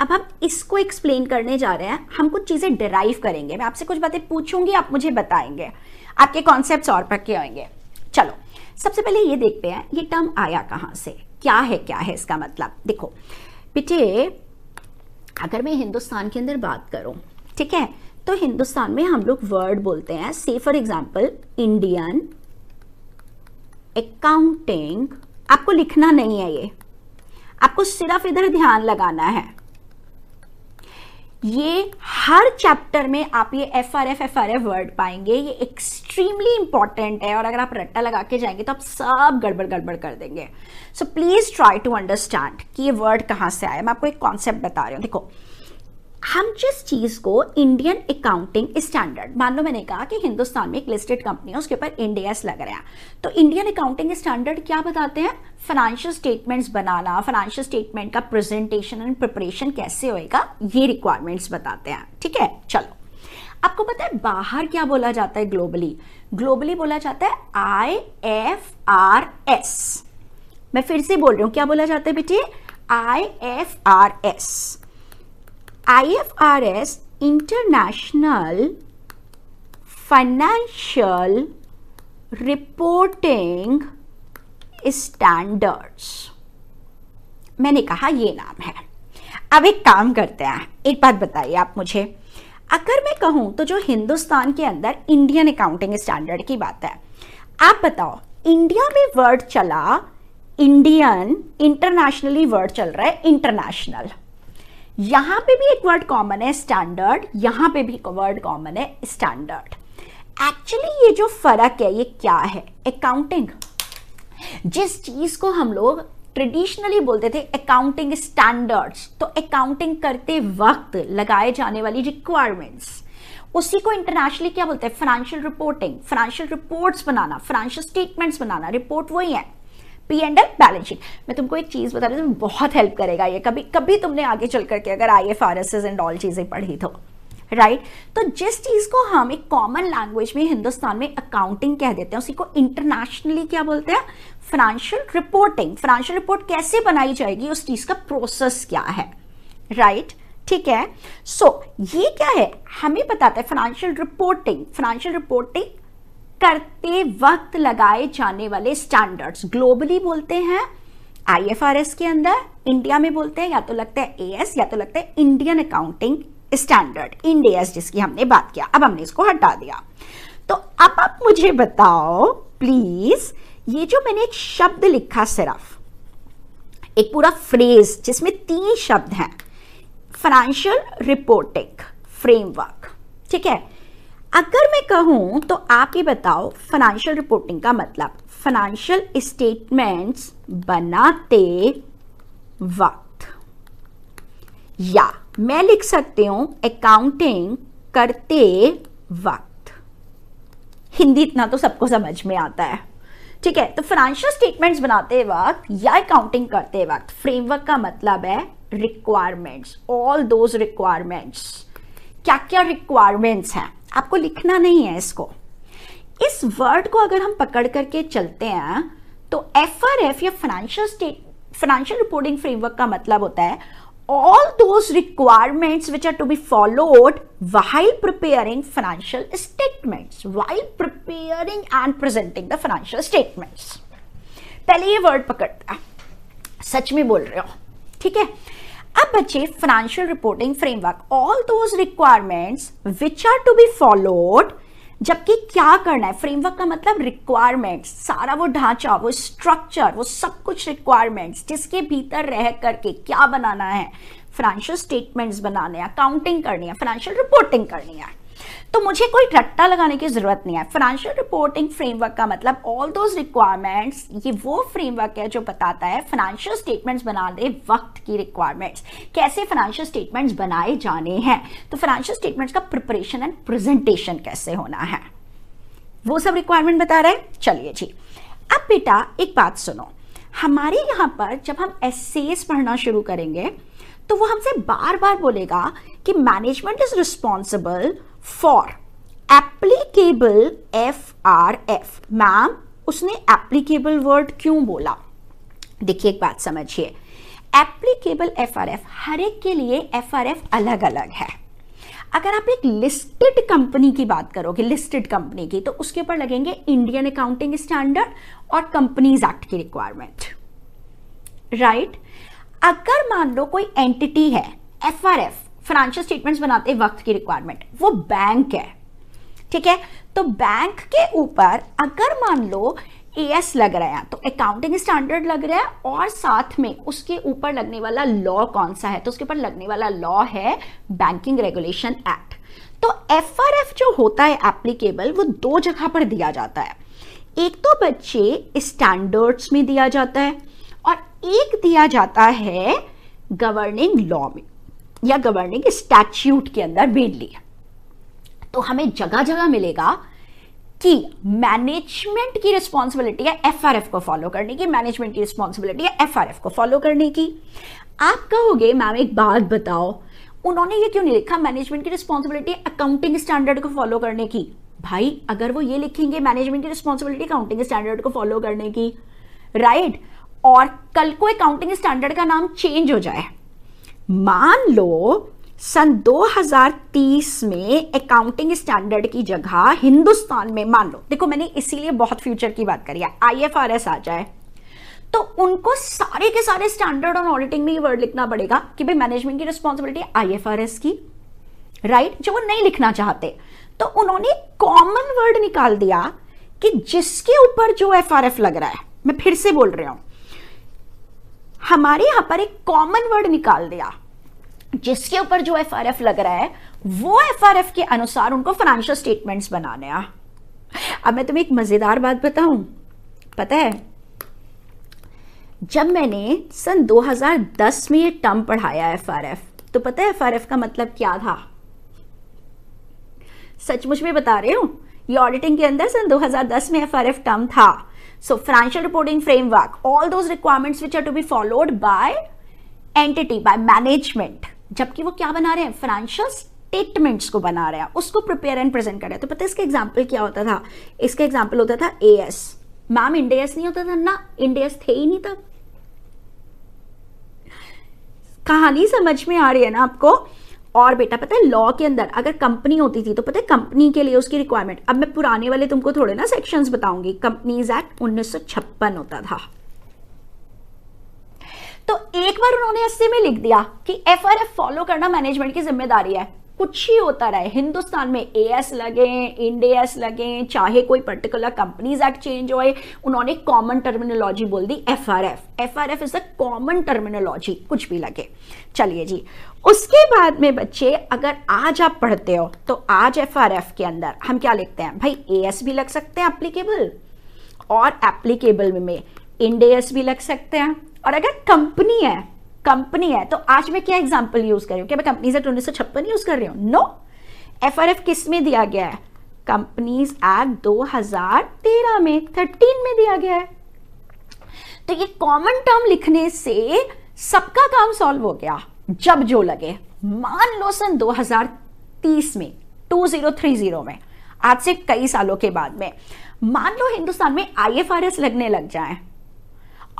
S1: अब हम इसको एक्सप्लेन करने जा रहे हैं हम कुछ चीज़ें डिराइव करेंगे मैं आपसे कुछ बातें पूछूंगी आप मुझे बताएंगे आपके कॉन्सेप्ट और पक्के आएंगे चलो सबसे पहले ये देखते हैं ये टर्म आया कहां से क्या है क्या है इसका मतलब देखो बेटे अगर मैं हिंदुस्तान के अंदर बात करूं ठीक है तो हिंदुस्तान में हम लोग वर्ड बोलते हैं से फॉर एग्जाम्पल इंडियन अकाउंटिंग आपको लिखना नहीं है ये आपको सिर्फ इधर ध्यान लगाना है ये हर चैप्टर में आप ये F R F F R F word पाएंगे ये एक्सट्रीमली इंपॉर्टेंट है और अगर आप रट्टा लगा के जाएंगे तो आप सब गड़बड़ गड़बड़ कर देंगे so please try to understand कि ये वर्ड कहां से आया मैं आपको एक कॉन्सेप्ट बता रही हूं देखो हम जिस चीज़ को इंडियन अकाउंटिंग स्टैंडर्ड मान लो मैंने कहा कि हिंदुस्तान में एक लिस्टेड कंपनी है उसके ऊपर इंडियस लग रहा है तो इंडियन अकाउंटिंग स्टैंडर्ड क्या बताते हैं फाइनेंशियल स्टेटमेंट्स बनाना फाइनेंशियल स्टेटमेंट का प्रेजेंटेशन एंड प्रिपरेशन कैसे होएगा ये रिक्वायरमेंट्स बताते हैं ठीक है चलो आपको पता है बाहर क्या बोला जाता है ग्लोबली ग्लोबली बोला जाता है आई एफ आर एस मैं फिर से बोल रही हूँ क्या बोला जाता है बेटी I F R S IFRS International Financial Reporting Standards मैंने कहा ये नाम है अब एक काम करते हैं एक बात बताइए आप मुझे अगर मैं कहूं तो जो हिंदुस्तान के अंदर इंडियन अकाउंटिंग स्टैंडर्ड की बात है आप बताओ इंडिया में वर्ड चला इंडियन इंटरनेशनली वर्ड चल रहा है इंटरनेशनल यहां पे भी एक वर्ड कॉमन है स्टैंडर्ड यहां पे भी वर्ड कॉमन है स्टैंडर्ड एक्चुअली ये जो फर्क है ये क्या है अकाउंटिंग जिस चीज को हम लोग ट्रेडिशनली बोलते थे अकाउंटिंग स्टैंडर्ड्स तो अकाउंटिंग करते वक्त लगाए जाने वाली रिक्वायरमेंट्स उसी को इंटरनेशनली क्या बोलते हैं फाइनेंशियल रिपोर्टिंग फाइनेंशियल रिपोर्ट्स बनाना फाइनेंशियल स्टेटमेंट्स बनाना रिपोर्ट वही है P and L balance sheet मैं तुमको एक चीज़ बता रही हूँ बहुत हेल्प करेगा ये कभी कभी तुमने आगे चल करके अगर I F R S S and all चीज़ें पढ़ी तो राइट right? तो जिस चीज़ को हम एक कॉमन लैंग्वेज में हिंदुस्तान में अकाउंटिंग कह देते हैं उसी को इंटरनेशनली क्या बोलते हैं फाइनेंशियल रिपोर्टिंग फाइनेंशियल रिपोर्ट कैसे बनाई जाएगी उस चीज़ का प्रोसेस क्या है राइट right? ठीक है सो so, ये क्या है हमें बताता है फाइनेंशियल रिपोर्टिंग फाइनेंशियल रिपोर्टिंग करते वक्त लगाए जाने वाले स्टैंडर्ड्स ग्लोबली बोलते हैं आईएफआरएस के अंदर इंडिया में बोलते हैं या तो लगता है एएस या तो लगता है इंडियन अकाउंटिंग स्टैंडर्ड इंडियस जिसकी हमने बात किया अब हमने इसको हटा दिया तो अब आप मुझे बताओ प्लीज ये जो मैंने एक शब्द लिखा सिर्फ एक पूरा फ्रेज जिसमें तीन शब्द हैं फाइनेंशियल रिपोर्टिंग फ्रेमवर्क ठीक है अगर मैं कहूँ तो आप ये बताओ फाइनेंशियल रिपोर्टिंग का मतलब फाइनेंशियल स्टेटमेंट्स बनाते वक्त या मैं लिख सकती हूँ अकाउंटिंग करते वक्त हिंदी इतना तो सबको समझ में आता है ठीक है तो फाइनेंशियल स्टेटमेंट्स बनाते वक्त या अकाउंटिंग करते वक्त फ्रेमवर्क का मतलब है रिक्वायरमेंट्स ऑल दोज रिक्वायरमेंट्स क्या क्या रिक्वायरमेंट्स हैं आपको लिखना नहीं है इसको इस वर्ड को अगर हम पकड़ करके चलते हैं तो एफ आर एफ या financial state financial reporting framework का मतलब होता है all those requirements which are to be followed while preparing financial statement while preparing and presenting the financial statement पहले ये वर्ड पकड़ता सच में बोल रहे हो ठीक है अब बच्चे financial reporting framework all those requirements which are to be followed जबकि क्या करना है फ्रेमवर्क का मतलब रिक्वायरमेंट्स सारा वो ढांचा वो स्ट्रक्चर वो सब कुछ रिक्वायरमेंट्स जिसके भीतर रह करके क्या बनाना है फाइनेंशियल स्टेटमेंट्स बनाने हैं अकाउंटिंग करनी है फाइनेंशियल रिपोर्टिंग करनी है तो मुझे कोई रट्टा लगाने की ज़रूरत नहीं है फाइनेंशियल रिपोर्टिंग फ्रेमवर्क का मतलब ऑल दोज रिक्वायरमेंट्स ये वो फ्रेमवर्क है जो बताता है फाइनेंशियल स्टेटमेंट्स बनाने वक्त की रिक्वायरमेंट्स कैसे फाइनेंशियल स्टेटमेंट्स बनाए जाने हैं तो फाइनेंशियल स्टेटमेंट्स का प्रिपरेशन एंड प्रेजेंटेशन कैसे होना है वो सब रिक्वायरमेंट बता रहे हैं चलिए जी अब बेटा एक बात सुनो हमारे यहाँ पर जब हम एसेस पढ़ना शुरू करेंगे तो वो हमसे बार बार बोलेगा कि management is responsible for applicable F R F ma'am उसने एप्लीकेबल वर्ड क्यों बोला देखिए एक बात समझिए एप्लीकेबल एफ आर एफ हर एक के लिए एफ आर एफ अलग अलग है अगर आप एक लिस्टेड कंपनी की बात करोगे लिस्टेड कंपनी की तो उसके ऊपर लगेंगे इंडियन अकाउंटिंग स्टैंडर्ड और कंपनीज एक्ट की रिक्वायरमेंट राइट right? अगर मान लो कोई एंटिटी है F R F financial statements बनाते वक्त की रिक्वायरमेंट वो बैंक है ठीक है तो बैंक के ऊपर अगर मान लो ए लग रहा है तो अकाउंटिंग स्टैंडर्ड लग रहा है और साथ में उसके ऊपर लगने वाला लॉ कौन सा है तो उसके ऊपर लगने वाला लॉ है बैंकिंग रेगुलेशन एक्ट तो एफ आर एफ जो होता है एप्लीकेबल वो दो जगह पर दिया जाता है एक तो बच्चे स्टैंडर्ड्स में दिया जाता है और एक दिया जाता है गवर्निंग लॉ में या गवर्निंग स्टैट्यूट के अंदर भेज लिया तो हमें जगह जगह मिलेगा कि मैनेजमेंट की रिस्पॉन्सिबिलिटी है एफ को फॉलो करने की मैनेजमेंट की रिस्पॉन्सिबिलिटी है एफ को फॉलो करने की आप कहोगे मैम एक बात बताओ उन्होंने ये क्यों नहीं लिखा मैनेजमेंट की रिस्पॉन्सिबिलिटी अकाउंटिंग स्टैंडर्ड को फॉलो करने की भाई अगर वो ये लिखेंगे मैनेजमेंट की रिस्पॉन्सिबिलिटी अकाउंटिंग स्टैंडर्ड को फॉलो करने की राइट right? और कल को अकाउंटिंग स्टैंडर्ड का नाम चेंज हो जाए मान लो सन 2030 में अकाउंटिंग स्टैंडर्ड की जगह हिंदुस्तान में मान लो देखो मैंने इसीलिए बहुत फ्यूचर की बात करी है आईएफआरएस आ जाए तो उनको सारे के सारे स्टैंडर्ड और ऑडिटिंग में ये वर्ड लिखना पड़ेगा कि भाई मैनेजमेंट की रिस्पॉन्सिबिलिटी आईएफआरएस की राइट right? जो वो नहीं लिखना चाहते तो उन्होंने कॉमन वर्ड निकाल दिया कि जिसके ऊपर जो एफ लग रहा है मैं फिर से बोल रहा हूं हमारे यहां पर एक कॉमन वर्ड निकाल दिया जिसके ऊपर जो एफ लग रहा है वो एफ के अनुसार उनको फाइनेंशियल स्टेटमेंट्स बनाने आ अब मैं तुम्हें एक मज़ेदार बात बताऊं पता है जब मैंने सन 2010 में ये टर्म पढ़ाया एफ तो पता है एफ का मतलब क्या था सचमुच में बता रही हूं ये ऑडिटिंग के अंदर सन 2010 में एफ टर्म था So financial reporting framework, all those requirements which are to be followed by entity, by management. जबकि वो क्या बना रहे हैं फाइनेंशियल स्टेटमेंट्स को बना रहे हैं उसको प्रिपेयर एंड प्रेजेंट कर रहे हैं तो पता है इसका एग्जाम्पल क्या होता था इसका एग्जाम्पल होता था ए एस मैम इंडेस नहीं होता था ना इंडेस थे ही नहीं तब कहानी समझ में आ रही है ना आपको और बेटा पता है लॉ के अंदर अगर कंपनी होती थी तो पता है कंपनी के लिए उसकी रिक्वायरमेंट अब मैं पुराने वाले तुमको थोड़े ना सेक्शंस बताऊंगी कंपनीज एक्ट उन्नीस होता था तो एक बार उन्होंने एससी में लिख दिया कि एफ फॉलो करना मैनेजमेंट की जिम्मेदारी है कुछ ही होता रहा है हिंदुस्तान में ए एस लगे इंडे एस लगे चाहे कोई पर्टिकुलर कंपनीज एक्ट चेंज होए उन्होंने कॉमन टर्मिनोलॉजी बोल दी F R F F R F is a common terminology कुछ भी लगे चलिए जी उसके बाद में बच्चे अगर आज आप पढ़ते हो तो आज एफ आर एफ के अंदर हम क्या लिखते हैं भाई ए एस भी लग सकते हैं एप्लीकेबल और एप्लीकेबल में इंडे एस भी लग सकते हैं और अगर कंपनी है कंपनी है तो आज मैं क्या एग्जाम्पल यूज कर रही हूँ क्या मैं कंपनीज एक्ट उन्नीस सौ छप्पन यूज कर रही हूँ नो एफ आर एफ किस में दिया गया है कंपनीज एक्ट दो हजार तेरह में थर्टीन में दिया गया है तो ये कॉमन टर्म लिखने से सबका काम सॉल्व हो गया जब जो लगे मान लो सन 2030 में 2030 में आज से कई सालों के बाद में मान लो हिंदुस्तान में आईएफआरएस लगने लग जाए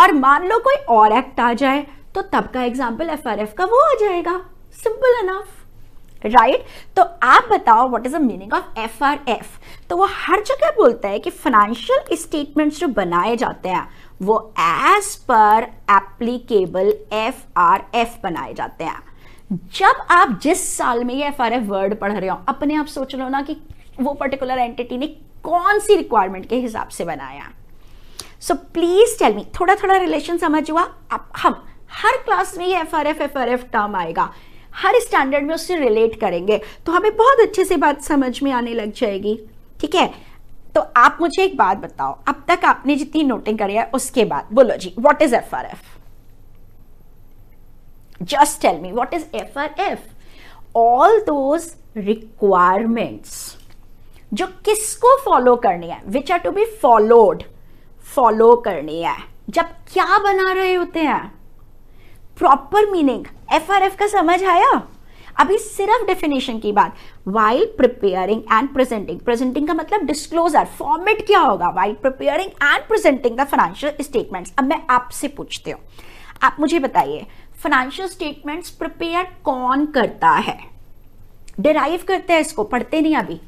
S1: और मान लो कोई और एक्ट आ जाए तो तब का एग्जाम्पल एफ आर एफ का वो आ जाएगा सिंपल अनफ राइट तो आप बताओ what is the meaning of F R F तो वो हर जगह बोलता है कि फाइनेंशियल स्टेटमेंट्स जो बनाए जाते हैं वो as per applicable F R F बनाए जाते हैं जब आप जिस साल में ये एफ आर एफ वर्ड पढ़ रहे हो अपने आप सोच लो ना कि वो पर्टिकुलर एंटिटी ने कौन सी रिक्वायरमेंट के हिसाब से बनाया सो प्लीज टेल मी थोड़ा थोड़ा रिलेशन समझ हुआ आप हम हर क्लास में ये F R F F R F term आएगा हर स्टैंडर्ड में उससे रिलेट करेंगे तो हमें बहुत अच्छे से बात समझ में आने लग जाएगी ठीक है तो आप मुझे एक बात बताओ अब तक आपने जितनी नोटिंग करी है उसके बाद बोलो जी what is F R F just tell me what is F R F all those requirements जो किसको फॉलो करनी है which are to be followed follow करनी है जब क्या बना रहे होते हैं proper meaning F R F का समझ आया अभी सिर्फ डेफिनेशन की बात while preparing and presenting presenting का मतलब डिस्क्लोजर फॉर्मेट क्या होगा while preparing and presenting the financial statements अब मैं आपसे पूछती हूँ आप मुझे बताइए फाइनेंशियल स्टेटमेंट्स प्रिपेयर कौन करता है डिराइव करते हैं इसको पढ़ते नहीं अभी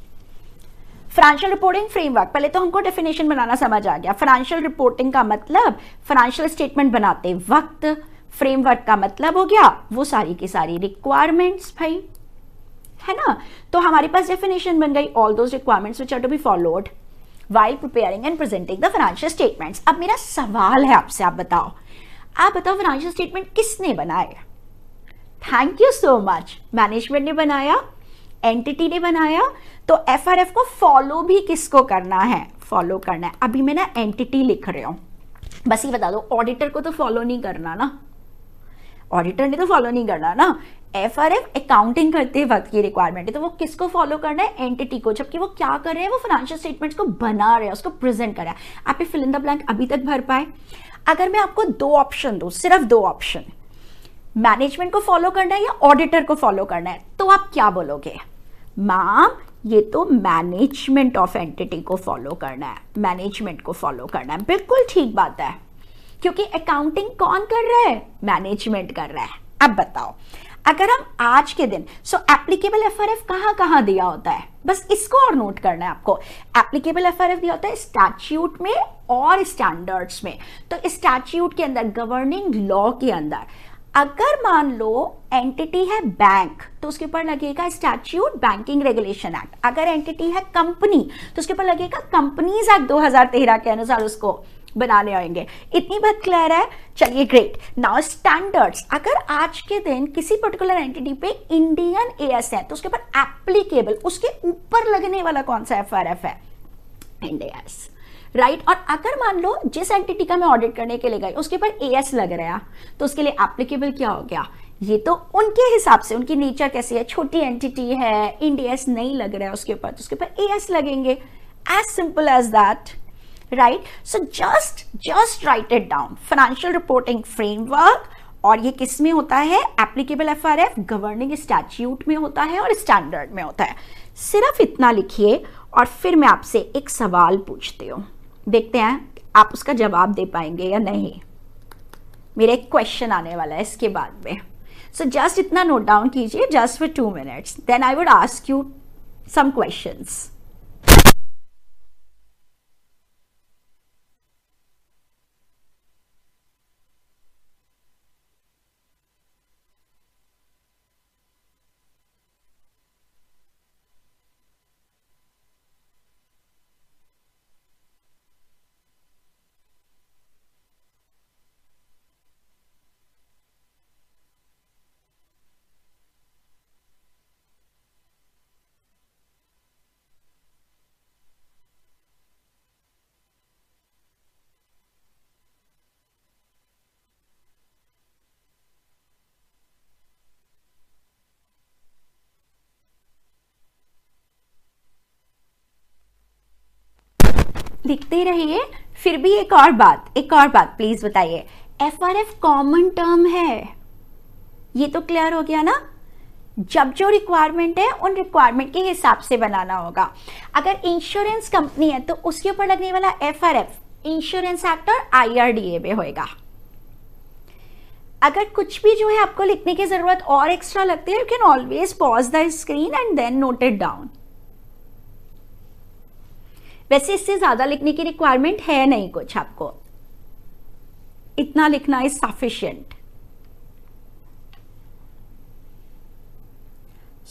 S1: फाइनेंशियल रिपोर्टिंग फ्रेमवर्क पहले तो हमको डेफिनेशन बनाना समझ आ गया फाइनेंशियल रिपोर्टिंग का मतलब फाइनेंशियल स्टेटमेंट बनाते वक्त फ्रेमवर्क का मतलब हो गया वो सारी की सारी रिक्वायरमेंट्स भाई है ना तो हमारे पास डेफिनेशन बन गई all those requirements which are to be followed while preparing and presenting the financial statement अब मेरा सवाल है आपसे आप बताओ आप बताओ फाइनेंशियल स्टेटमेंट किसने बनाए thank you so much management ने बनाया एंटिटी ने बनाया तो एफ आर एफ को फॉलो भी किसको करना है फॉलो करना है अभी मैं ना एंटिटी लिख रही हूं बस ये बता दो ऑडिटर को तो फॉलो नहीं करना ना ऑडिटर ने तो फॉलो नहीं करना ना एफ आर एफ अकाउंटिंग करते वक्त की रिक्वायरमेंट है तो वो किसको फॉलो करना है एंटिटी को जबकि वो क्या कर रहे हैं वो फाइनेंशियल स्टेटमेंट्स को बना रहे हैं उसको प्रेजेंट कर रहा है आप ये फिल इन द ब्लैंक अभी तक भर पाए अगर मैं आपको दो ऑप्शन दू सिर्फ दो ऑप्शन मैनेजमेंट को फॉलो करना है या ऑडिटर को फॉलो करना है तो आप क्या बोलोगे मैम ये तो मैनेजमेंट ऑफ एंटिटी को फॉलो करना है मैनेजमेंट को फॉलो करना है बिल्कुल ठीक बात है क्योंकि अकाउंटिंग कौन कर रहा है मैनेजमेंट कर रहा है अब बताओ अगर हम आज के दिन so applicable F R F कहाँ दिया होता है बस इसको और नोट करना है आपको एप्लीकेबल एफ आर एफ दिया होता है स्टैच्यूट में और स्टैंडर्ड्स में तो स्टैच्यूट के अंदर गवर्निंग लॉ के अंदर अगर मान लो एंटिटी है बैंक तो उसके ऊपर लगेगा स्टैच्यूट बैंकिंग रेगुलेशन एक्ट अगर एंटिटी है कंपनी तो उसके ऊपर लगेगा कंपनीज एक्ट 2013 के अनुसार उसको बनाने आएंगे इतनी बात क्लियर है चलिए ग्रेट नाउ स्टैंडर्ड्स अगर आज के दिन किसी पर्टिकुलर एंटिटी पे इंडियन ए है तो उसके ऊपर एप्लीकेबल उसके ऊपर लगने वाला कौन सा एफ है इंडियास राइट right? और अगर मान लो जिस एंटिटी का मैं ऑडिट करने के लिए गई उसके ऊपर एएस लग रहा है तो उसके लिए एप्लीकेबल क्या हो गया ये तो उनके हिसाब से उनकी नेचर कैसी है छोटी एंटिटी है इंडियस नहीं लग रहा है उसके ऊपर तो उसके ऊपर एएस लगेंगे as simple as that right so just just write it down financial reporting framework और ये किस में होता है applicable F R F governing statute में होता है और स्टैंडर्ड में होता है सिर्फ इतना लिखिए और फिर मैं आपसे एक सवाल पूछती हूँ देखते हैं आप उसका जवाब दे पाएंगे या नहीं मेरा एक क्वेश्चन आने वाला है इसके बाद में सो जस्ट इतना नोट डाउन कीजिए just for two minutes then I would ask you some questions दिखते रहिए फिर भी एक और बात एक और बात प्लीज बताइए F R F common term है ये तो क्लियर हो गया ना जब जो रिक्वायरमेंट है उन रिक्वायरमेंट के हिसाब से बनाना होगा अगर इंश्योरेंस कंपनी है तो उसके ऊपर लगने वाला F R F insurance act और आई आर डी ए में होगा अगर कुछ भी जो है आपको लिखने की ज़रूरत और एक्स्ट्रा लगती है you can always pause the screen and then note it down वैसे इससे ज़्यादा लिखने की रिक्वायरमेंट है नहीं कुछ आपको इतना लिखना is sufficient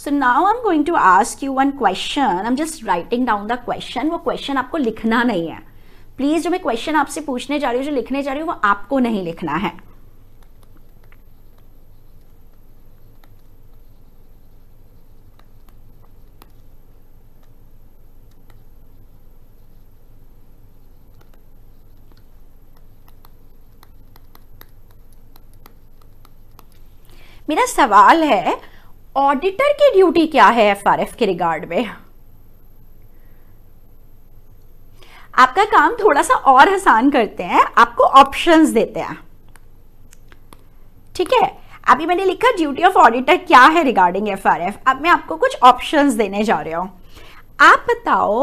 S1: so now I am going to ask you one question I am just writing down the question वो क्वेश्चन आपको लिखना नहीं है प्लीज जो मैं क्वेश्चन आपसे पूछने जा रही हूँ जो लिखने जा रही हूँ वो आपको नहीं लिखना है मेरा सवाल है ऑडिटर की ड्यूटी क्या है एफआरएफ के रिगार्ड में आपका काम थोड़ा सा और आसान करते हैं आपको ऑप्शंस देते हैं ठीक है अभी मैंने लिखा ड्यूटी ऑफ ऑडिटर क्या है रिगार्डिंग एफआरएफ अब मैं आपको कुछ ऑप्शंस देने जा रहा हूं आप बताओ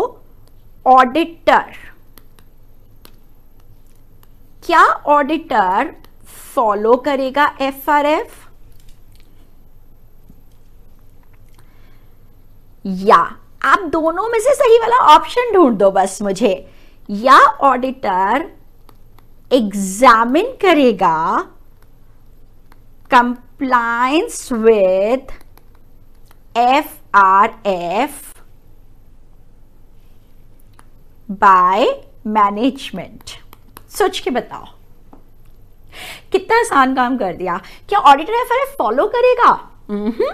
S1: ऑडिटर क्या ऑडिटर फॉलो करेगा एफआरएफ या आप दोनों में से सही वाला ऑप्शन ढूंढ दो बस मुझे या ऑडिटर एग्जामिन करेगा compliance with F R F by management सोच के बताओ कितना आसान काम कर दिया क्या auditor F R F follow करेगा हम्म।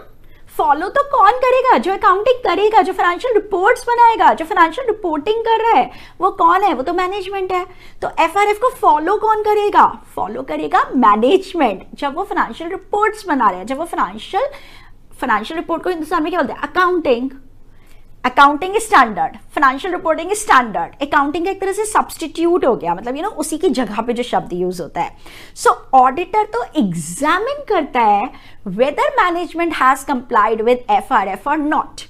S1: फॉलो तो कौन करेगा जो अकाउंटिंग करेगा जो फाइनेंशियल रिपोर्ट्स बनाएगा जो फाइनेंशियल रिपोर्टिंग कर रहा है वो कौन है वो तो मैनेजमेंट है तो एफ को फॉलो कौन करेगा फॉलो करेगा मैनेजमेंट जब वो फाइनेंशियल रिपोर्ट्स बना रहे हैं जब वो फाइनेंशियल फाइनेंशियल रिपोर्ट को हिंदुस्तान में क्या बोलते हैं accounting accounting standard financial reporting standard accounting एक तरह से सब्सटीट्यूट हो गया मतलब यू you नो know, उसी की जगह पे जो शब्द यूज होता है सो so, ऑडिटर तो एग्जामिन करता है whether management has complied with F R F और नॉट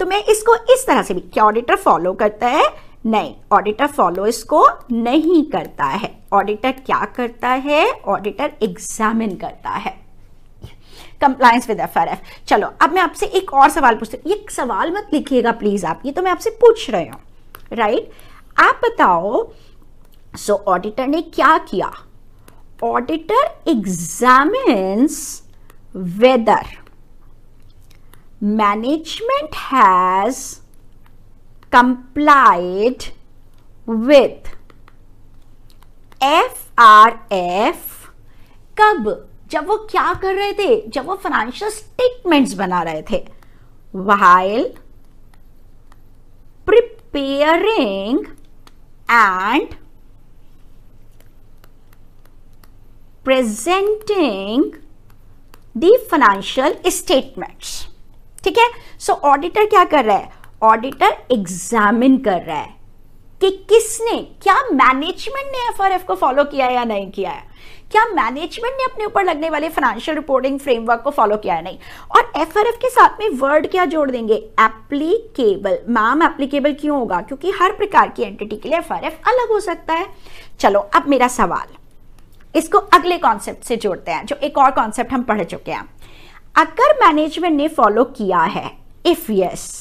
S1: तो मैं इसको इस तरह से भी क्या ऑडिटर फॉलो करता है नहीं ऑडिटर फॉलो इसको नहीं करता है ऑडिटर क्या करता है ऑडिटर एग्जामिन करता है compliance with F R F चलो अब मैं आपसे एक और सवाल पूछती हूँ ये सवाल मत लिखिएगा प्लीज आप ये तो मैं आपसे पूछ रही हूँ राइट आप बताओ सो so, ऑडिटर ने क्या किया auditor examines whether management has complied with F R F कब जब वो क्या कर रहे थे जब वो फाइनेंशियल स्टेटमेंट्स बना रहे थे while preparing and presenting the financial statements ठीक है सो ऑडिटर क्या कर रहा है ऑडिटर एग्जामिन कर रहा है कि किसने क्या मैनेजमेंट ने एफ को फॉलो किया या नहीं किया है क्या मैनेजमेंट ने अपने ऊपर लगने वाले फाइनेंशियल रिपोर्टिंग फ्रेमवर्क को फॉलो किया है नहीं और एफ के साथ में वर्ड क्या जोड़ देंगे एप्लीकेबल मैम एप्लीकेबल क्यों होगा क्योंकि हर प्रकार की एंटिटी के लिए एफ अलग हो सकता है चलो अब मेरा सवाल इसको अगले कॉन्सेप्ट से जोड़ते हैं जो एक और कॉन्सेप्ट हम पढ़ चुके हैं अगर मैनेजमेंट ने फॉलो किया है इफ यस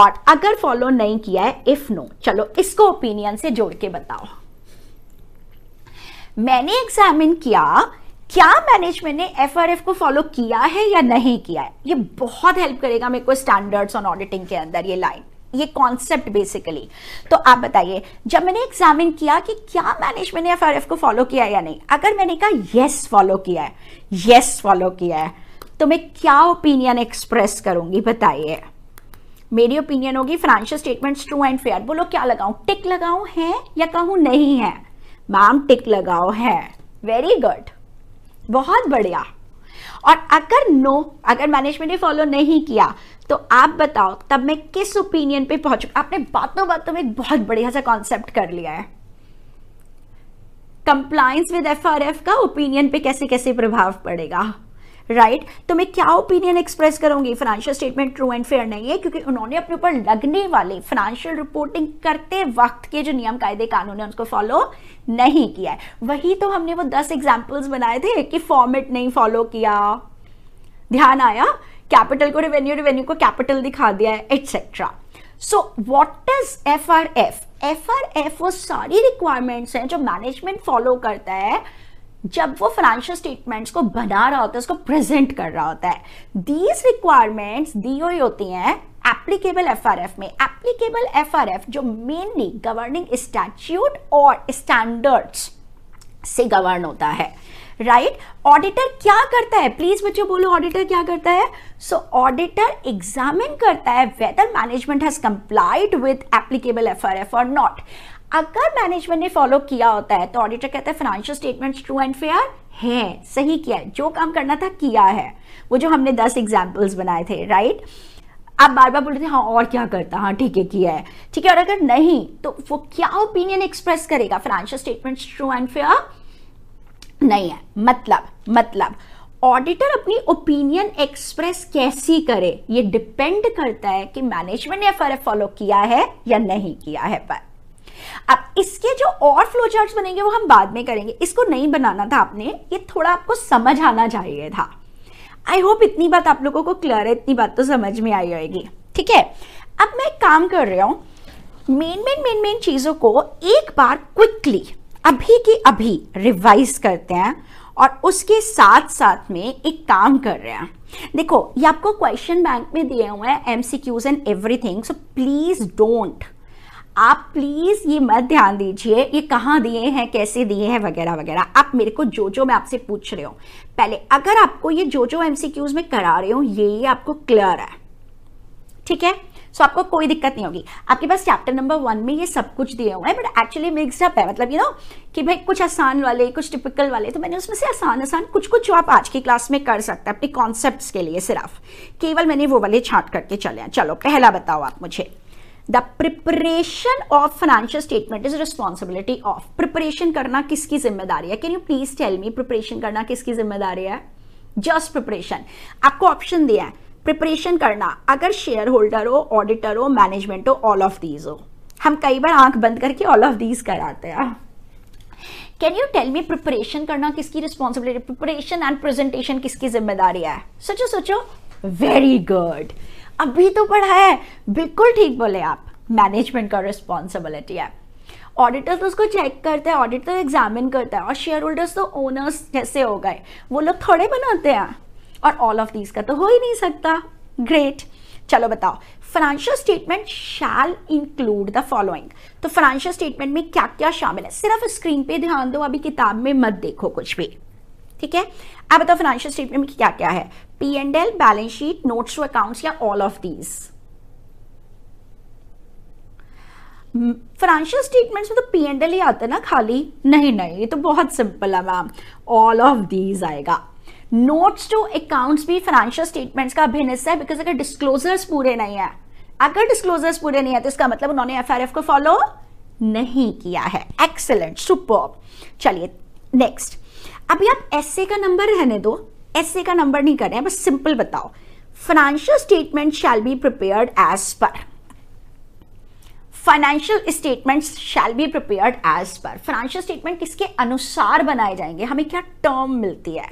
S1: और अगर फॉलो नहीं किया है इफ नो चलो इसको ओपिनियन से जोड़ के बताओ मैंने एग्जामिन किया क्या मैनेजमेंट ने एफ को फॉलो किया है या नहीं किया है ये बहुत हेल्प करेगा मेरे को स्टैंडर्ड्स ऑन ऑडिटिंग के अंदर ये लाइन ये कॉन्सेप्ट बेसिकली तो आप बताइए जब मैंने एग्जामिन किया कि क्या मैनेजमेंट ने एफ को फॉलो किया या नहीं अगर मैंने कहा यस फॉलो किया है यस फॉलो किया है तो मैं क्या ओपिनियन एक्सप्रेस करूंगी बताइए मेरी ओपिनियन होगी financial statements true and fair बोलो क्या लगाऊं टिक लगाऊं है या कहूं नहीं है मैम टिक लगाओ है वेरी गुड बहुत बढ़िया और अगर नो अगर मैनेजमेंट ने फॉलो नहीं किया तो आप बताओ तब मैं किस ओपिनियन पे पहुंचू आपने बातों बातों में एक बहुत बढ़िया सा कॉन्सेप्ट कर लिया है कंप्लायंस विद एफ का ओपिनियन पे कैसे कैसे प्रभाव पड़ेगा राइट right? तो मैं क्या ओपिनियन एक्सप्रेस करूंगी financial statement true and fair नहीं है क्योंकि उन्होंने अपने ऊपर लगने वाले फाइनेंशियल रिपोर्टिंग करते वक्त के जो नियम कायदे कानून है उसको फॉलो नहीं किया है वही तो हमने वो दस एग्जाम्पल्स बनाए थे कि फॉर्मेट नहीं फॉलो किया ध्यान आया कैपिटल को रेवेन्यू रेवेन्यू को कैपिटल दिखा दिया है etcetera so what is F R F F R F वो सारी रिक्वायरमेंट्स हैं जो मैनेजमेंट फॉलो करता है जब वो फाइनेंशियल स्टेटमेंट्स को बना रहा होता है उसको प्रेजेंट कर रहा होता है दीज रिक्वायरमेंट्स दी हुई होती हैं एप्लीकेबल एफ में एप्लीकेबल एफ जो मेनली गवर्निंग स्टैट्यूट और स्टैंडर्ड्स से गवर्न होता है राइट right? ऑडिटर क्या करता है प्लीज बच्चों बोलो ऑडिटर क्या करता है सो ऑडिटर एग्जामिन करता है whether management has complied with applicable F और नॉट अगर मैनेजमेंट ने फॉलो किया होता है तो ऑडिटर कहता है financial statement true and fair है सही किया है जो काम करना था किया है वो जो हमने दस एग्जाम्पल्स बनाए थे राइट आप बार बार बोलते थे हाँ और क्या करता हाँ ठीक है किया है ठीक है और अगर नहीं तो वो क्या ओपिनियन एक्सप्रेस करेगा financial statements true and fair नहीं है मतलब मतलब ऑडिटर अपनी ओपिनियन एक्सप्रेस कैसी करे ये डिपेंड करता है कि मैनेजमेंट ने फॉलो किया है या नहीं किया है पर अब इसके जो और फ्लो चार्ट बनेंगे वो हम बाद में करेंगे इसको नहीं बनाना था आपने ये थोड़ा आपको समझ आना चाहिए था आई होप इतनी बात आप लोगों को क्लियर है इतनी बात तो समझ में आई होगी ठीक है अब मैं काम कर रहा हूं मेन मेन मेन मेन चीज़ों को एक बार क्विकली अभी की अभी रिवाइज करते हैं और उसके साथ साथ में एक काम कर रहे हैं देखो ये आपको क्वेश्चन बैंक में दिए हुए हैं MCQs and everything so please don't आप प्लीज़ ये मत ध्यान दीजिए ये कहाँ दिए हैं कैसे दिए हैं वगैरह वगैरह आप मेरे को जो जो मैं आपसे पूछ रही हूँ पहले अगर आपको ये जो जो एम में करा रही हूँ ये आपको क्लियर है ठीक है सो आपको कोई दिक्कत नहीं होगी आपके पास चैप्टर नंबर वन में ये सब कुछ दिए हुए हैं बट एक्चुअली मिक्सअप है मतलब यू you नो know, कि भाई कुछ आसान वाले कुछ टिपिकल वाले तो मैंने उसमें से आसान आसान कुछ कुछ जो आप आज की क्लास में कर सकते हैं अपने कॉन्सेप्ट के लिए सिर्फ केवल मैंने वो वाले छाट करके चले हैं चलो पहला बताओ आप मुझे the preparation of financial statement is responsibility of preparation करना किसकी जिम्मेदारी है can you please tell me preparation करना किसकी जिम्मेदारी है जस्ट प्रिपरेशन आपको ऑप्शन दिया है प्रिपरेशन करना अगर शेयर होल्डर हो ऑडिटर हो मैनेजमेंट हो ऑल ऑफ दीज हो हम कई बार आंख बंद करके ऑल ऑफ दीज कराते हैं can you tell me preparation करना किसकी रिस्पॉन्सिबिलिटी प्रिपरेशन एंड प्रेजेंटेशन किसकी जिम्मेदारी है सोचो सोचो वेरी गुड अभी तो पढ़ा है बिल्कुल ठीक बोले आप मैनेजमेंट का रिस्पॉन्सिबिलिटी है ऑडिटर तो उसको चेक करते हैं ऑडिटर एग्जामिन करता है और शेयर होल्डर्स तो ओनर्स जैसे हो गए वो लोग थोड़े बनाते हैं और ऑल ऑफ दीज का तो हो ही नहीं सकता ग्रेट चलो बताओ financial statement shall include the following तो फाइनेंशियल स्टेटमेंट में क्या क्या शामिल है सिर्फ स्क्रीन पे ध्यान दो अभी किताब में मत देखो कुछ भी ठीक है अब बताओ फाइनेंशियल स्टेटमेंट में क्या क्या है P and L balance sheet notes to accounts या all of these financial statements में तो पी एंड एल ही आता है ना खाली नहीं नहीं ये तो बहुत सिंपल है मैम ऑल ऑफ दीज आएगा नोट्स टू अकाउंट्स भी फाइनेंशियल स्टेटमेंट्स का अभिन्न हिस्सा है बिकॉज अगर डिस्क्लोजर्स पूरे नहीं है अगर डिस्क्लोजर्स पूरे नहीं है तो इसका मतलब उन्होंने एफ आर एफ को फॉलो नहीं किया है एक्सेलेंट सुपर चलिए नेक्स्ट अभी आप एस ए का नंबर रहने दो ऐसे का नंबर नहीं करना है बस सिंपल बताओ financial statement shall be prepared as per financial statement shall be prepared as per financial statement किसके अनुसार बनाए जाएंगे हमें क्या टर्म मिलती है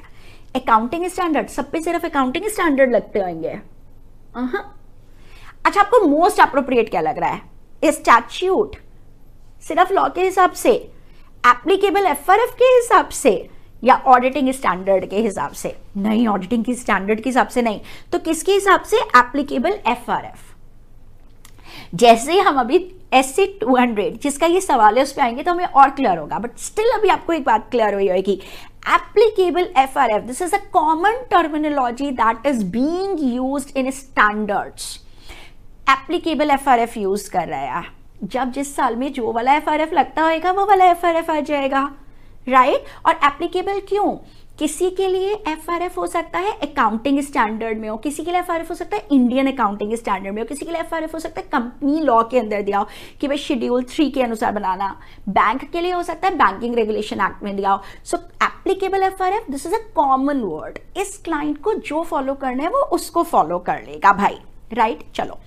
S1: अकाउंटिंग स्टैंडर्ड सब पे सिर्फ अकाउंटिंग स्टैंडर्ड लगते होंगे uh-huh। अच्छा आपको मोस्ट अप्रोप्रिएट क्या लग रहा है स्टैच्यूट सिर्फ लॉ के हिसाब से एप्लीकेबल एफ के हिसाब से या ऑडिटिंग स्टैंडर्ड के हिसाब से नहीं ऑडिटिंग की स्टैंडर्ड के हिसाब से नहीं तो किसके हिसाब से एप्लीकेबल एफ आर एफ जैसे हम अभी एस सी टू हंड्रेड जिसका ये सवाल है उस पर आएंगे तो हमें और क्लियर होगा बट स्टिल अभी आपको एक बात क्लियर हुई होगी applicable F R F this is a common terminology that is being use in standards applicable F R F use कर रहे हैं जब जिस साल में जो वाला एफ आर एफ लगता होगा वो वाला एफ आर एफ आ जाएगा राइट right? और एप्लीकेबल क्यों किसी के लिए एफ आर एफ हो सकता है अकाउंटिंग स्टैंडर्ड में हो किसी के लिए एफ आर एफ हो सकता है इंडियन अकाउंटिंग स्टैंडर्ड में हो किसी के लिए एफ आर एफ हो सकता है कंपनी लॉ के अंदर दिया हो कि भाई शेड्यूल थ्री के अनुसार बनाना बैंक के लिए हो सकता है बैंकिंग रेगुलेशन एक्ट में दिया हो so applicable F this is a common word इस क्लाइंट को जो फॉलो करना है वो उसको फॉलो कर लेगा भाई राइट right? चलो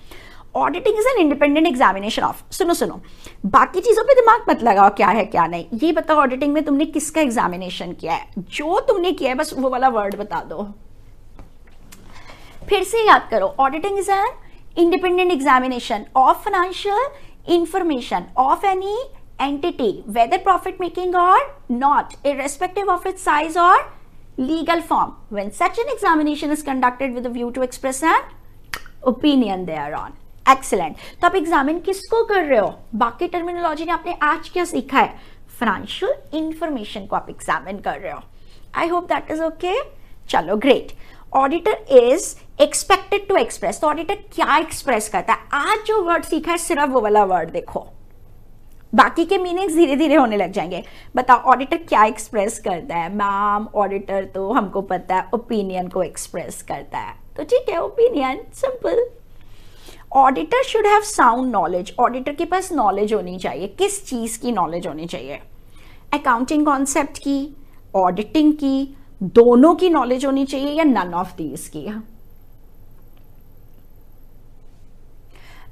S1: auditing is an independent examination of सुनो सुनो बाकी चीज़ों पे दिमाग मत लगाओ क्या है क्या नहीं ये बताओ ऑडिटिंग में तुमने किसका एग्जामिनेशन किया है जो तुमने किया है बस वो वाला वर्ड बता दो फिर से याद करो auditing is an independent examination of financial information of any entity whether profit making और not irrespective of it size और legal form when such an examination is conducted with a view to express an opinion thereon. Excellent तो आप एग्जामिन किसको कर रहे हो बाकी टर्मिनोलॉजी ने आपने आज क्या सीखा है फाइनेंशियल इंफॉर्मेशन को आप एग्जामिन कर रहे हो I hope that is okay चलो great auditor is expected to express तो ऑडिटर क्या एक्सप्रेस करता है आज जो वर्ड सीखा है सिर्फ वो वाला वर्ड देखो बाकी के मीनिंग्स धीरे धीरे होने लग जाएंगे बताओ ऑडिटर क्या एक्सप्रेस करता है मैम ऑडिटर तो हमको पता है ओपिनियन को एक्सप्रेस करता है तो ठीक है opinion simple auditor should have sound knowledge auditor के पास नॉलेज होनी चाहिए किस चीज़ की नॉलेज होनी चाहिए अकाउंटिंग कॉन्सेप्ट की ऑडिटिंग की दोनों की नॉलेज होनी चाहिए या नन ऑफ दीज की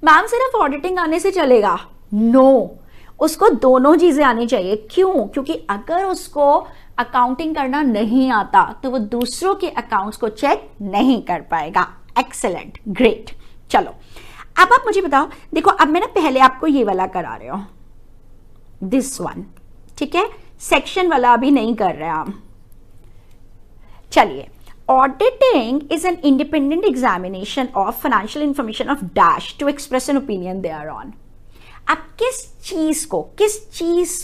S1: मैम सिर्फ ऑडिटिंग आने से चलेगा नो no. उसको दोनों चीजें आनी चाहिए क्यों क्योंकि अगर उसको अकाउंटिंग करना नहीं आता तो वो दूसरों के अकाउंट्स को चेक नहीं कर पाएगा एक्सेलेंट ग्रेट चलो अब आप मुझे बताओ देखो अब मैं ना पहले आपको ये वाला करा रहे हो दिस वन ठीक है सेक्शन वाला अभी नहीं कर रहे हम चलिए auditing is an independent examination of financial information of dash to express an opinion thereon आप किस चीज को किस चीज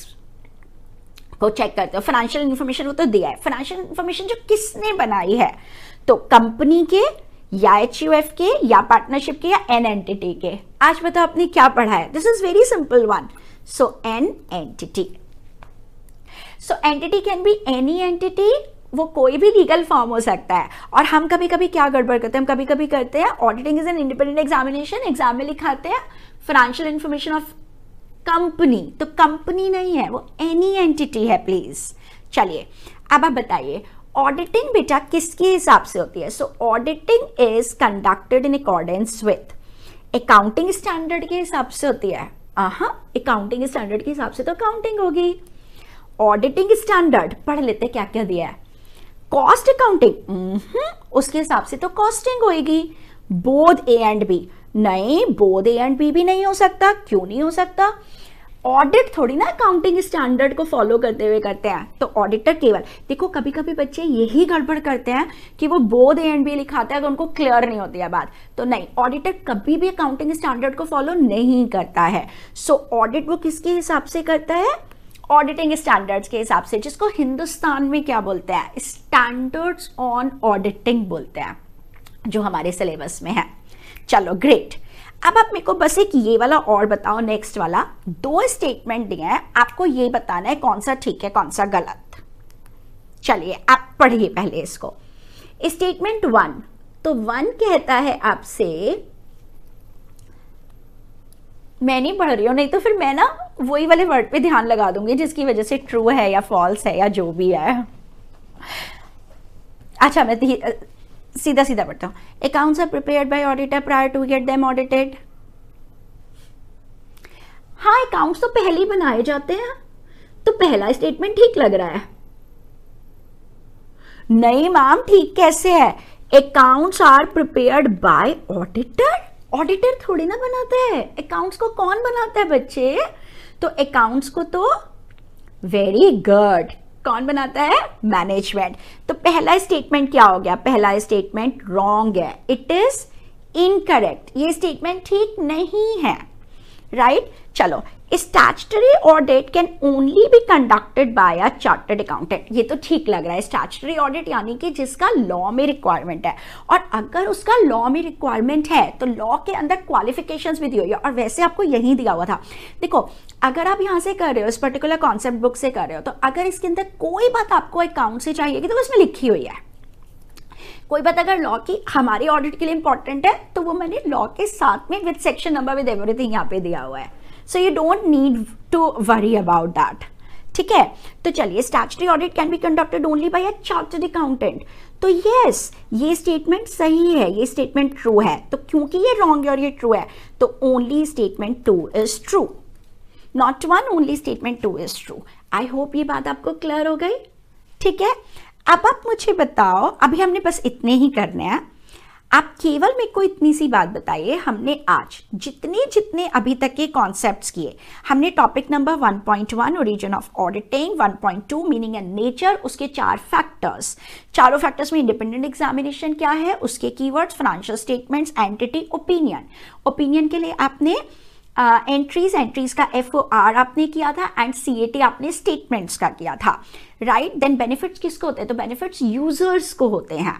S1: को चेक करते हो फाइनेंशियल इंफॉर्मेशन वो तो दिया है फाइनेंशियल इंफॉर्मेशन जो किसने बनाई है तो कंपनी के या एच के या पार्टनरशिप के या एन एंटिटी के आज बताओ आपने क्या पढ़ा है this is very simple one so an entity so entity can be any entity वो कोई भी लीगल फॉर्म हो सकता है और हम कभी कभी क्या गड़बड़ करते हैं हम कभी कभी करते हैं auditing is an independent examination exam में लिखाते हैं फाइनेंशियल इंफॉर्मेशन ऑफ कंपनी तो कंपनी नहीं है वो एनी एंटिटी है प्लीज चलिए अब आप बताइए ऑडिटिंग बेटा किसके हिसाब से होती है so auditing is conducted in accordance with accounting standard के हिसाब से होती है हाँ अकाउंटिंग स्टैंडर्ड के हिसाब से तो अकाउंटिंग होगी ऑडिटिंग स्टैंडर्ड पढ़ लेते क्या क्या दिया है कॉस्ट अकाउंटिंग उसके हिसाब से तो कॉस्टिंग होगी बोध ए एंड बी नहीं बोध ए एंड बी भी नहीं हो सकता क्यों नहीं हो सकता ऑडिट थोड़ी ना अकाउंटिंग स्टैंडर्ड को फॉलो करते हुए करते हैं तो ऑडिटर केवल देखो कभी कभी बच्चे यही गड़बड़ करते हैं कि वो बोध एंड बी लिखाते हैं अगर तो उनको क्लियर नहीं होती है बात तो नहीं ऑडिटर कभी भी अकाउंटिंग स्टैंडर्ड को फॉलो नहीं करता है सो so, ऑडिट वो किसके हिसाब से करता है ऑडिटिंग स्टैंडर्ड्स के हिसाब से जिसको हिंदुस्तान में क्या बोलते हैं स्टैंडर्ड्स ऑन ऑडिटिंग बोलते हैं जो हमारे सिलेबस में है चलो ग्रेट अब आप मेरे को बस एक ये वाला और बताओ नेक्स्ट वाला दो स्टेटमेंट दिए हैं आपको ये बताना है कौन सा ठीक है कौन सा गलत चलिए आप पढ़िए पहले इसको स्टेटमेंट वन तो वन कहता है आपसे मैं नहीं पढ़ रही हूं नहीं तो फिर मैं ना वही वाले वर्ड पे ध्यान लगा दूंगी जिसकी वजह से ट्रू है या फॉल्स है या जो भी है अच्छा मैं सीधा सीधा पढ़ता हूँ accounts are prepared by auditor prior to get them audited हाँ अकाउंट्स तो पहले ही बनाए जाते हैं तो पहला स्टेटमेंट ठीक लग रहा है नहीं मैम ठीक कैसे है accounts are prepared by auditor auditor थोड़ी ना बनाते हैं अकाउंट्स को कौन बनाता है बच्चे तो अकाउंट्स को तो वेरी गुड कौन बनाता है मैनेजमेंट तो पहला स्टेटमेंट क्या हो गया पहला स्टेटमेंट रॉन्ग है इट इज इनकरेक्ट ये स्टेटमेंट ठीक नहीं है राइट right? चलो statutory audit can only be conducted by a chartered accountant ये तो ठीक लग रहा है स्टैचरी ऑडिट यानी कि जिसका लॉ में रिक्वायरमेंट है और अगर उसका लॉ में रिक्वायरमेंट है तो लॉ के अंदर क्वालिफिकेशन भी दी हुई है और वैसे आपको यही दिया हुआ था देखो अगर आप यहाँ से कर रहे हो इस पर्टिकुलर कॉन्सेप्ट बुक से कर रहे हो तो अगर इसके अंदर कोई बात आपको अकाउंट से कि तो उसमें लिखी हुई है कोई बात अगर लॉ की हमारे ऑडिट के लिए इंपॉर्टेंट है तो वो मैंने लॉ के साथ में with section number with everything यहाँ पे दिया हुआ है so you don't need to worry about that ठीक है तो चलिए statutory audit can be conducted only by a chartered accountant तो यस ये स्टेटमेंट सही है ये स्टेटमेंट ट्रू है तो क्योंकि ये रॉन्ग है और ये ट्रू है तो only statement two is true not one only statement two is true I hope ये बात आपको क्लियर हो गई ठीक है अब आप मुझे बताओ अभी हमने बस इतने ही करने हैं आप केवल मेरे को इतनी सी बात बताइए हमने आज जितने जितने अभी तक के कॉन्सेप्ट्स किए हमने topic number 1.1 origin of auditing 1.2 meaning and nature उसके चार फैक्टर्स चारों फैक्टर्स में इंडिपेंडेंट एग्जामिनेशन क्या है उसके keywords financial statements entity opinion opinion के लिए आपने एंट्रीज uh, एंट्रीज का एफ ओ आर आपने किया था एंड सी ए टी आपने स्टेटमेंट्स का किया था राइट देन बेनिफिट्स किसको होते हैं तो बेनिफिट्स यूजर्स को होते हैं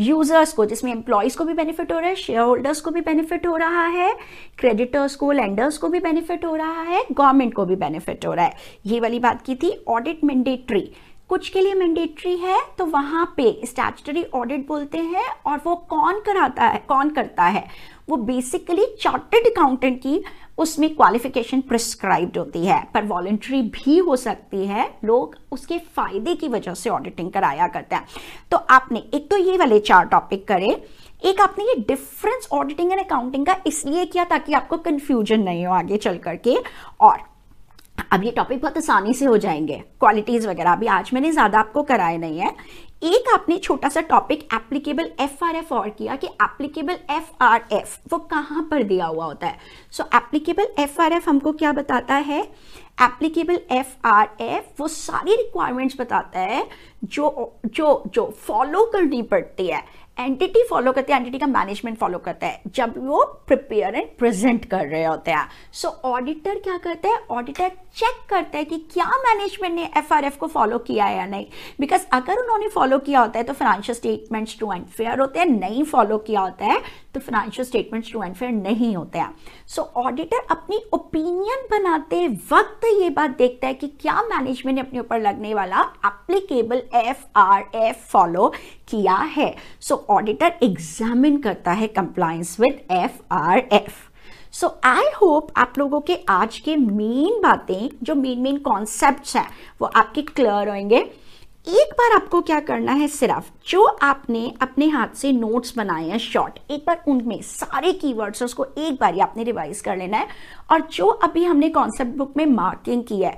S1: यूजर्स को जिसमें एम्प्लॉयज को भी बेनिफिट हो रहा है शेयर होल्डर्स को भी बेनिफिट हो रहा है क्रेडिटर्स को लैंडर्स को भी बेनिफिट हो रहा है गवर्नमेंट को भी बेनिफिट हो रहा है ये वाली बात की थी ऑडिट मैंडेटरी कुछ के लिए मैंडेटरी है तो वहां पे स्टैचुटरी ऑडिट बोलते हैं और वो कौन कराता है कौन करता है वो बेसिकली चार्टेड अकाउंटेंट की उसमें क्वालिफिकेशन प्रिस्क्राइब्ड होती है पर वॉल्ट्री भी हो सकती है लोग उसके फायदे की वजह से ऑडिटिंग कराया करते हैं तो आपने एक तो ये वाले चार टॉपिक करे एक आपने ये डिफरेंस ऑडिटिंग एंड अकाउंटिंग का इसलिए किया ताकि आपको कंफ्यूजन नहीं हो आगे चल करके और अब ये टॉपिक बहुत आसानी से हो जाएंगे क्वालिटीज़ वगैरह अभी आज मैंने ज़्यादा आपको कराए नहीं है एक आपने छोटा सा topic applicable F R F और किया कि एप्लीकेबल एफ आर एफ वो कहां पर दिया हुआ होता है so applicable F R F हमको क्या बताता है एप्लीकेबल एफ आर एफ वो सारी रिक्वायरमेंट्स बताता है जो जो जो फॉलो करनी पड़ती है एंटिटी फॉलो करते हैं एंटिटी का मैनेजमेंट फॉलो करता है जब वो प्रिपेयर एंड प्रेजेंट कर रहे होते हैं सो ऑडिटर क्या करता है ऑडिटर चेक करता है कि क्या मैनेजमेंट ने एफ को फॉलो किया है या नहीं बिकॉज अगर उन्होंने फॉलो किया होता है तो financial statements true and fair होते हैं नहीं फॉलो किया होता है तो financial statements true and fair नहीं होते हैं सो so, ऑडिटर अपनी ओपिनियन बनाते वक्त ये बात देखता है कि क्या मैनेजमेंट ने अपने ऊपर लगने वाला applicable F R F follow किया है सो ऑडिटर एग्जामिन करता है compliance with F R F so I hope आप लोगों के आज के मेन बातें जो मेन मेन कॉन्सेप्ट हैं वो आपके क्लियर होंगे एक बार आपको क्या करना है सिर्फ जो आपने अपने हाथ से नोट्स बनाए हैं शॉर्ट एक बार उनमें सारे कीवर्ड्स उसको एक बार ही आपने रिवाइज कर लेना है और जो अभी हमने कॉन्सेप्ट बुक में मार्किंग की है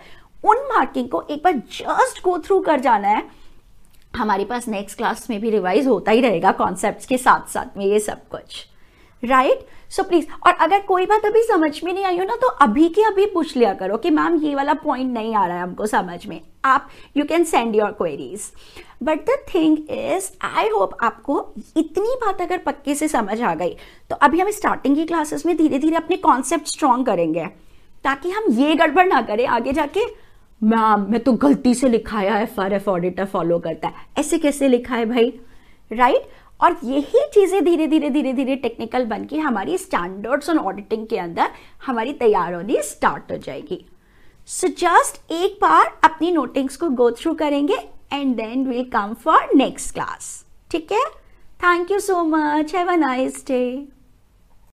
S1: उन मार्किंग को एक बार जस्ट गो थ्रू कर जाना है हमारे पास नेक्स्ट क्लास में भी रिवाइज होता ही रहेगा कॉन्सेप्ट के साथ साथ में ये सब कुछ राइट सो प्लीज़ और अगर कोई बात अभी समझ में नहीं आई हो ना तो अभी के अभी पूछ लिया करो कि मैम ये वाला पॉइंट नहीं आ रहा है हमको समझ में आप you can send your queries but the thing is I hope आपको इतनी बात अगर पक्के से समझ आ गई तो अभी हम स्टार्टिंग की क्लासेस में धीरे धीरे अपने कॉन्सेप्ट स्ट्रांग करेंगे ताकि हम ये गड़बड़ ना करें आगे जाके मैम मैं तो गलती से लिखाया है फॉर एफ ऑडिटर फॉलो करता है ऐसे कैसे लिखा है भाई राइट right? और यही चीज़ें धीरे धीरे धीरे धीरे टेक्निकल बन के हमारी स्टैंडर्ड्स ऑन ऑडिटिंग के अंदर हमारी तैयार होनी स्टार्ट हो जाएगी सो जस्ट एक बार अपनी नोटिंग्स को गो थ्रू करेंगे and then will come for next class ठीक है thank you so much have a nice day